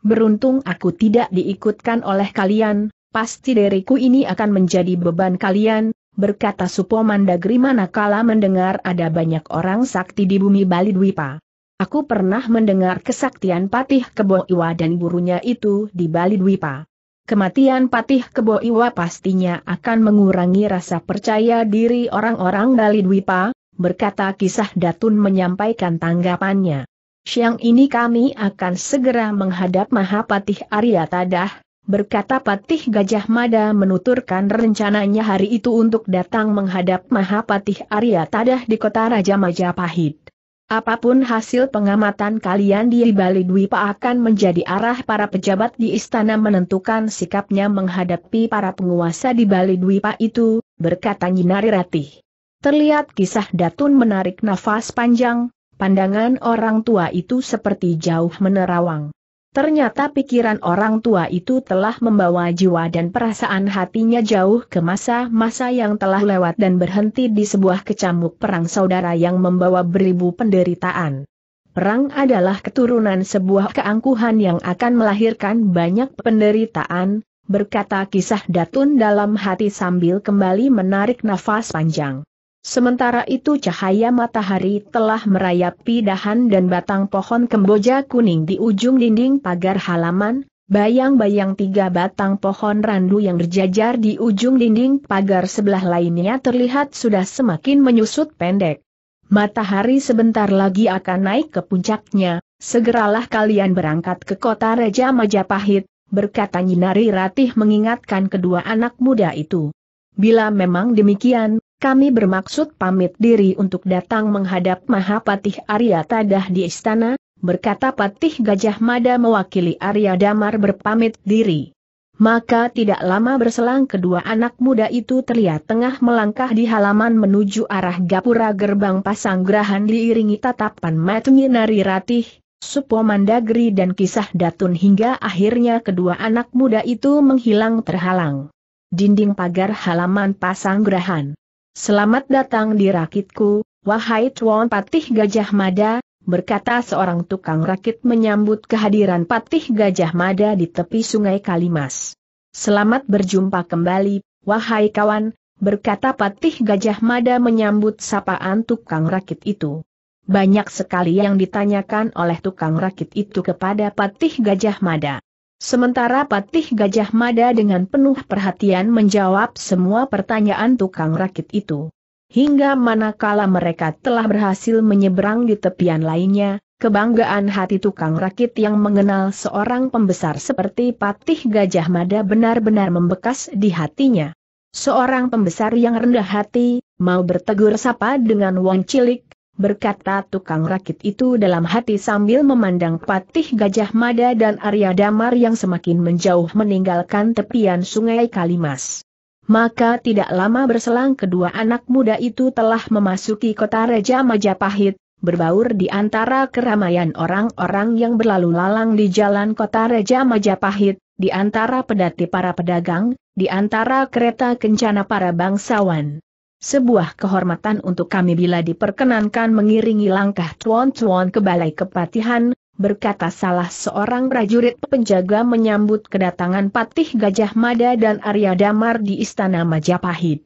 Beruntung aku tidak diikutkan oleh kalian, pasti deriku ini akan menjadi beban kalian, berkata Supo Mandagri kala mendengar ada banyak orang sakti di bumi Bali Dwipa. Aku pernah mendengar kesaktian Patih Kebo Iwa dan burunya itu di Bali Dwipa. Kematian Patih Kebo Iwa pastinya akan mengurangi rasa percaya diri orang-orang Bali Dwipa, berkata kisah Datun menyampaikan tanggapannya. Siang ini kami akan segera menghadap Mahapatih Arya Tadah, berkata Patih Gajah Mada menuturkan rencananya hari itu untuk datang menghadap Mahapatih Arya Tadah di kota Raja Majapahit. Apapun hasil pengamatan kalian di Bali Dwipa akan menjadi arah para pejabat di istana menentukan sikapnya menghadapi para penguasa di Bali Dwipa itu, berkata Nyinari Ratih. Terlihat kisah Datun menarik nafas panjang, pandangan orang tua itu seperti jauh menerawang. Ternyata pikiran orang tua itu telah membawa jiwa dan perasaan hatinya jauh ke masa-masa yang telah lewat dan berhenti di sebuah kecamuk perang saudara yang membawa beribu penderitaan. Perang adalah keturunan sebuah keangkuhan yang akan melahirkan banyak penderitaan, berkata kisah Datun dalam hati sambil kembali menarik nafas panjang. Sementara itu cahaya matahari telah merayapi dahan dan batang pohon kemboja kuning di ujung dinding pagar halaman, bayang-bayang tiga batang pohon randu yang berjajar di ujung dinding pagar sebelah lainnya terlihat sudah semakin menyusut pendek. Matahari sebentar lagi akan naik ke puncaknya, segeralah kalian berangkat ke kota Raja Majapahit, berkata Nyinari Ratih mengingatkan kedua anak muda itu. Bila memang demikian, kami bermaksud pamit diri untuk datang menghadap Mahapatih Arya Tadah di istana, berkata Patih Gajah Mada mewakili Arya Damar berpamit diri. Maka tidak lama berselang kedua anak muda itu terlihat tengah melangkah di halaman menuju arah gapura gerbang Pasanggrahan diiringi tatapan matunya Nari Ratih, Supo Mandagri dan kisah Datun hingga akhirnya kedua anak muda itu menghilang terhalang. Dinding pagar halaman Pasanggrahan Selamat datang di rakitku, wahai Tuan Patih Gajah Mada, berkata seorang tukang rakit menyambut kehadiran Patih Gajah Mada di tepi sungai Kalimas. Selamat berjumpa kembali, wahai kawan, berkata Patih Gajah Mada menyambut sapaan tukang rakit itu. Banyak sekali yang ditanyakan oleh tukang rakit itu kepada Patih Gajah Mada. Sementara Patih Gajah Mada dengan penuh perhatian menjawab semua pertanyaan tukang rakit itu. Hingga manakala mereka telah berhasil menyeberang di tepian lainnya, kebanggaan hati tukang rakit yang mengenal seorang pembesar seperti Patih Gajah Mada benar-benar membekas di hatinya. Seorang pembesar yang rendah hati, mau bertegur sapa dengan Wong Cilik, berkata tukang rakit itu dalam hati sambil memandang patih Gajah Mada dan Arya Damar yang semakin menjauh meninggalkan tepian sungai Kalimas. Maka tidak lama berselang kedua anak muda itu telah memasuki kota raja Majapahit, berbaur di antara keramaian orang-orang yang berlalu lalang di jalan kota raja Majapahit, di antara pedati para pedagang, di antara kereta kencana para bangsawan sebuah kehormatan untuk kami bila diperkenankan mengiringi langkah tuan-tuan ke Balai Kepatihan, berkata salah seorang prajurit penjaga menyambut kedatangan Patih Gajah Mada dan Arya Damar di Istana Majapahit.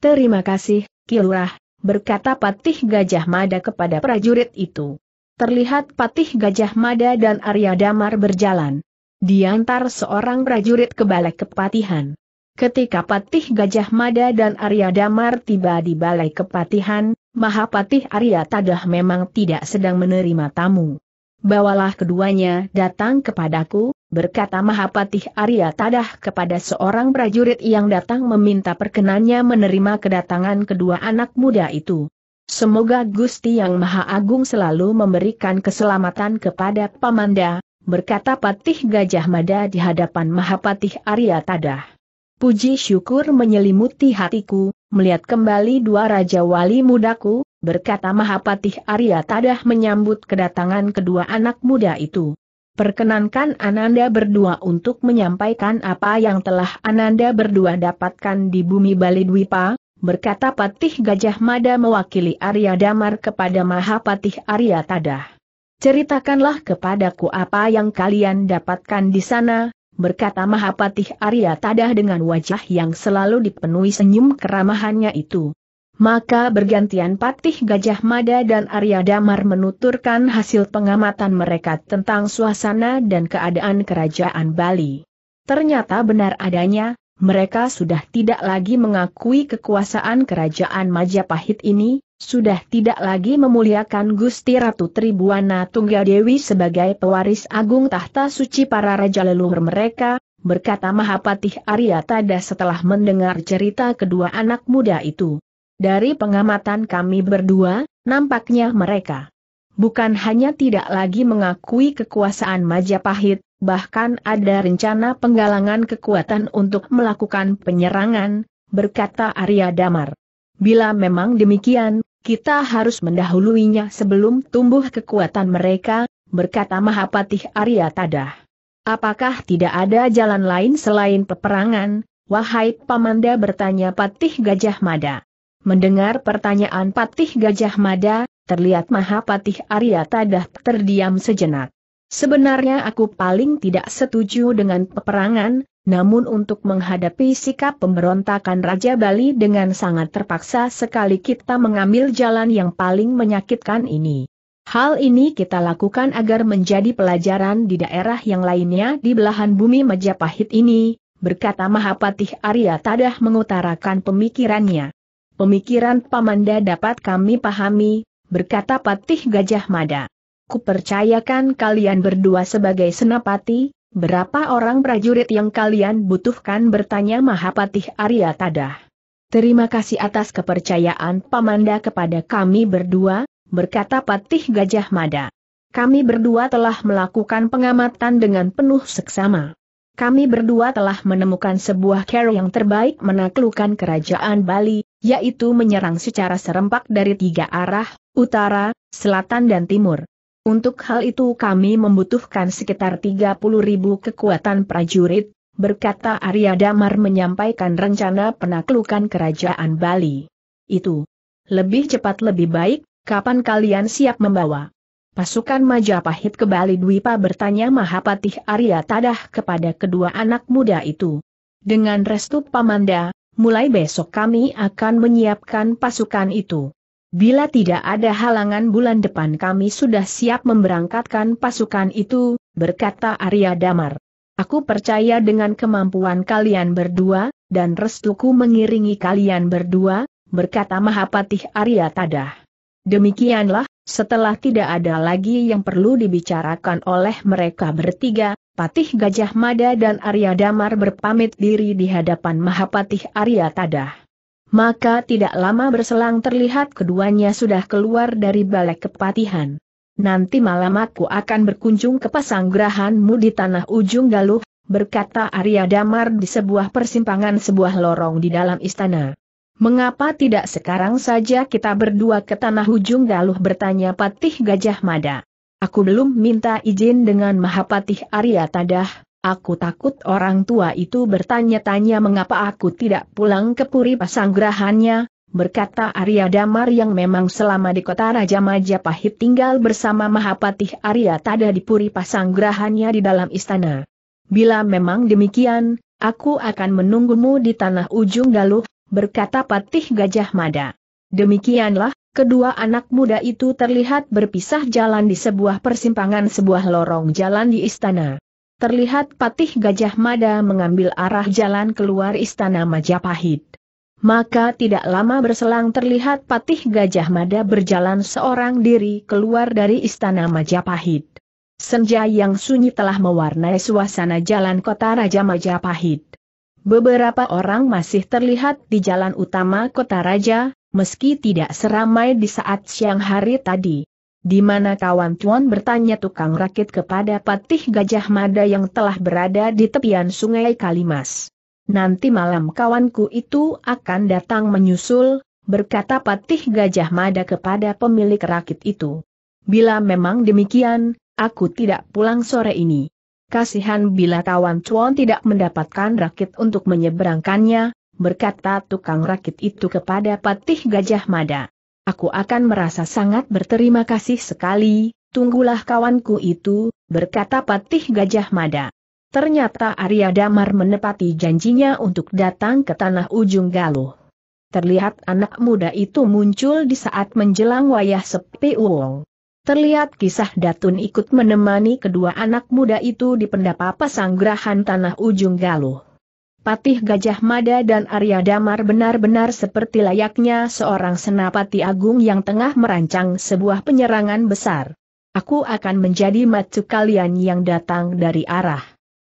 Terima kasih, Kilurah, berkata Patih Gajah Mada kepada prajurit itu. Terlihat Patih Gajah Mada dan Arya Damar berjalan. Diantar seorang prajurit ke balai kepatihan. Ketika Patih Gajah Mada dan Arya Damar tiba di Balai Kepatihan, Mahapatih Arya Tadah memang tidak sedang menerima tamu. Bawalah keduanya datang kepadaku, berkata Mahapatih Arya Tadah kepada seorang prajurit yang datang meminta perkenannya menerima kedatangan kedua anak muda itu. Semoga Gusti Yang Maha Agung selalu memberikan keselamatan kepada Pamanda, berkata Patih Gajah Mada di hadapan Mahapatih Arya Tadah. Puji syukur menyelimuti hatiku, melihat kembali dua raja wali mudaku, berkata Mahapatih Arya Tadah menyambut kedatangan kedua anak muda itu. Perkenankan Ananda berdua untuk menyampaikan apa yang telah Ananda berdua dapatkan di bumi Bali Dwipa, berkata Patih Gajah Mada mewakili Arya Damar kepada Mahapatih Arya Tadah. Ceritakanlah kepadaku apa yang kalian dapatkan di sana, berkata Mahapatih Arya Tadah dengan wajah yang selalu dipenuhi senyum keramahannya itu. Maka bergantian Patih Gajah Mada dan Arya Damar menuturkan hasil pengamatan mereka tentang suasana dan keadaan kerajaan Bali. Ternyata benar adanya, mereka sudah tidak lagi mengakui kekuasaan kerajaan Majapahit ini, sudah tidak lagi memuliakan Gusti Ratu Tribuana Tunggadewi sebagai pewaris agung tahta suci para raja leluhur mereka, berkata Mahapatih Arya Tada setelah mendengar cerita kedua anak muda itu. Dari pengamatan kami berdua, nampaknya mereka bukan hanya tidak lagi mengakui kekuasaan Majapahit, bahkan ada rencana penggalangan kekuatan untuk melakukan penyerangan, berkata Arya Damar. Bila memang demikian, kita harus mendahuluinya sebelum tumbuh kekuatan mereka, berkata Mahapatih Arya Tadah. Apakah tidak ada jalan lain selain peperangan, wahai Pamanda bertanya Patih Gajah Mada. Mendengar pertanyaan Patih Gajah Mada, terlihat Mahapatih Arya Tadah terdiam sejenak. Sebenarnya aku paling tidak setuju dengan peperangan, namun untuk menghadapi sikap pemberontakan Raja Bali dengan sangat terpaksa sekali kita mengambil jalan yang paling menyakitkan ini. Hal ini kita lakukan agar menjadi pelajaran di daerah yang lainnya di belahan bumi Majapahit ini, berkata Mahapatih Arya Tadah mengutarakan pemikirannya. Pemikiran Pamanda dapat kami pahami, berkata Patih Gajah Mada. Kupercayakan kalian berdua sebagai senapati, berapa orang prajurit yang kalian butuhkan bertanya Mahapatih Arya Tadah. Terima kasih atas kepercayaan Pamanda kepada kami berdua, berkata Patih Gajah Mada. Kami berdua telah melakukan pengamatan dengan penuh seksama kami berdua telah menemukan sebuah cara yang terbaik menaklukkan kerajaan Bali, yaitu menyerang secara serempak dari tiga arah, utara, selatan dan timur. Untuk hal itu kami membutuhkan sekitar 30 ribu kekuatan prajurit, berkata Arya Damar menyampaikan rencana penaklukan kerajaan Bali. Itu. Lebih cepat lebih baik, kapan kalian siap membawa? Pasukan Majapahit ke Bali Dwipa bertanya Mahapatih Arya Tadah kepada kedua anak muda itu. Dengan restu Pamanda, mulai besok kami akan menyiapkan pasukan itu. Bila tidak ada halangan bulan depan kami sudah siap memberangkatkan pasukan itu, berkata Arya Damar. Aku percaya dengan kemampuan kalian berdua, dan restuku mengiringi kalian berdua, berkata Mahapatih Arya Tadah. Demikianlah, setelah tidak ada lagi yang perlu dibicarakan oleh mereka bertiga, Patih Gajah Mada dan Arya Damar berpamit diri di hadapan Mahapatih Arya Tadah. Maka tidak lama berselang terlihat keduanya sudah keluar dari balai kepatihan. Nanti malam aku akan berkunjung ke pasanggrahanmu di tanah ujung galuh, berkata Arya Damar di sebuah persimpangan sebuah lorong di dalam istana. Mengapa tidak sekarang saja kita berdua ke tanah ujung galuh bertanya Patih Gajah Mada. Aku belum minta izin dengan Mahapatih Arya Tadah, aku takut orang tua itu bertanya-tanya mengapa aku tidak pulang ke Puri Pasanggrahannya, berkata Arya Damar yang memang selama di kota Raja Majapahit tinggal bersama Mahapatih Arya Tadah di Puri Pasanggrahannya di dalam istana. Bila memang demikian, aku akan menunggumu di tanah ujung galuh, berkata Patih Gajah Mada. Demikianlah, kedua anak muda itu terlihat berpisah jalan di sebuah persimpangan sebuah lorong jalan di istana. Terlihat Patih Gajah Mada mengambil arah jalan keluar istana Majapahit. Maka tidak lama berselang terlihat Patih Gajah Mada berjalan seorang diri keluar dari istana Majapahit. Senja yang sunyi telah mewarnai suasana jalan kota Raja Majapahit. Beberapa orang masih terlihat di jalan utama kota raja, meski tidak seramai di saat siang hari tadi. Di mana kawan Tuan bertanya tukang rakit kepada Patih Gajah Mada yang telah berada di tepian sungai Kalimas. Nanti malam kawanku itu akan datang menyusul, berkata Patih Gajah Mada kepada pemilik rakit itu. Bila memang demikian, aku tidak pulang sore ini kasihan bila kawan Chuan tidak mendapatkan rakit untuk menyeberangkannya, berkata tukang rakit itu kepada Patih Gajah Mada. Aku akan merasa sangat berterima kasih sekali, tunggulah kawanku itu, berkata Patih Gajah Mada. Ternyata Arya Damar menepati janjinya untuk datang ke tanah ujung galuh. Terlihat anak muda itu muncul di saat menjelang wayah sepi uang. Terlihat kisah Datun ikut menemani kedua anak muda itu di pendapa pasanggrahan tanah ujung galuh. Patih Gajah Mada dan Arya Damar benar-benar seperti layaknya seorang senapati agung yang tengah merancang sebuah penyerangan besar. Aku akan menjadi macu kalian yang datang dari arah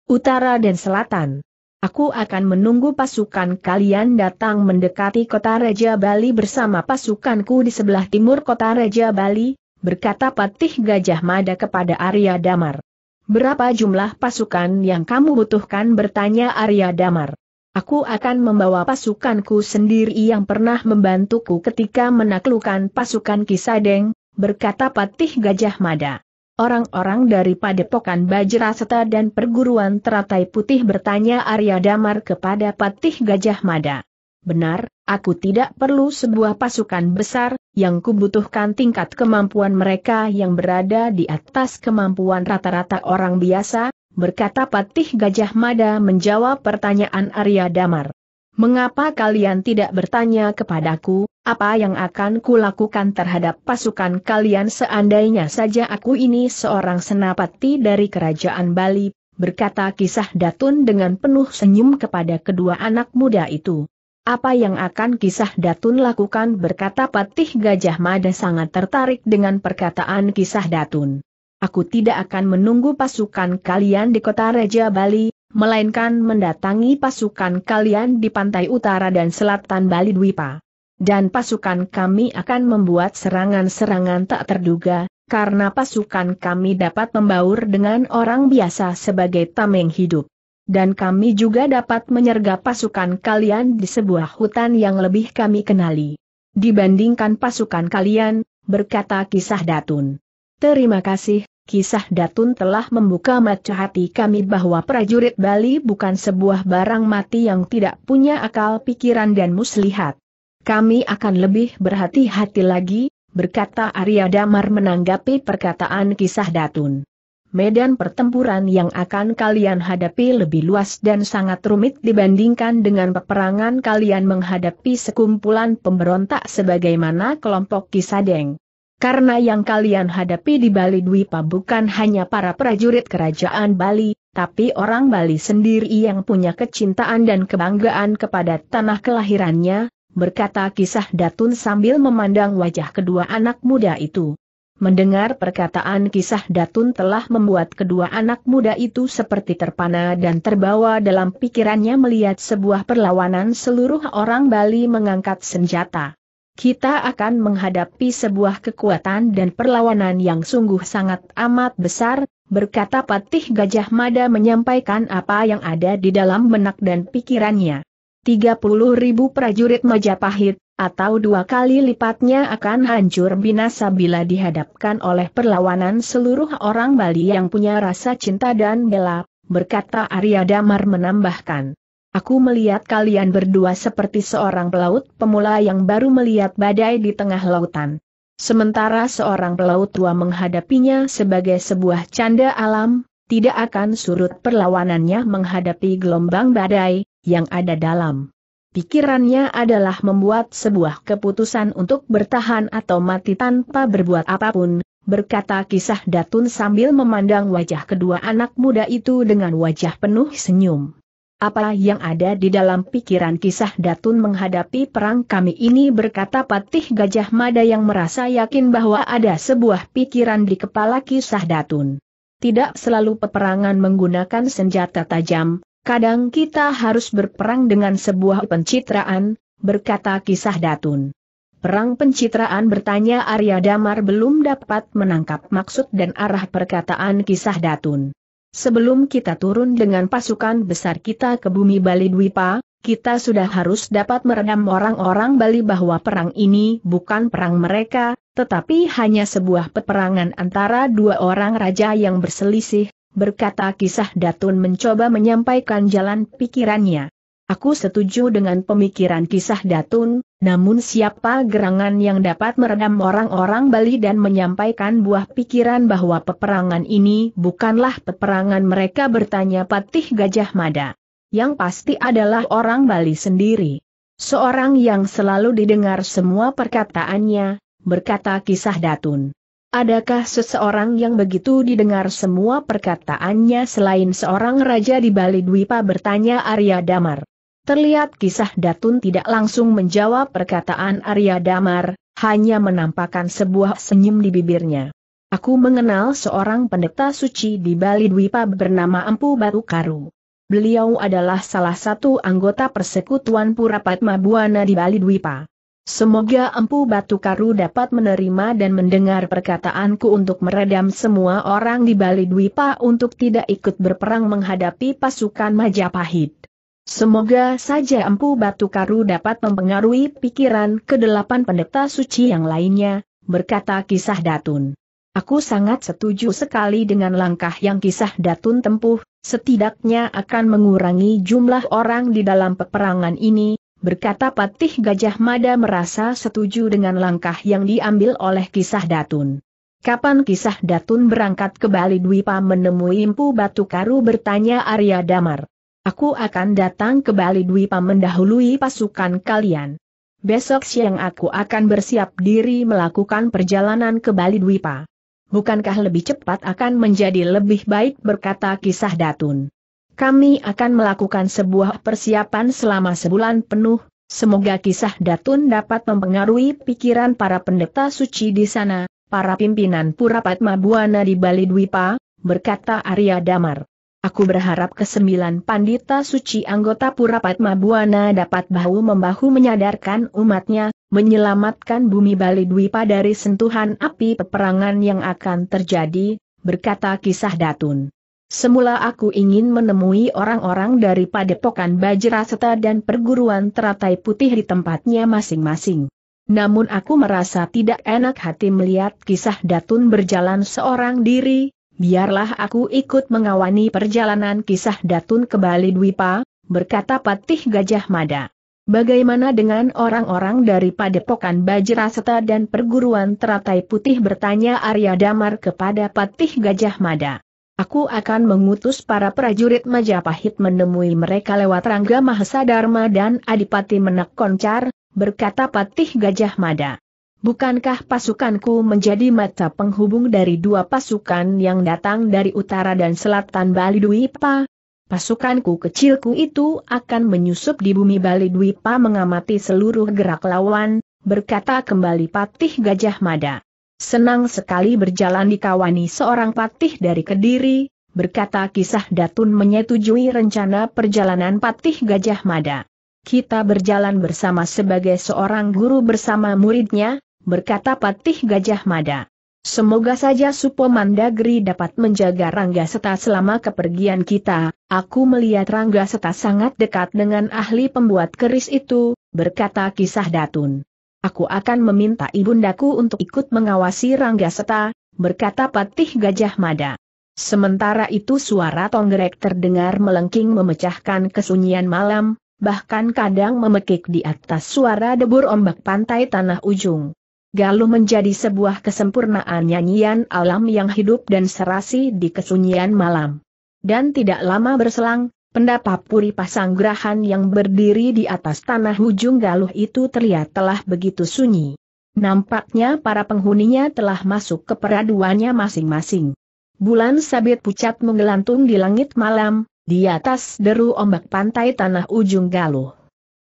utara dan selatan. Aku akan menunggu pasukan kalian datang mendekati kota Raja Bali bersama pasukanku di sebelah timur kota Raja Bali, berkata Patih Gajah Mada kepada Arya Damar. Berapa jumlah pasukan yang kamu butuhkan bertanya Arya Damar. Aku akan membawa pasukanku sendiri yang pernah membantuku ketika menaklukkan pasukan Kisadeng, berkata Patih Gajah Mada. Orang-orang dari Padepokan Bajraseta dan perguruan Teratai Putih bertanya Arya Damar kepada Patih Gajah Mada. Benar, aku tidak perlu sebuah pasukan besar, yang kubutuhkan tingkat kemampuan mereka yang berada di atas kemampuan rata-rata orang biasa, berkata Patih Gajah Mada menjawab pertanyaan Arya Damar. Mengapa kalian tidak bertanya kepadaku, apa yang akan kulakukan terhadap pasukan kalian seandainya saja aku ini seorang senapati dari kerajaan Bali, berkata kisah Datun dengan penuh senyum kepada kedua anak muda itu. Apa yang akan kisah Datun lakukan berkata Patih Gajah Mada sangat tertarik dengan perkataan kisah Datun. Aku tidak akan menunggu pasukan kalian di kota Raja Bali, melainkan mendatangi pasukan kalian di pantai utara dan selatan Bali Dwipa. Dan pasukan kami akan membuat serangan-serangan tak terduga, karena pasukan kami dapat membaur dengan orang biasa sebagai tameng hidup dan kami juga dapat menyergap pasukan kalian di sebuah hutan yang lebih kami kenali. Dibandingkan pasukan kalian, berkata kisah Datun. Terima kasih, kisah Datun telah membuka mata hati kami bahwa prajurit Bali bukan sebuah barang mati yang tidak punya akal pikiran dan muslihat. Kami akan lebih berhati-hati lagi, berkata Arya Damar menanggapi perkataan kisah Datun medan pertempuran yang akan kalian hadapi lebih luas dan sangat rumit dibandingkan dengan peperangan kalian menghadapi sekumpulan pemberontak sebagaimana kelompok Kisadeng. Karena yang kalian hadapi di Bali Dwipa bukan hanya para prajurit kerajaan Bali, tapi orang Bali sendiri yang punya kecintaan dan kebanggaan kepada tanah kelahirannya, berkata kisah Datun sambil memandang wajah kedua anak muda itu. Mendengar perkataan kisah Datun telah membuat kedua anak muda itu seperti terpana dan terbawa dalam pikirannya melihat sebuah perlawanan seluruh orang Bali mengangkat senjata. Kita akan menghadapi sebuah kekuatan dan perlawanan yang sungguh sangat amat besar, berkata Patih Gajah Mada menyampaikan apa yang ada di dalam benak dan pikirannya. 30 ribu prajurit Majapahit, atau dua kali lipatnya akan hancur binasa bila dihadapkan oleh perlawanan seluruh orang Bali yang punya rasa cinta dan bela, berkata Arya Damar menambahkan. Aku melihat kalian berdua seperti seorang pelaut pemula yang baru melihat badai di tengah lautan. Sementara seorang pelaut tua menghadapinya sebagai sebuah canda alam, tidak akan surut perlawanannya menghadapi gelombang badai yang ada dalam Pikirannya adalah membuat sebuah keputusan untuk bertahan atau mati tanpa berbuat apapun, berkata kisah Datun sambil memandang wajah kedua anak muda itu dengan wajah penuh senyum. Apa yang ada di dalam pikiran kisah Datun menghadapi perang kami ini berkata Patih Gajah Mada yang merasa yakin bahwa ada sebuah pikiran di kepala kisah Datun. Tidak selalu peperangan menggunakan senjata tajam, Kadang kita harus berperang dengan sebuah pencitraan, berkata kisah Datun. Perang pencitraan bertanya Arya Damar belum dapat menangkap maksud dan arah perkataan kisah Datun. Sebelum kita turun dengan pasukan besar kita ke bumi Bali Dwipa, kita sudah harus dapat meredam orang-orang Bali bahwa perang ini bukan perang mereka, tetapi hanya sebuah peperangan antara dua orang raja yang berselisih, berkata kisah Datun mencoba menyampaikan jalan pikirannya. Aku setuju dengan pemikiran kisah Datun, namun siapa gerangan yang dapat meredam orang-orang Bali dan menyampaikan buah pikiran bahwa peperangan ini bukanlah peperangan mereka bertanya Patih Gajah Mada. Yang pasti adalah orang Bali sendiri. Seorang yang selalu didengar semua perkataannya, berkata kisah Datun. Adakah seseorang yang begitu didengar semua perkataannya selain seorang raja di Bali Dwipa bertanya Arya Damar. Terlihat kisah Datun tidak langsung menjawab perkataan Arya Damar, hanya menampakkan sebuah senyum di bibirnya. Aku mengenal seorang pendeta suci di Bali Dwipa bernama Empu Batu Karu. Beliau adalah salah satu anggota persekutuan Purapatma Buana di Bali Dwipa. Semoga empu batu karu dapat menerima dan mendengar perkataanku untuk meredam semua orang di Bali Dwipa untuk tidak ikut berperang menghadapi pasukan Majapahit. Semoga saja empu batu karu dapat mempengaruhi pikiran kedelapan pendeta suci yang lainnya, berkata kisah Datun. Aku sangat setuju sekali dengan langkah yang kisah Datun tempuh, setidaknya akan mengurangi jumlah orang di dalam peperangan ini, berkata Patih Gajah Mada merasa setuju dengan langkah yang diambil oleh kisah Datun. Kapan kisah Datun berangkat ke Bali Dwipa menemui Impu Batu Karu bertanya Arya Damar. Aku akan datang ke Bali Dwipa mendahului pasukan kalian. Besok siang aku akan bersiap diri melakukan perjalanan ke Bali Dwipa. Bukankah lebih cepat akan menjadi lebih baik berkata kisah Datun. Kami akan melakukan sebuah persiapan selama sebulan penuh, semoga kisah Datun dapat mempengaruhi pikiran para pendeta suci di sana, para pimpinan Pura Padma Buana di Bali Dwipa, berkata Arya Damar. Aku berharap kesembilan pandita suci anggota Pura Padma Buana dapat bahu-membahu menyadarkan umatnya, menyelamatkan bumi Bali Dwipa dari sentuhan api peperangan yang akan terjadi, berkata kisah Datun. Semula aku ingin menemui orang-orang dari padepokan Bajraseta dan perguruan teratai putih di tempatnya masing-masing. Namun aku merasa tidak enak hati melihat kisah Datun berjalan seorang diri, biarlah aku ikut mengawani perjalanan kisah Datun ke Bali Dwipa, berkata Patih Gajah Mada. Bagaimana dengan orang-orang dari padepokan Bajraseta dan perguruan teratai putih bertanya Arya Damar kepada Patih Gajah Mada. Aku akan mengutus para prajurit Majapahit menemui mereka lewat Rangga Mahesa Dharma dan Adipati Menak Koncar, berkata Patih Gajah Mada. Bukankah pasukanku menjadi mata penghubung dari dua pasukan yang datang dari utara dan selatan Bali Dwipa? Pasukanku kecilku itu akan menyusup di bumi Bali Dwipa mengamati seluruh gerak lawan, berkata kembali Patih Gajah Mada. Senang sekali berjalan dikawani seorang patih dari Kediri, berkata kisah Datun menyetujui rencana perjalanan patih Gajah Mada. Kita berjalan bersama sebagai seorang guru bersama muridnya, berkata patih Gajah Mada. Semoga saja Supo Mandagri dapat menjaga Rangga Seta selama kepergian kita, aku melihat Rangga Seta sangat dekat dengan ahli pembuat keris itu, berkata kisah Datun aku akan meminta ibundaku untuk ikut mengawasi Rangga Seta, berkata Patih Gajah Mada. Sementara itu suara tonggerek terdengar melengking memecahkan kesunyian malam, bahkan kadang memekik di atas suara debur ombak pantai tanah ujung. Galuh menjadi sebuah kesempurnaan nyanyian alam yang hidup dan serasi di kesunyian malam. Dan tidak lama berselang, Pendapa Puri Pasanggrahan yang berdiri di atas tanah ujung galuh itu terlihat telah begitu sunyi. Nampaknya para penghuninya telah masuk ke peraduannya masing-masing. Bulan sabit pucat menggelantung di langit malam, di atas deru ombak pantai tanah ujung galuh.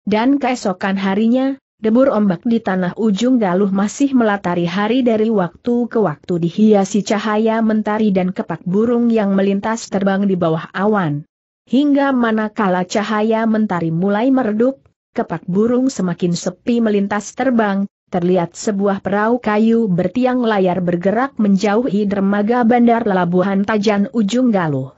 Dan keesokan harinya, debur ombak di tanah ujung galuh masih melatari hari dari waktu ke waktu dihiasi cahaya mentari dan kepak burung yang melintas terbang di bawah awan hingga manakala cahaya mentari mulai meredup, kepak burung semakin sepi melintas terbang, terlihat sebuah perahu kayu bertiang layar bergerak menjauhi dermaga bandar Labuhan Tajan Ujung Galuh.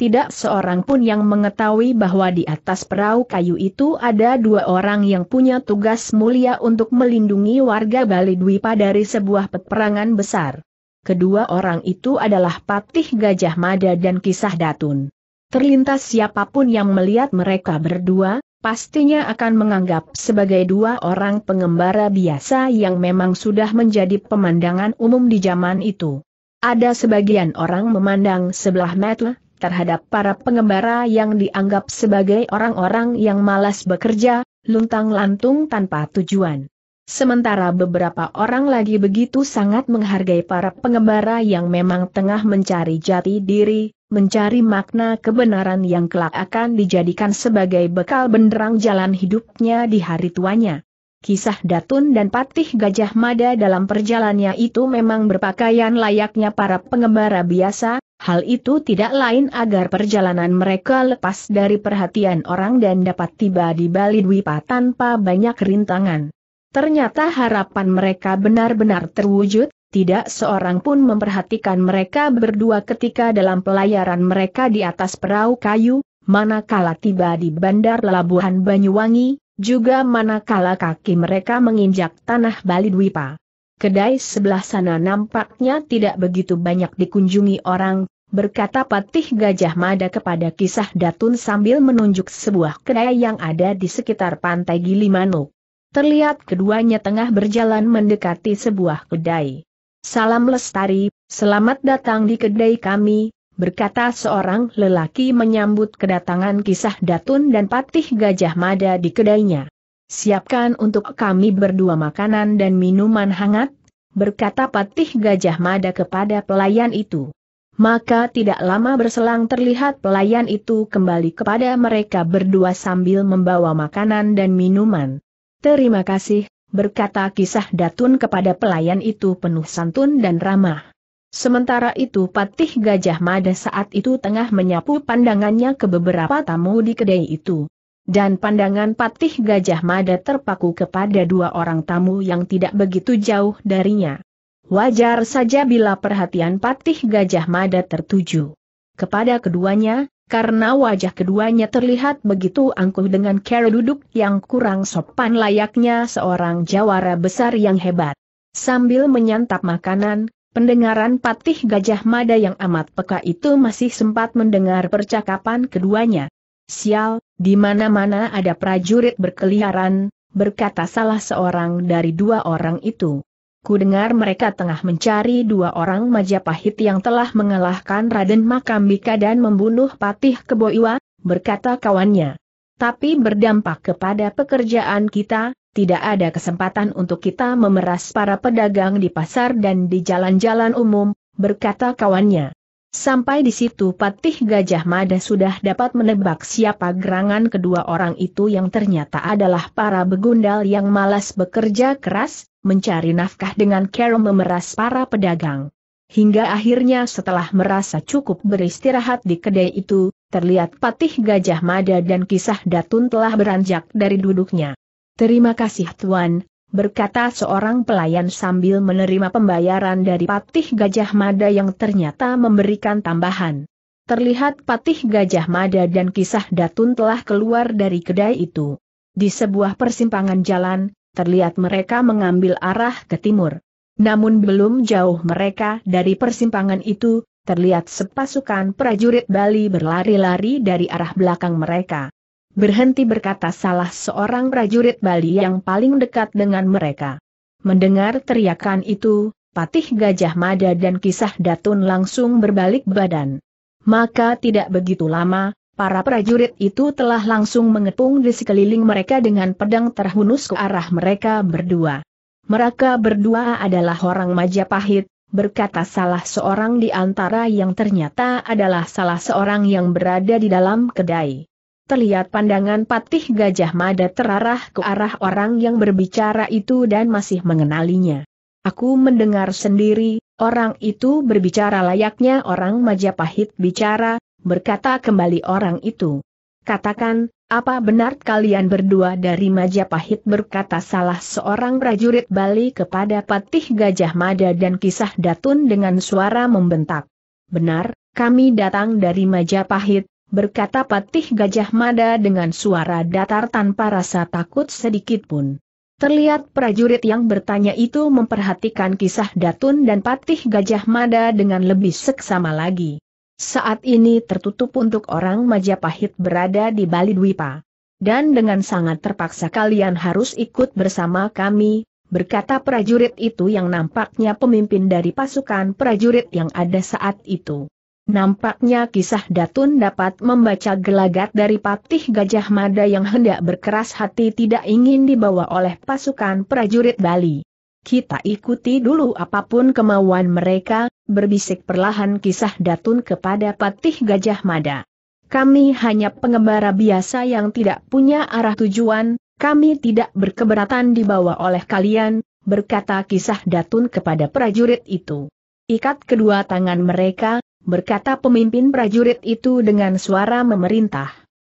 Tidak seorang pun yang mengetahui bahwa di atas perahu kayu itu ada dua orang yang punya tugas mulia untuk melindungi warga Bali Dwipa dari sebuah peperangan besar. Kedua orang itu adalah Patih Gajah Mada dan Kisah Datun. Terlintas siapapun yang melihat mereka berdua, pastinya akan menganggap sebagai dua orang pengembara biasa yang memang sudah menjadi pemandangan umum di zaman itu. Ada sebagian orang memandang sebelah mata terhadap para pengembara yang dianggap sebagai orang-orang yang malas bekerja, luntang-lantung tanpa tujuan. Sementara beberapa orang lagi begitu sangat menghargai para pengembara yang memang tengah mencari jati diri, mencari makna kebenaran yang kelak akan dijadikan sebagai bekal benderang jalan hidupnya di hari tuanya. Kisah Datun dan Patih Gajah Mada dalam perjalanannya itu memang berpakaian layaknya para pengembara biasa, hal itu tidak lain agar perjalanan mereka lepas dari perhatian orang dan dapat tiba di Bali Dwipa tanpa banyak rintangan. Ternyata harapan mereka benar-benar terwujud, tidak seorang pun memperhatikan mereka berdua ketika dalam pelayaran mereka di atas perahu kayu, manakala tiba di bandar Labuhan Banyuwangi, juga manakala kaki mereka menginjak tanah Balidwipa. Kedai sebelah sana nampaknya tidak begitu banyak dikunjungi orang, berkata Patih Gajah Mada kepada kisah Datun sambil menunjuk sebuah kedai yang ada di sekitar pantai Gilimanuk terlihat keduanya tengah berjalan mendekati sebuah kedai. Salam Lestari, selamat datang di kedai kami, berkata seorang lelaki menyambut kedatangan kisah Datun dan Patih Gajah Mada di kedainya. Siapkan untuk kami berdua makanan dan minuman hangat, berkata Patih Gajah Mada kepada pelayan itu. Maka tidak lama berselang terlihat pelayan itu kembali kepada mereka berdua sambil membawa makanan dan minuman. Terima kasih, berkata kisah Datun kepada pelayan itu penuh santun dan ramah. Sementara itu Patih Gajah Mada saat itu tengah menyapu pandangannya ke beberapa tamu di kedai itu. Dan pandangan Patih Gajah Mada terpaku kepada dua orang tamu yang tidak begitu jauh darinya. Wajar saja bila perhatian Patih Gajah Mada tertuju. Kepada keduanya, karena wajah keduanya terlihat begitu angkuh dengan cara duduk yang kurang sopan layaknya seorang jawara besar yang hebat. Sambil menyantap makanan, pendengaran patih Gajah Mada yang amat peka itu masih sempat mendengar percakapan keduanya. Sial, di mana-mana ada prajurit berkeliaran, berkata salah seorang dari dua orang itu. Ku dengar mereka tengah mencari dua orang Majapahit yang telah mengalahkan Raden Makambika dan membunuh Patih Keboiwa, berkata kawannya. Tapi berdampak kepada pekerjaan kita, tidak ada kesempatan untuk kita memeras para pedagang di pasar dan di jalan-jalan umum, berkata kawannya. Sampai di situ Patih Gajah Mada sudah dapat menebak siapa gerangan kedua orang itu yang ternyata adalah para begundal yang malas bekerja keras, mencari nafkah dengan cara memeras para pedagang. Hingga akhirnya setelah merasa cukup beristirahat di kedai itu, terlihat Patih Gajah Mada dan kisah Datun telah beranjak dari duduknya. Terima kasih Tuan, berkata seorang pelayan sambil menerima pembayaran dari Patih Gajah Mada yang ternyata memberikan tambahan. Terlihat Patih Gajah Mada dan kisah Datun telah keluar dari kedai itu. Di sebuah persimpangan jalan, terlihat mereka mengambil arah ke timur. Namun belum jauh mereka dari persimpangan itu, terlihat sepasukan prajurit Bali berlari-lari dari arah belakang mereka berhenti berkata salah seorang prajurit Bali yang paling dekat dengan mereka. Mendengar teriakan itu, Patih Gajah Mada dan Kisah Datun langsung berbalik badan. Maka tidak begitu lama, para prajurit itu telah langsung mengepung di sekeliling mereka dengan pedang terhunus ke arah mereka berdua. Mereka berdua adalah orang Majapahit, berkata salah seorang di antara yang ternyata adalah salah seorang yang berada di dalam kedai terlihat pandangan patih Gajah Mada terarah ke arah orang yang berbicara itu dan masih mengenalinya. Aku mendengar sendiri, orang itu berbicara layaknya orang Majapahit bicara, berkata kembali orang itu. Katakan, apa benar kalian berdua dari Majapahit berkata salah seorang prajurit Bali kepada Patih Gajah Mada dan kisah Datun dengan suara membentak. Benar, kami datang dari Majapahit, berkata Patih Gajah Mada dengan suara datar tanpa rasa takut sedikit pun. Terlihat prajurit yang bertanya itu memperhatikan kisah Datun dan Patih Gajah Mada dengan lebih seksama lagi. Saat ini tertutup untuk orang Majapahit berada di Bali Dwipa. Dan dengan sangat terpaksa kalian harus ikut bersama kami, berkata prajurit itu yang nampaknya pemimpin dari pasukan prajurit yang ada saat itu. Nampaknya kisah Datun dapat membaca gelagat dari patih Gajah Mada yang hendak berkeras hati tidak ingin dibawa oleh pasukan prajurit Bali. Kita ikuti dulu apapun kemauan mereka, berbisik perlahan kisah Datun kepada patih Gajah Mada. Kami hanya pengembara biasa yang tidak punya arah tujuan, kami tidak berkeberatan dibawa oleh kalian, berkata kisah Datun kepada prajurit itu. Ikat kedua tangan mereka, berkata pemimpin prajurit itu dengan suara memerintah.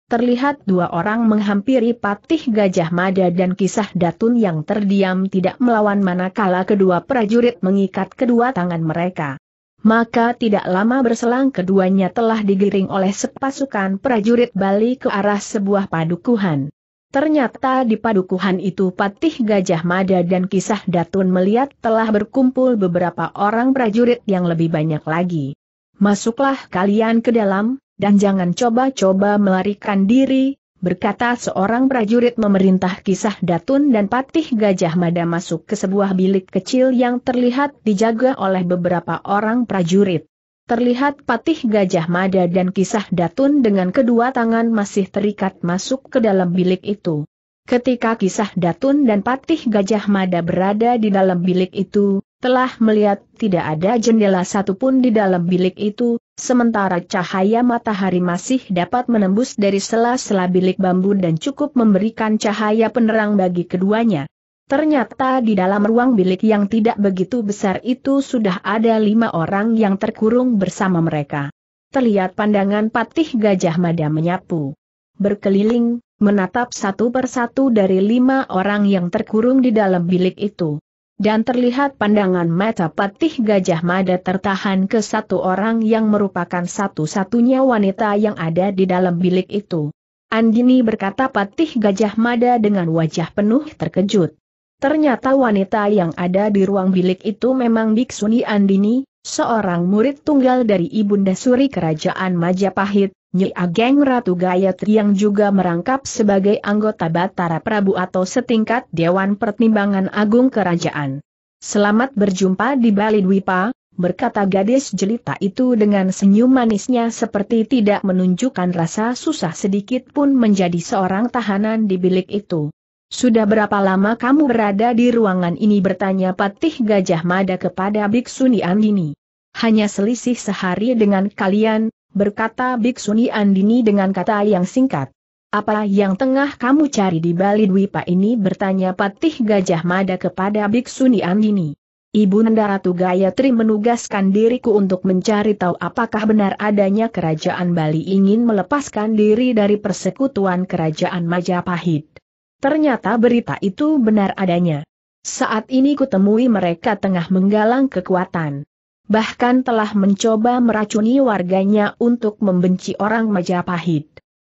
Terlihat dua orang menghampiri patih Gajah Mada dan kisah Datun yang terdiam tidak melawan manakala kedua prajurit mengikat kedua tangan mereka. Maka tidak lama berselang keduanya telah digiring oleh sepasukan prajurit Bali ke arah sebuah padukuhan. Ternyata di padukuhan itu Patih Gajah Mada dan Kisah Datun melihat telah berkumpul beberapa orang prajurit yang lebih banyak lagi. Masuklah kalian ke dalam, dan jangan coba-coba melarikan diri, berkata seorang prajurit memerintah kisah Datun dan Patih Gajah Mada masuk ke sebuah bilik kecil yang terlihat dijaga oleh beberapa orang prajurit. Terlihat patih gajah mada dan kisah datun dengan kedua tangan masih terikat masuk ke dalam bilik itu. Ketika kisah datun dan patih gajah mada berada di dalam bilik itu, telah melihat tidak ada jendela satupun di dalam bilik itu, sementara cahaya matahari masih dapat menembus dari sela-sela bilik bambu dan cukup memberikan cahaya penerang bagi keduanya. Ternyata di dalam ruang bilik yang tidak begitu besar itu sudah ada lima orang yang terkurung bersama mereka. Terlihat pandangan patih gajah mada menyapu. Berkeliling, menatap satu persatu dari lima orang yang terkurung di dalam bilik itu dan terlihat pandangan mata patih Gajah Mada tertahan ke satu orang yang merupakan satu-satunya wanita yang ada di dalam bilik itu. Andini berkata patih Gajah Mada dengan wajah penuh terkejut. Ternyata wanita yang ada di ruang bilik itu memang Biksuni Andini, seorang murid tunggal dari Ibunda Suri Kerajaan Majapahit, Nyi Ageng Ratu Gayatri yang juga merangkap sebagai anggota Batara Prabu atau setingkat Dewan Pertimbangan Agung Kerajaan. Selamat berjumpa di Bali Dwipa, berkata gadis jelita itu dengan senyum manisnya seperti tidak menunjukkan rasa susah sedikit pun menjadi seorang tahanan di bilik itu. Sudah berapa lama kamu berada di ruangan ini bertanya Patih Gajah Mada kepada Biksu Niandini. Hanya selisih sehari dengan kalian, berkata Biksuni Andini dengan kata yang singkat. Apa yang tengah kamu cari di Bali Dwipa ini bertanya Patih Gajah Mada kepada Biksuni Andini. Ibu Nanda Ratu Gayatri menugaskan diriku untuk mencari tahu apakah benar adanya kerajaan Bali ingin melepaskan diri dari persekutuan kerajaan Majapahit. Ternyata berita itu benar adanya. Saat ini kutemui mereka tengah menggalang kekuatan bahkan telah mencoba meracuni warganya untuk membenci orang Majapahit.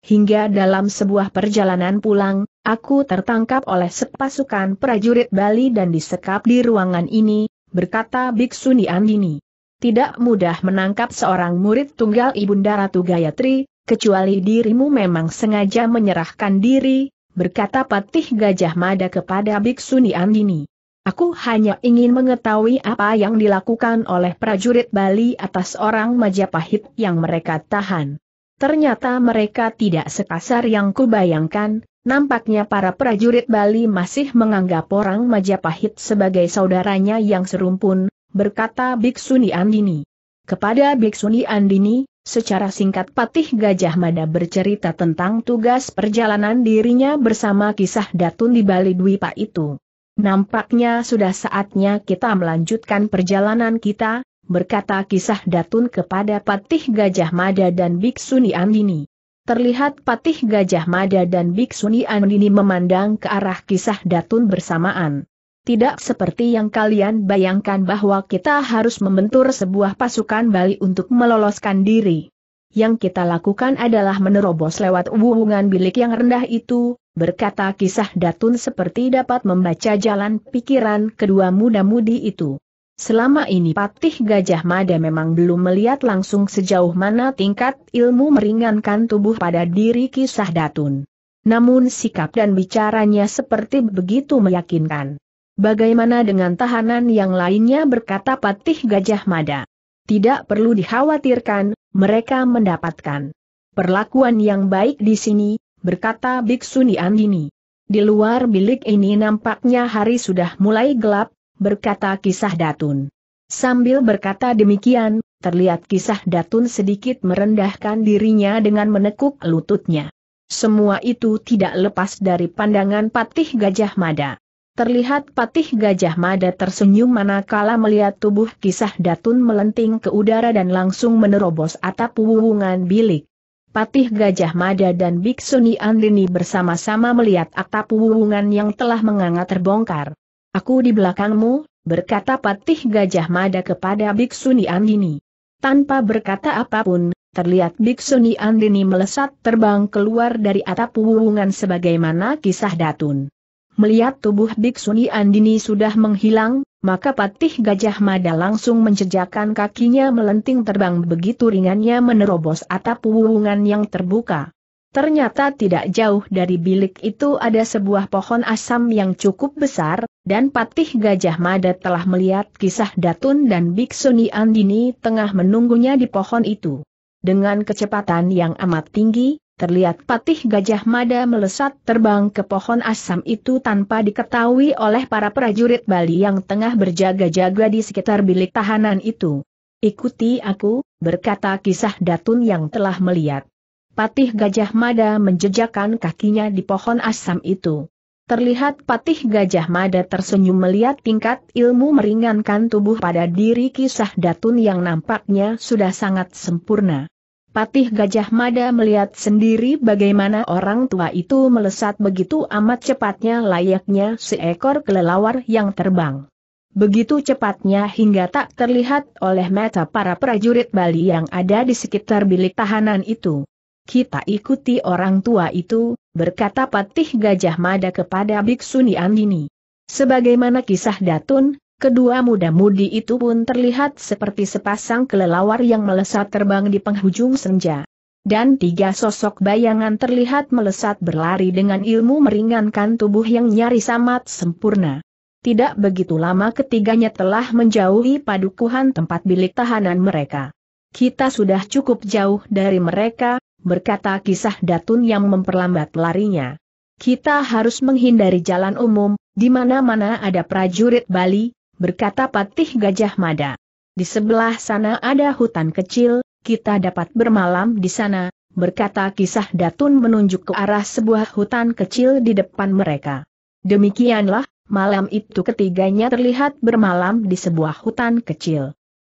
Hingga dalam sebuah perjalanan pulang, aku tertangkap oleh sepasukan prajurit Bali dan disekap di ruangan ini, berkata Biksuni Andini. Tidak mudah menangkap seorang murid tunggal Ibunda Ratu Gayatri, kecuali dirimu memang sengaja menyerahkan diri, berkata Patih Gajah Mada kepada Biksuni Andini. Aku hanya ingin mengetahui apa yang dilakukan oleh prajurit Bali atas orang Majapahit yang mereka tahan. Ternyata mereka tidak sekasar yang kubayangkan, nampaknya para prajurit Bali masih menganggap orang Majapahit sebagai saudaranya yang serumpun, berkata Biksuni Andini. Kepada Biksuni Andini, secara singkat Patih Gajah Mada bercerita tentang tugas perjalanan dirinya bersama kisah Datun di Bali Dwipa itu. Nampaknya sudah saatnya kita melanjutkan perjalanan kita, berkata kisah Datun kepada Patih Gajah Mada dan Biksuni Andini. Terlihat Patih Gajah Mada dan Biksuni Andini memandang ke arah kisah Datun bersamaan. Tidak seperti yang kalian bayangkan bahwa kita harus membentur sebuah pasukan Bali untuk meloloskan diri. Yang kita lakukan adalah menerobos lewat hubungan bilik yang rendah itu, berkata kisah Datun seperti dapat membaca jalan pikiran kedua muda-mudi itu. Selama ini Patih Gajah Mada memang belum melihat langsung sejauh mana tingkat ilmu meringankan tubuh pada diri kisah Datun. Namun sikap dan bicaranya seperti begitu meyakinkan. Bagaimana dengan tahanan yang lainnya berkata Patih Gajah Mada. Tidak perlu dikhawatirkan, mereka mendapatkan perlakuan yang baik di sini, berkata Biksuni Andini. Di luar bilik ini nampaknya hari sudah mulai gelap, berkata kisah Datun. Sambil berkata demikian, terlihat kisah Datun sedikit merendahkan dirinya dengan menekuk lututnya. Semua itu tidak lepas dari pandangan Patih Gajah Mada. Terlihat Patih Gajah Mada tersenyum manakala melihat tubuh kisah Datun melenting ke udara dan langsung menerobos atap wuwungan bilik. Patih Gajah Mada dan Biksuni Andini bersama-sama melihat atap wuwungan yang telah menganga terbongkar. Aku di belakangmu, berkata Patih Gajah Mada kepada Biksuni Andini. Tanpa berkata apapun, terlihat Biksuni Andini melesat terbang keluar dari atap wuwungan sebagaimana kisah Datun. Melihat tubuh Biksuni Andini sudah menghilang, maka patih Gajah Mada langsung menjejakkan kakinya melenting terbang begitu ringannya menerobos atap wuwungan yang terbuka. Ternyata tidak jauh dari bilik itu ada sebuah pohon asam yang cukup besar, dan patih Gajah Mada telah melihat kisah Datun dan Biksuni Andini tengah menunggunya di pohon itu. Dengan kecepatan yang amat tinggi, terlihat patih gajah mada melesat terbang ke pohon asam itu tanpa diketahui oleh para prajurit Bali yang tengah berjaga-jaga di sekitar bilik tahanan itu. Ikuti aku, berkata kisah Datun yang telah melihat. Patih Gajah Mada menjejakkan kakinya di pohon asam itu. Terlihat Patih Gajah Mada tersenyum melihat tingkat ilmu meringankan tubuh pada diri kisah Datun yang nampaknya sudah sangat sempurna. Patih Gajah Mada melihat sendiri bagaimana orang tua itu melesat begitu amat cepatnya layaknya seekor kelelawar yang terbang. Begitu cepatnya hingga tak terlihat oleh mata para prajurit Bali yang ada di sekitar bilik tahanan itu. Kita ikuti orang tua itu, berkata Patih Gajah Mada kepada Biksu Andini. Sebagaimana kisah Datun, Kedua muda-mudi itu pun terlihat seperti sepasang kelelawar yang melesat terbang di penghujung senja. Dan tiga sosok bayangan terlihat melesat berlari dengan ilmu meringankan tubuh yang nyaris amat sempurna. Tidak begitu lama ketiganya telah menjauhi padukuhan tempat bilik tahanan mereka. Kita sudah cukup jauh dari mereka, berkata kisah Datun yang memperlambat larinya. Kita harus menghindari jalan umum, di mana-mana ada prajurit Bali, berkata Patih Gajah Mada. Di sebelah sana ada hutan kecil, kita dapat bermalam di sana, berkata kisah Datun menunjuk ke arah sebuah hutan kecil di depan mereka. Demikianlah, malam itu ketiganya terlihat bermalam di sebuah hutan kecil.